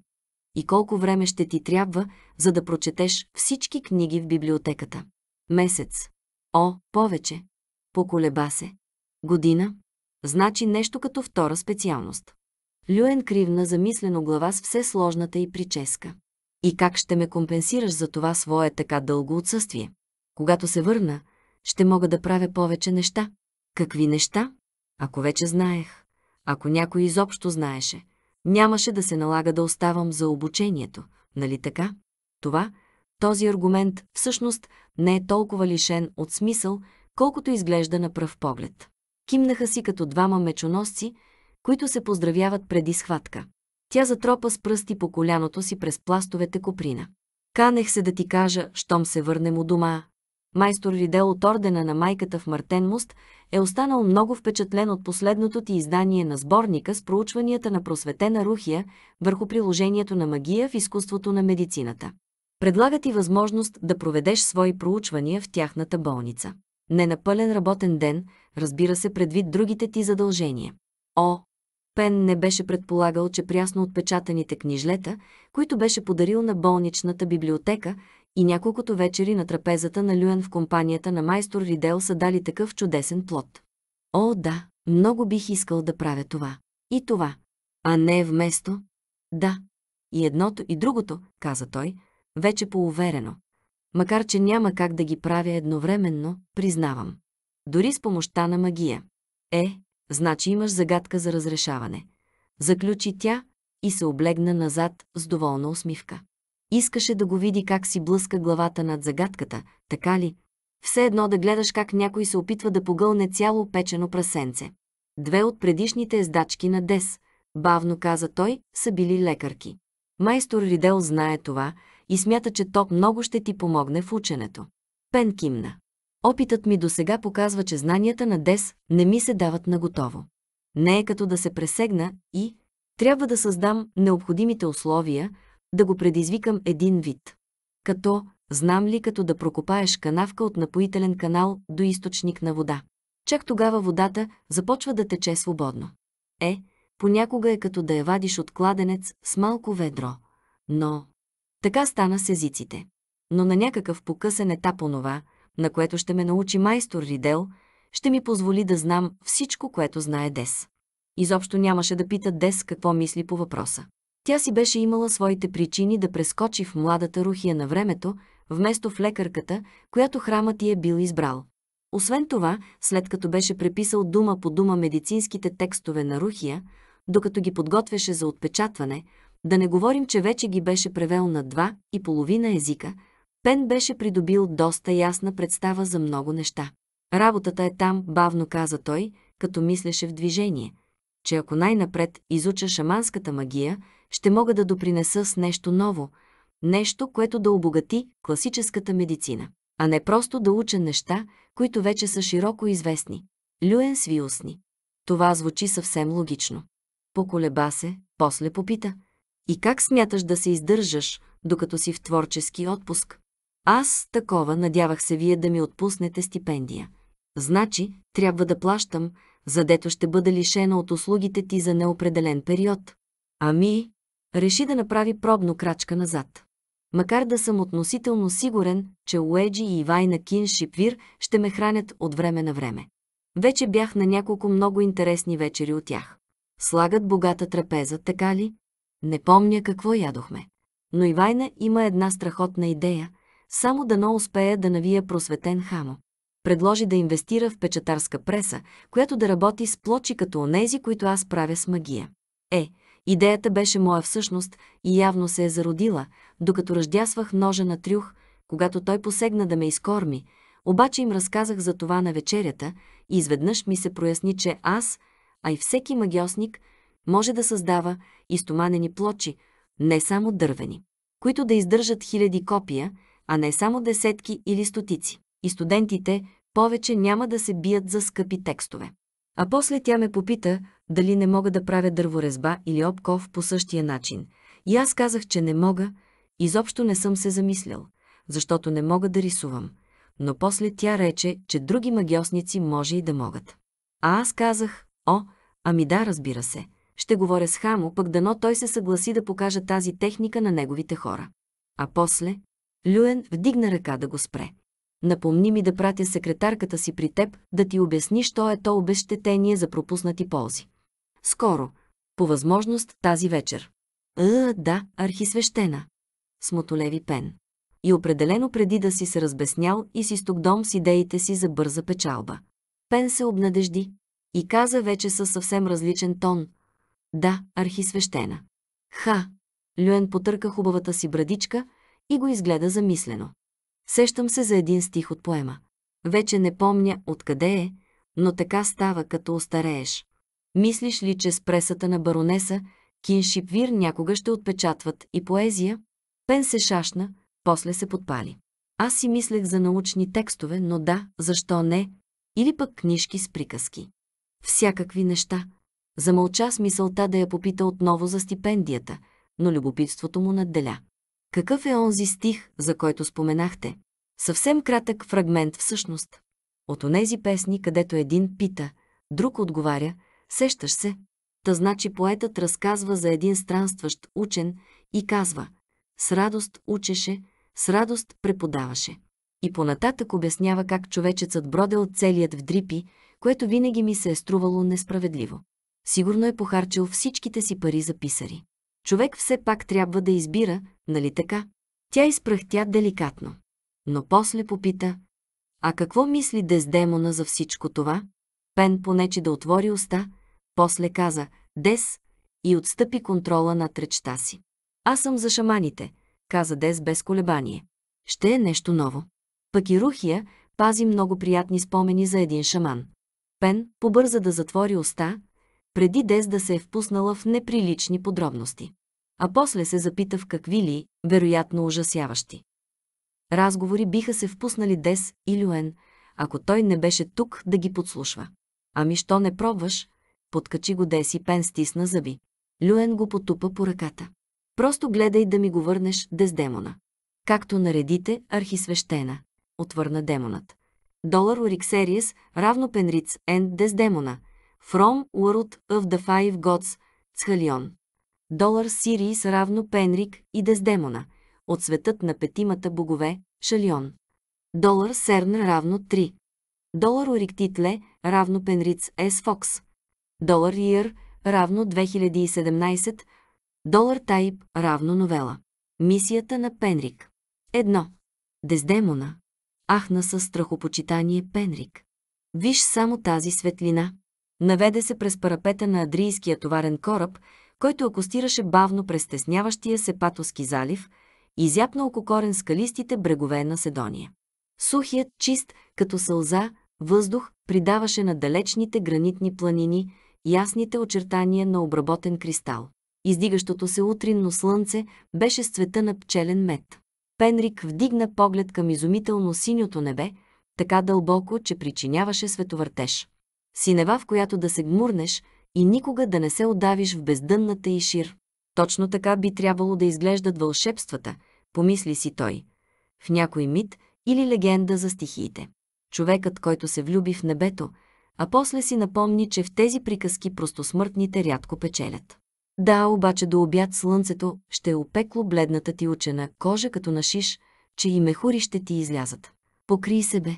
и колко време ще ти трябва, за да прочетеш всички книги в библиотеката. Месец. О, повече. Поколеба се. Година. Значи нещо като втора специалност. Люен кривна замислено глава с все сложната и прическа. И как ще ме компенсираш за това свое така дълго отсъствие? Когато се върна, ще мога да правя повече неща. Какви неща? Ако вече знаех. Ако някой изобщо знаеше – Нямаше да се налага да оставам за обучението, нали така? Това, този аргумент, всъщност, не е толкова лишен от смисъл, колкото изглежда на пръв поглед. Кимнаха си като двама мечоносци, които се поздравяват преди схватка. Тя затропа с пръсти по коляното си през пластовете коприна. Канех се да ти кажа, щом се върнем у дома, Майстор Ридел от ордена на майката в Мартенмост е останал много впечатлен от последното ти издание на сборника с проучванията на просветена Рухия върху приложението на магия в изкуството на медицината. Предлага ти възможност да проведеш свои проучвания в тяхната болница. Не на пълен работен ден, разбира се, предвид другите ти задължения. О, Пен не беше предполагал, че прясно отпечатаните книжлета, които беше подарил на болничната библиотека, и няколкото вечери на трапезата на Люен в компанията на майстор Ридел са дали такъв чудесен плод. О, да, много бих искал да правя това. И това. А не вместо? Да. И едното, и другото, каза той, вече поуверено. Макар, че няма как да ги правя едновременно, признавам. Дори с помощта на магия. Е, значи имаш загадка за разрешаване. Заключи тя и се облегна назад с доволна усмивка. Искаше да го види как си блъска главата над загадката, така ли? Все едно да гледаш как някой се опитва да погълне цяло печено прасенце. Две от предишните ездачки на Дес, бавно каза той, са били лекарки. Майстор Ридел знае това и смята, че то много ще ти помогне в ученето. Пен кимна. Опитът ми до сега показва, че знанията на Дес не ми се дават на готово. Не е като да се пресегна и трябва да създам необходимите условия, да го предизвикам един вид. Като, знам ли като да прокопаеш канавка от напоителен канал до източник на вода. Чак тогава водата започва да тече свободно. Е, понякога е като да я вадиш от кладенец с малко ведро. Но... Така стана с езиците. Но на някакъв покъсен етап онова, на което ще ме научи майстор Ридел, ще ми позволи да знам всичко, което знае Дес. Изобщо нямаше да пита Дес какво мисли по въпроса. Тя си беше имала своите причини да прескочи в младата рухия на времето, вместо в лекарката, която храмът ти е бил избрал. Освен това, след като беше преписал дума по дума медицинските текстове на Рухия, докато ги подготвяше за отпечатване, да не говорим, че вече ги беше превел на два и половина езика, Пен беше придобил доста ясна представа за много неща. Работата е там, бавно каза той, като мислеше в движение, че ако най-напред изуча шаманската магия, ще мога да допринеса с нещо ново, нещо, което да обогати класическата медицина, а не просто да уча неща, които вече са широко известни. Люен свиусни. Това звучи съвсем логично. Поколеба се, после попита. И как смяташ да се издържаш, докато си в творчески отпуск? Аз такова надявах се вие да ми отпуснете стипендия. Значи, трябва да плащам, задето ще бъда лишена от услугите ти за неопределен период. Ами, реши да направи пробно крачка назад. Макар да съм относително сигурен, че Уеджи и Вайна Кин Шипвир ще ме хранят от време на време. Вече бях на няколко много интересни вечери от тях. Слагат богата трапеза, така ли? Не помня какво ядохме. Но Ивайна има една страхотна идея, само да но успея да навия просветен хамо. Предложи да инвестира в печатарска преса, която да работи с плочи като онези, които аз правя с магия. Е, Идеята беше моя всъщност и явно се е зародила, докато ръждясвах ножа на трюх, когато той посегна да ме изкорми, обаче им разказах за това на вечерята и изведнъж ми се проясни, че аз, а и всеки магиосник, може да създава и стоманени плочи, не само дървени, които да издържат хиляди копия, а не само десетки или стотици. И студентите повече няма да се бият за скъпи текстове. А после тя ме попита, дали не мога да правя дърворезба или обков по същия начин. И аз казах, че не мога, изобщо не съм се замислял, защото не мога да рисувам. Но после тя рече, че други магиосници може и да могат. А аз казах, о, ами да, разбира се. Ще говоря с Хамо, пък дано той се съгласи да покаже тази техника на неговите хора. А после, Люен вдигна ръка да го спре напомни ми да пратя секретарката си при теб, да ти обясни, що е то обещетение за пропуснати ползи. Скоро, по възможност тази вечер. Е, да, архисвещена. Смотолеви пен. И определено преди да си се разбеснял и си стокдом с идеите си за бърза печалба. Пен се обнадежди и каза вече със съвсем различен тон. Да, архисвещена. Ха! Люен потърка хубавата си брадичка и го изгледа замислено. Сещам се за един стих от поема. Вече не помня откъде е, но така става, като остарееш. Мислиш ли, че с пресата на баронеса Киншипвир някога ще отпечатват и поезия? Пен се шашна, после се подпали. Аз си мислех за научни текстове, но да, защо не? Или пък книжки с приказки. Всякакви неща. Замълча с мисълта да я попита отново за стипендията, но любопитството му надделя. Какъв е онзи стих, за който споменахте? Съвсем кратък фрагмент всъщност. От онези песни, където един пита, друг отговаря, сещаш се. Та значи поетът разказва за един странстващ учен и казва «С радост учеше, с радост преподаваше». И понататък обяснява как човечецът бродел целият в дрипи, което винаги ми се е струвало несправедливо. Сигурно е похарчил всичките си пари за писари. Човек все пак трябва да избира, нали така? Тя изпръхтя деликатно. Но после попита, а какво мисли Дездемона за всичко това? Пен понече да отвори уста, после каза «Дес» и отстъпи контрола над речта си. «Аз съм за шаманите», каза Дес без колебание. «Ще е нещо ново». Пък и Рухия пази много приятни спомени за един шаман. Пен побърза да затвори уста, преди Дес да се е впуснала в неприлични подробности. А после се запита в какви ли, вероятно ужасяващи. Разговори биха се впуснали Дес и Люен, ако той не беше тук да ги подслушва. Ами що не пробваш? Подкачи го Дес и Пен стисна зъби. Люен го потупа по ръката. Просто гледай да ми го върнеш, Дездемона. Както наредите, архисвещена, отвърна демонът. Долар Ориксериес, равно Пенриц, енд Дездемона – From World of the Five Gods, Цхалион. Долар сирис равно Пенрик и Дездемона, от светът на петимата богове, Шалион. Долар Серн равно 3. Долар Ориктитле равно Пенриц С. Фокс. Долар Иер равно 2017. Долар Тайп равно новела. Мисията на Пенрик. 1. Дездемона. Ахна със страхопочитание Пенрик. Виж само тази светлина. Наведе се през парапета на Адрийския товарен кораб, който акостираше бавно през тесняващия се Патоски залив, и изяпна ококорен скалистите брегове на Седония. Сухият, чист, като сълза, въздух придаваше на далечните гранитни планини ясните очертания на обработен кристал. Издигащото се утринно слънце беше с цвета на пчелен мед. Пенрик вдигна поглед към изумително синьото небе, така дълбоко, че причиняваше световъртеж синева, в която да се гмурнеш и никога да не се отдавиш в бездънната и шир. Точно така би трябвало да изглеждат вълшебствата, помисли си той, в някой мит или легенда за стихиите. Човекът, който се влюби в небето, а после си напомни, че в тези приказки простосмъртните рядко печелят. Да, обаче до обяд слънцето ще е опекло бледната ти учена кожа като на шиш, че и мехури ще ти излязат. Покри се бе,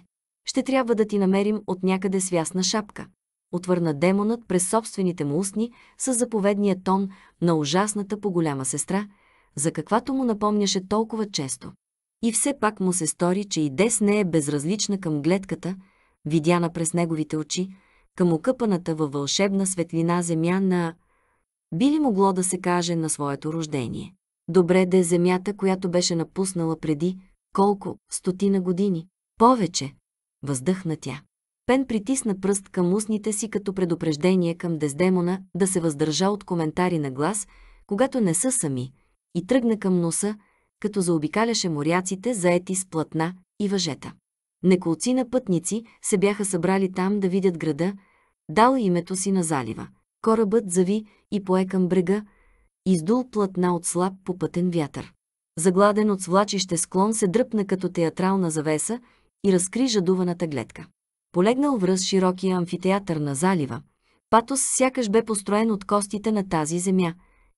ще трябва да ти намерим от някъде свясна шапка. Отвърна демонът през собствените му устни с заповедния тон на ужасната по голяма сестра, за каквато му напомняше толкова често. И все пак му се стори, че и Дес не е безразлична към гледката, видяна през неговите очи, към окъпаната във вълшебна светлина земя на... Би ли могло да се каже на своето рождение? Добре да е земята, която беше напуснала преди колко стотина години. Повече, въздъхна тя. Пен притисна пръст към устните си като предупреждение към Дездемона да се въздържа от коментари на глас, когато не са сами, и тръгна към носа, като заобикаляше моряците, заети с платна и въжета. Неколци на пътници се бяха събрали там да видят града, дал името си на залива. Корабът зави и пое към брега, издул платна от слаб попътен вятър. Загладен от свлачище склон се дръпна като театрална завеса, и разкри жадуваната гледка. Полегнал връз широкия амфитеатър на залива, Патос сякаш бе построен от костите на тази земя,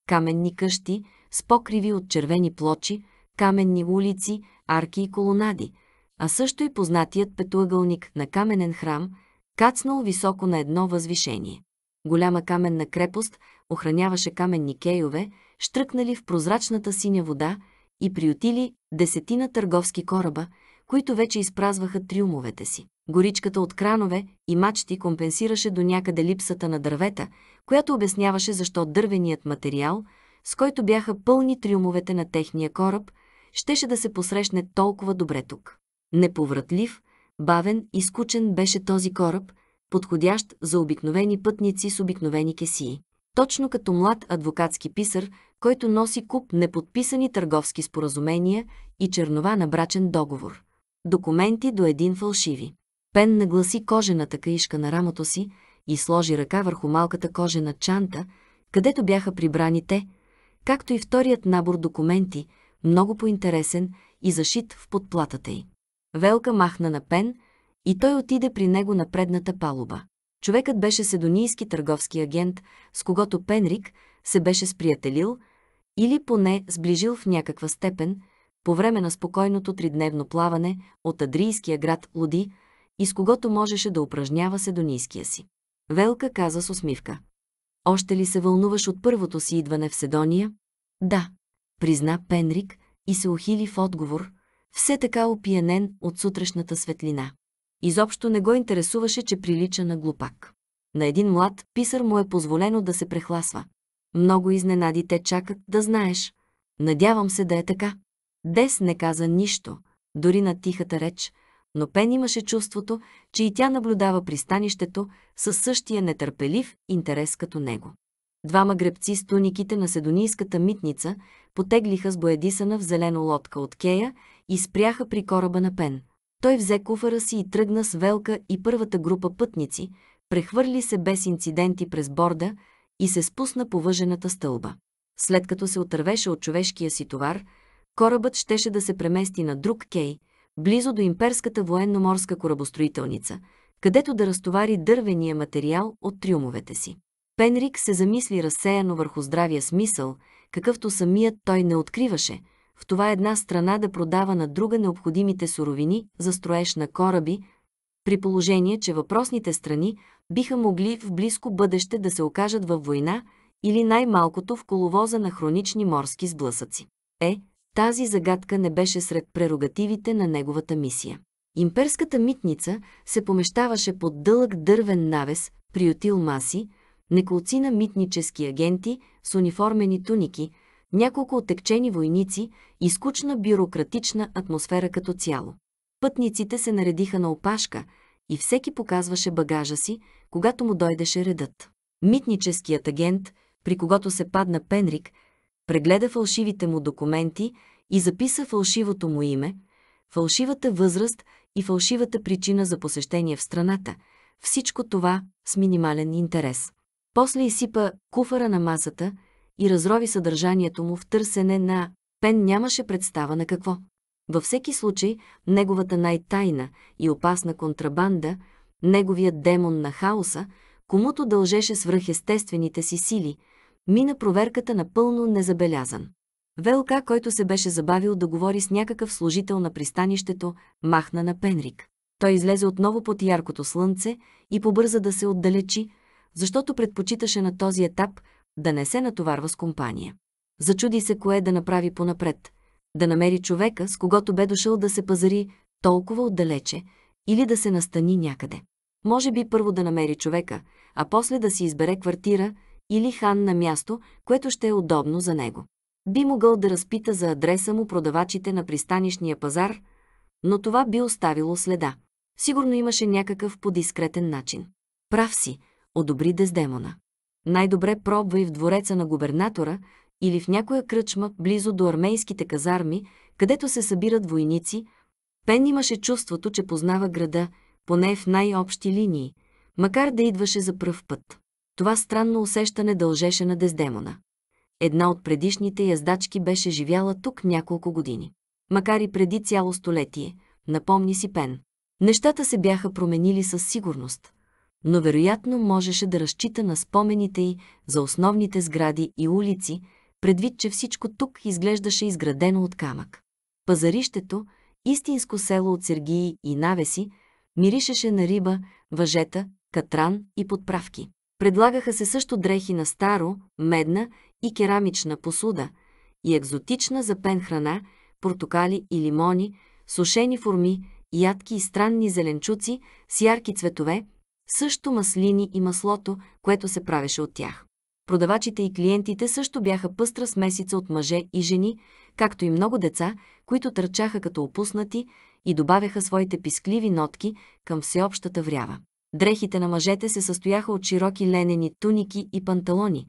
каменни къщи, с покриви от червени плочи, каменни улици, арки и колонади, а също и познатият петоъгълник на каменен храм, кацнал високо на едно възвишение. Голяма каменна крепост охраняваше каменни кейове, штръкнали в прозрачната синя вода и приютили десетина търговски кораба, които вече изпразваха триумовете си. Горичката от кранове и мачти компенсираше до някъде липсата на дървета, която обясняваше защо дървеният материал, с който бяха пълни триумовете на техния кораб, щеше да се посрещне толкова добре тук. Неповратлив, бавен и скучен беше този кораб, подходящ за обикновени пътници с обикновени кесии. Точно като млад адвокатски писар, който носи куп неподписани търговски споразумения и чернова на брачен договор документи до един фалшиви. Пен нагласи кожената каишка на рамото си и сложи ръка върху малката кожена чанта, където бяха прибрани те, както и вторият набор документи, много поинтересен и зашит в подплатата й. Велка махна на Пен и той отиде при него на предната палуба. Човекът беше седонийски търговски агент, с когото Пенрик се беше сприятелил или поне сближил в някаква степен – по време на спокойното тридневно плаване от адрийския град Луди и с когото можеше да упражнява седонийския си. Велка каза с усмивка. Още ли се вълнуваш от първото си идване в Седония? Да, призна Пенрик и се ухили в отговор, все така опиянен от сутрешната светлина. Изобщо не го интересуваше, че прилича на глупак. На един млад писар му е позволено да се прехласва. Много изненади те чакат да знаеш. Надявам се да е така. Дес не каза нищо, дори на тихата реч, но Пен имаше чувството, че и тя наблюдава пристанището със същия нетърпелив интерес като него. Двама гребци с туниките на седонийската митница потеглиха с боядисана в зелено лодка от Кея и спряха при кораба на Пен. Той взе куфара си и тръгна с Велка и първата група пътници, прехвърли се без инциденти през борда и се спусна по въжената стълба. След като се отървеше от човешкия си товар, корабът щеше да се премести на друг кей, близо до имперската военноморска корабостроителница, където да разтовари дървения материал от трюмовете си. Пенрик се замисли разсеяно върху здравия смисъл, какъвто самият той не откриваше, в това една страна да продава на друга необходимите суровини за строеж на кораби, при положение, че въпросните страни биха могли в близко бъдеще да се окажат във война или най-малкото в коловоза на хронични морски сблъсъци. Е, тази загадка не беше сред прерогативите на неговата мисия. Имперската митница се помещаваше под дълъг дървен навес, приютил маси, неколцина митнически агенти с униформени туники, няколко отекчени войници и скучна бюрократична атмосфера като цяло. Пътниците се наредиха на опашка и всеки показваше багажа си, когато му дойдеше редът. Митническият агент, при когото се падна Пенрик, прегледа фалшивите му документи и записа фалшивото му име, фалшивата възраст и фалшивата причина за посещение в страната. Всичко това с минимален интерес. После изсипа куфара на масата и разрови съдържанието му в търсене на Пен нямаше представа на какво. Във всеки случай, неговата най-тайна и опасна контрабанда, неговият демон на хаоса, комуто дължеше свръхестествените си сили – мина проверката напълно незабелязан. ВЛК, който се беше забавил да говори с някакъв служител на пристанището, махна на Пенрик. Той излезе отново под яркото слънце и побърза да се отдалечи, защото предпочиташе на този етап да не се натоварва с компания. Зачуди се кое да направи понапред – да намери човека, с когото бе дошъл да се пазари толкова отдалече или да се настани някъде. Може би първо да намери човека, а после да си избере квартира – или хан на място, което ще е удобно за него. Би могъл да разпита за адреса му продавачите на пристанишния пазар, но това би оставило следа. Сигурно имаше някакъв подискретен начин. Прав си, одобри Дездемона. Най-добре пробвай в двореца на губернатора или в някоя кръчма близо до армейските казарми, където се събират войници. Пен имаше чувството, че познава града, поне в най-общи линии, макар да идваше за пръв път. Това странно усещане дължеше на Дездемона. Една от предишните яздачки беше живяла тук няколко години. Макар и преди цяло столетие, напомни си Пен. Нещата се бяха променили със сигурност, но вероятно можеше да разчита на спомените й за основните сгради и улици, предвид, че всичко тук изглеждаше изградено от камък. Пазарището, истинско село от сергии и навеси, миришеше на риба, въжета, катран и подправки. Предлагаха се също дрехи на старо, медна и керамична посуда и екзотична за пен храна, портокали и лимони, сушени форми, ядки и странни зеленчуци с ярки цветове, също маслини и маслото, което се правеше от тях. Продавачите и клиентите също бяха пъстра смесица от мъже и жени, както и много деца, които търчаха като опуснати и добавяха своите пискливи нотки към всеобщата врява. Дрехите на мъжете се състояха от широки ленени туники и панталони,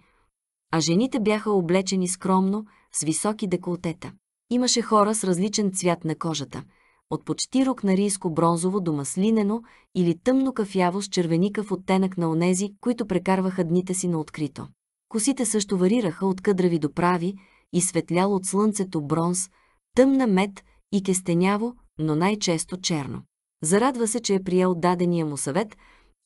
а жените бяха облечени скромно с високи деколтета. Имаше хора с различен цвят на кожата – от почти рокнарийско бронзово до маслинено или тъмно кафяво с червеникав оттенък на онези, които прекарваха дните си на открито. Косите също варираха от къдрави до прави и светлял от слънцето бронз, тъмна мед и кестеняво, но най-често черно. Зарадва се, че е приел дадения му съвет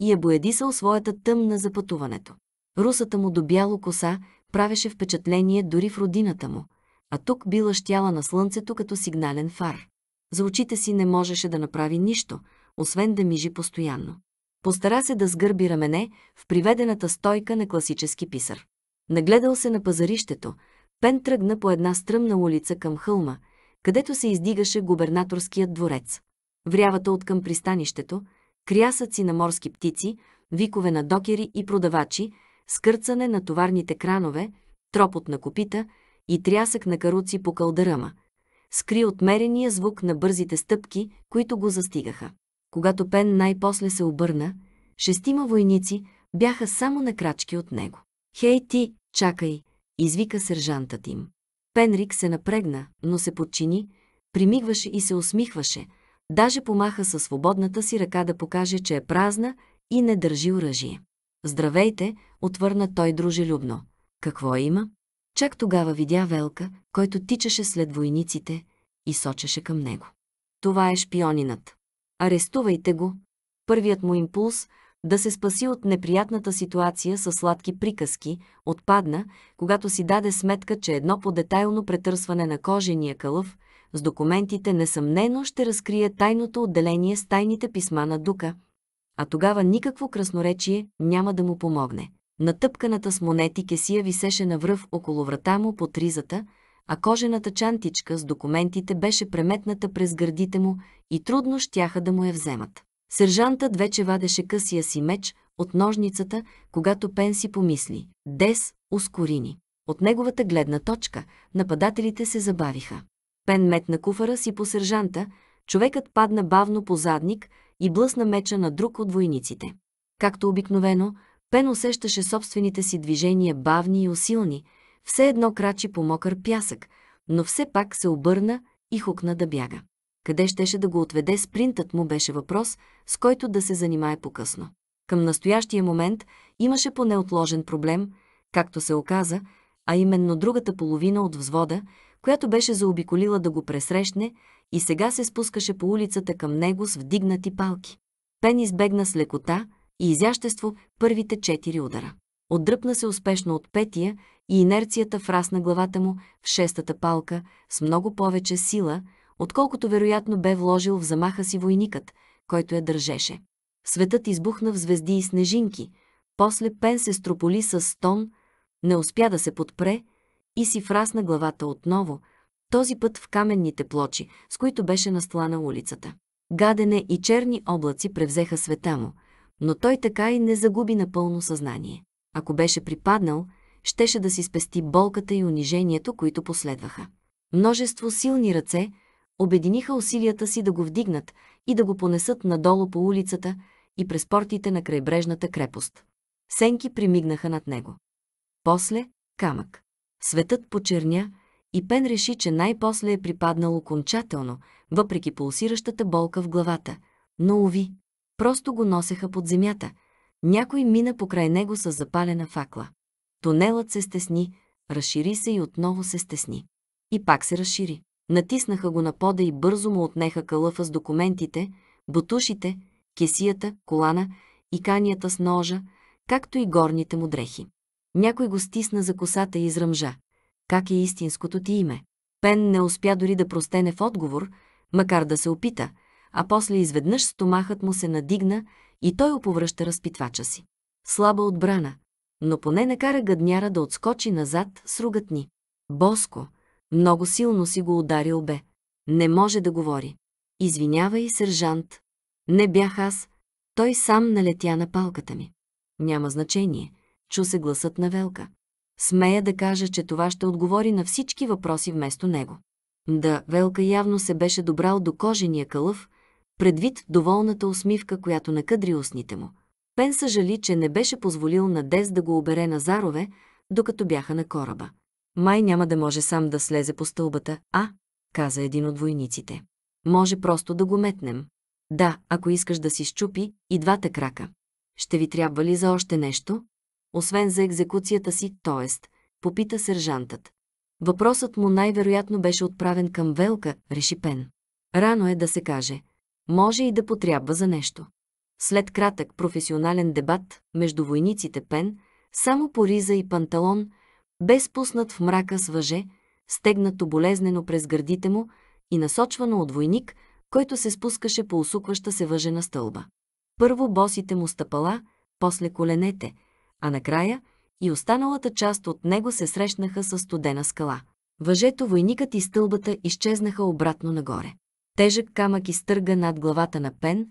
и е боядисал своята тъмна за пътуването. Русата му до бяло коса правеше впечатление дори в родината му, а тук била щяла на слънцето като сигнален фар. За очите си не можеше да направи нищо, освен да мижи постоянно. Постара се да сгърби рамене в приведената стойка на класически писар. Нагледал се на пазарището, Пен тръгна по една стръмна улица към хълма, където се издигаше губернаторският дворец врявата от към пристанището, крясъци на морски птици, викове на докери и продавачи, скърцане на товарните кранове, тропот на копита и трясък на каруци по кълдъръма. Скри отмерения звук на бързите стъпки, които го застигаха. Когато Пен най-после се обърна, шестима войници бяха само на крачки от него. «Хей ти, чакай!» извика сержантът им. Пенрик се напрегна, но се подчини, примигваше и се усмихваше – Даже помаха със свободната си ръка да покаже, че е празна и не държи оръжие. Здравейте, отвърна той дружелюбно. Какво има? Чак тогава видя Велка, който тичаше след войниците и сочеше към него. Това е шпионинът. Арестувайте го. Първият му импулс да се спаси от неприятната ситуация със сладки приказки отпадна, когато си даде сметка, че едно по детайлно претърсване на кожения кълъв с документите несъмнено ще разкрие тайното отделение с тайните писма на Дука, а тогава никакво красноречие няма да му помогне. Натъпканата с монети кесия висеше на връв около врата му под ризата, а кожената чантичка с документите беше преметната през гърдите му и трудно щяха да му я вземат. Сержантът вече вадеше късия си меч от ножницата, когато Пенси помисли. Дес, ускорини. От неговата гледна точка нападателите се забавиха. Пен метна куфара си по сержанта, човекът падна бавно по задник и блъсна меча на друг от войниците. Както обикновено, Пен усещаше собствените си движения бавни и усилни, все едно крачи по мокър пясък, но все пак се обърна и хукна да бяга. Къде щеше да го отведе спринтът му беше въпрос, с който да се занимае по-късно. Към настоящия момент имаше поне отложен проблем, както се оказа, а именно другата половина от взвода, която беше заобиколила да го пресрещне и сега се спускаше по улицата към него с вдигнати палки. Пен избегна с лекота и изящество първите четири удара. Отдръпна се успешно от петия и инерцията врасна главата му в шестата палка с много повече сила, отколкото вероятно бе вложил в замаха си войникът, който я държеше. Светът избухна в звезди и снежинки, после Пен се строполи с стон, не успя да се подпре и си врасна главата отново, този път в каменните плочи, с които беше настлана улицата. Гадене и черни облаци превзеха света му, но той така и не загуби напълно съзнание. Ако беше припаднал, щеше да си спести болката и унижението, които последваха. Множество силни ръце обединиха усилията си да го вдигнат и да го понесат надолу по улицата и през портите на крайбрежната крепост. Сенки примигнаха над него. После – камък. Светът почерня и Пен реши, че най-после е припаднал окончателно, въпреки пулсиращата болка в главата. Но уви, просто го носеха под земята. Някой мина покрай него с запалена факла. Тунелът се стесни, разшири се и отново се стесни. И пак се разшири. Натиснаха го на пода и бързо му отнеха калъфа с документите, бутушите, кесията, колана и канията с ножа, както и горните му дрехи. Някой го стисна за косата и изръмжа. Как е истинското ти име? Пен не успя дори да простене в отговор, макар да се опита, а после изведнъж стомахът му се надигна и той оповръща разпитвача си. Слаба отбрана, но поне накара гадняра да отскочи назад с ругътни. Боско, много силно си го ударил бе. Не може да говори. Извинявай, сержант. Не бях аз. Той сам налетя на палката ми. Няма значение чу се гласът на Велка. Смея да кажа, че това ще отговори на всички въпроси вместо него. Да, Велка явно се беше добрал до кожения кълъв, предвид доволната усмивка, която накъдри устните му. Пен съжали, че не беше позволил на Дез да го обере на зарове, докато бяха на кораба. Май няма да може сам да слезе по стълбата, а, каза един от войниците. Може просто да го метнем. Да, ако искаш да си щупи и двата крака. Ще ви трябва ли за още нещо? освен за екзекуцията си, т.е. попита сержантът. Въпросът му най-вероятно беше отправен към Велка, реши Пен. Рано е да се каже. Може и да потрябва за нещо. След кратък професионален дебат между войниците Пен, само по риза и панталон, бе спуснат в мрака с въже, стегнато болезнено през гърдите му и насочвано от войник, който се спускаше по усукваща се въжена стълба. Първо босите му стъпала, после коленете, а накрая и останалата част от него се срещнаха с студена скала. Въжето, войникът и стълбата изчезнаха обратно нагоре. Тежък камък изтърга над главата на Пен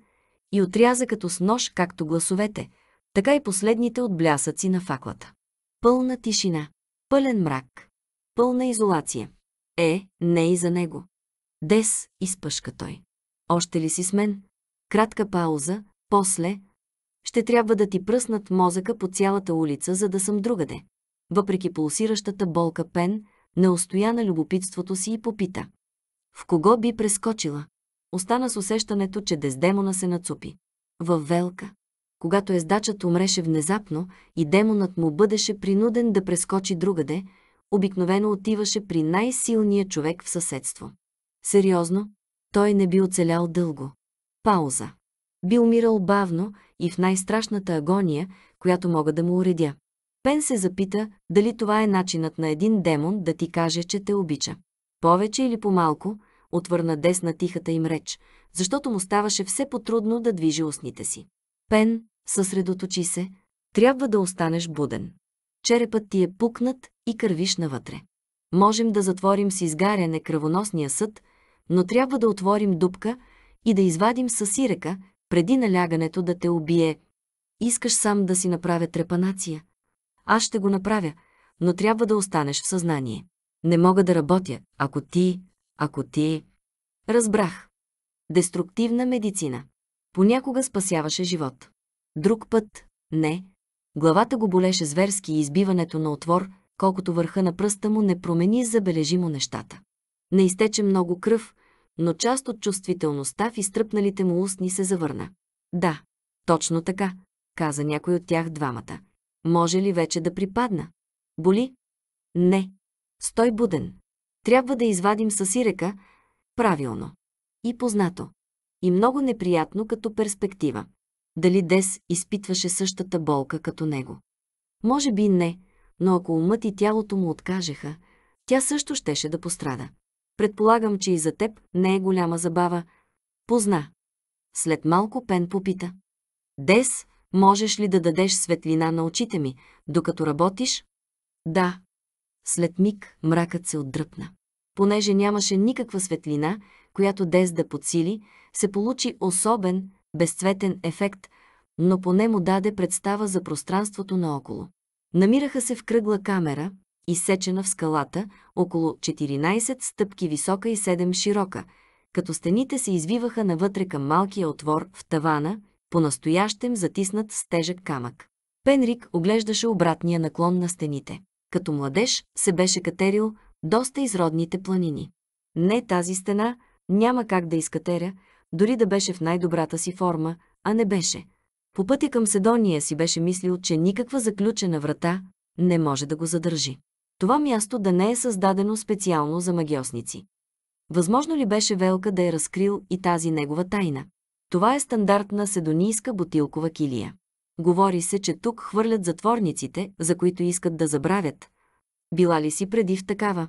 и отряза като с нож както гласовете, така и последните от блясъци на факлата. Пълна тишина, пълен мрак, пълна изолация. Е, не и за него. Дес, изпъшка той. Още ли си с мен? Кратка пауза, после – ще трябва да ти пръснат мозъка по цялата улица, за да съм другаде. Въпреки пулсиращата болка Пен, не устоя на любопитството си и попита. В кого би прескочила? Остана с усещането, че Дездемона се нацупи. Във Велка. Когато ездачът умреше внезапно и демонът му бъдеше принуден да прескочи другаде, обикновено отиваше при най-силния човек в съседство. Сериозно, той не би оцелял дълго. Пауза. Би умирал бавно и в най-страшната агония, която мога да му уредя. Пен се запита дали това е начинът на един демон да ти каже, че те обича. Повече или по-малко, отвърна десна тихата им реч, защото му ставаше все по-трудно да движи устните си. Пен, съсредоточи се, трябва да останеш буден. Черепът ти е пукнат и кървиш навътре. Можем да затворим с изгаряне кръвоносния съд, но трябва да отворим дупка и да извадим със сирека, преди налягането да те убие. Искаш сам да си направя трепанация. Аз ще го направя, но трябва да останеш в съзнание. Не мога да работя, ако ти, ако ти... Разбрах. Деструктивна медицина. Понякога спасяваше живот. Друг път – не. Главата го болеше зверски и избиването на отвор, колкото върха на пръста му не промени забележимо нещата. Не изтече много кръв, но част от чувствителността в изтръпналите му устни се завърна. Да, точно така, каза някой от тях двамата. Може ли вече да припадна? Боли? Не. Стой буден. Трябва да извадим Сирека. Правилно. И познато. И много неприятно като перспектива. Дали Дес изпитваше същата болка като него? Може би не, но ако умът и тялото му откажеха, тя също щеше да пострада. Предполагам, че и за теб не е голяма забава. Позна. След малко Пен попита. Дес, можеш ли да дадеш светлина на очите ми, докато работиш? Да. След миг мракът се отдръпна. Понеже нямаше никаква светлина, която Дес да подсили, се получи особен, безцветен ефект, но поне му даде представа за пространството наоколо. Намираха се в кръгла камера, изсечена в скалата, около 14 стъпки висока и 7 широка, като стените се извиваха навътре към малкия отвор в тавана, по-настоящем затиснат с тежък камък. Пенрик оглеждаше обратния наклон на стените. Като младеж се беше катерил доста изродните планини. Не тази стена, няма как да изкатеря, дори да беше в най-добрата си форма, а не беше. По пътя към Седония си беше мислил, че никаква заключена врата не може да го задържи това място да не е създадено специално за магиосници. Възможно ли беше Велка да е разкрил и тази негова тайна? Това е стандартна седонийска бутилкова килия. Говори се, че тук хвърлят затворниците, за които искат да забравят. Била ли си преди в такава?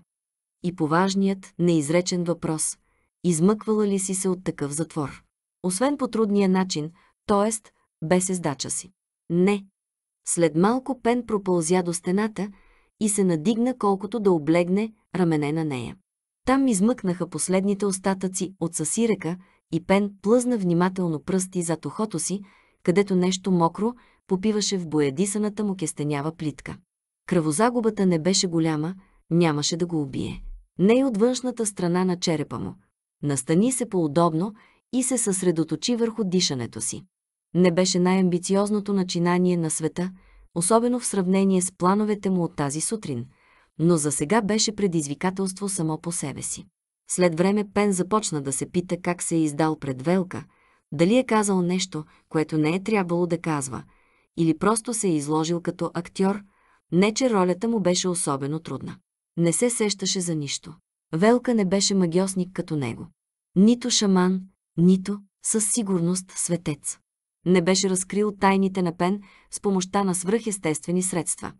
И по важният, неизречен въпрос – измъквала ли си се от такъв затвор? Освен по трудния начин, т.е. без ездача си. Не. След малко Пен пропълзя до стената – и се надигна колкото да облегне рамене на нея. Там измъкнаха последните остатъци от сасирека и Пен плъзна внимателно пръсти зад ухото си, където нещо мокро попиваше в боядисаната му кестенява плитка. Кръвозагубата не беше голяма, нямаше да го убие. Не и от външната страна на черепа му. Настани се по-удобно и се съсредоточи върху дишането си. Не беше най-амбициозното начинание на света – особено в сравнение с плановете му от тази сутрин, но за сега беше предизвикателство само по себе си. След време Пен започна да се пита как се е издал пред Велка, дали е казал нещо, което не е трябвало да казва, или просто се е изложил като актьор, не че ролята му беше особено трудна. Не се сещаше за нищо. Велка не беше магиосник като него. Нито шаман, нито, със сигурност, светец не беше разкрил тайните на Пен с помощта на свръхестествени средства.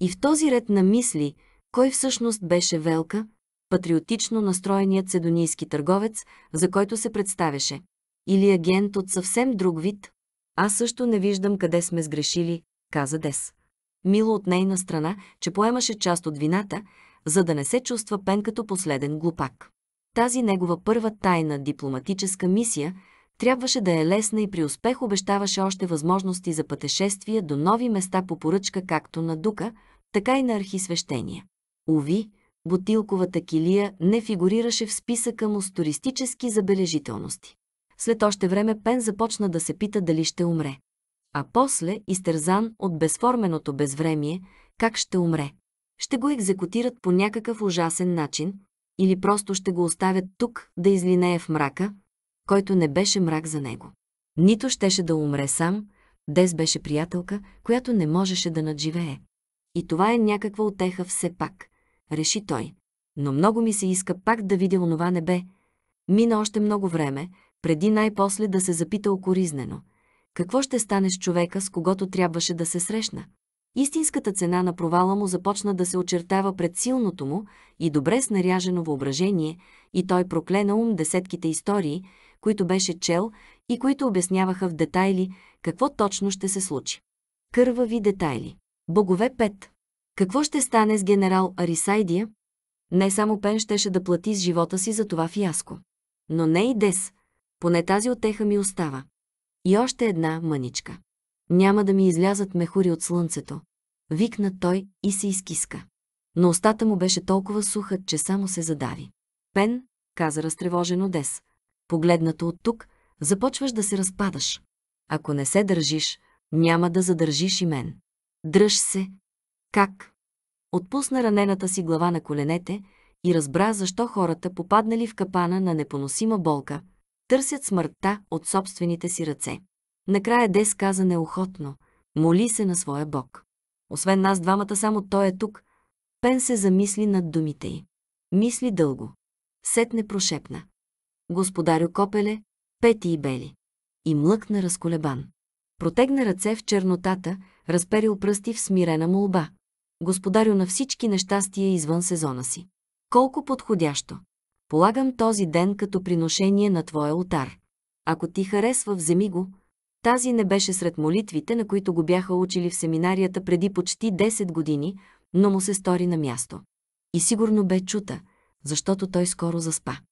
И в този ред на мисли, кой всъщност беше Велка, патриотично настроеният седонийски търговец, за който се представяше, или агент от съвсем друг вид? Аз също не виждам къде сме сгрешили, каза Дес. Мило от нейна страна, че поемаше част от вината, за да не се чувства Пен като последен глупак. Тази негова първа тайна дипломатическа мисия – трябваше да е лесна и при успех обещаваше още възможности за пътешествия до нови места по поръчка както на Дука, така и на архисвещения. Уви, бутилковата килия не фигурираше в списъка му с туристически забележителности. След още време Пен започна да се пита дали ще умре. А после, изтързан от безформеното безвремие, как ще умре. Ще го екзекутират по някакъв ужасен начин или просто ще го оставят тук да излинее в мрака, който не беше мрак за него. Нито щеше да умре сам, Дес беше приятелка, която не можеше да надживее. И това е някаква отеха все пак, реши той. Но много ми се иска пак да видя онова небе. Мина още много време, преди най-после да се запита окоризнено. Какво ще стане с човека, с когото трябваше да се срещна? Истинската цена на провала му започна да се очертава пред силното му и добре снаряжено въображение, и той проклена ум десетките истории, които беше чел и които обясняваха в детайли какво точно ще се случи. Кървави детайли. Богове 5. Какво ще стане с генерал Арисайдия? Не само Пен щеше да плати с живота си за това фиаско. Но не и Дес. Поне тази отеха ми остава. И още една мъничка. Няма да ми излязат мехури от слънцето. Викна той и се изкиска. Но устата му беше толкова суха, че само се задави. Пен, каза разтревожено Дес. Погледнато от тук, започваш да се разпадаш. Ако не се държиш, няма да задържиш и мен. Дръж се. Как? Отпусна ранената си глава на коленете и разбра защо хората, попаднали в капана на непоносима болка, търсят смъртта от собствените си ръце. Накрая Дес каза неохотно, моли се на своя Бог. Освен нас двамата, само той е тук. Пен се замисли над думите й. Мисли дълго. Сетне прошепна господарю Копеле, пети и бели. И млъкна разколебан. Протегна ръце в чернотата, разперил пръсти в смирена молба. Господарю на всички нещастия извън сезона си. Колко подходящо! Полагам този ден като приношение на твоя отар. Ако ти харесва, вземи го. Тази не беше сред молитвите, на които го бяха учили в семинарията преди почти 10 години, но му се стори на място. И сигурно бе чута, защото той скоро заспа.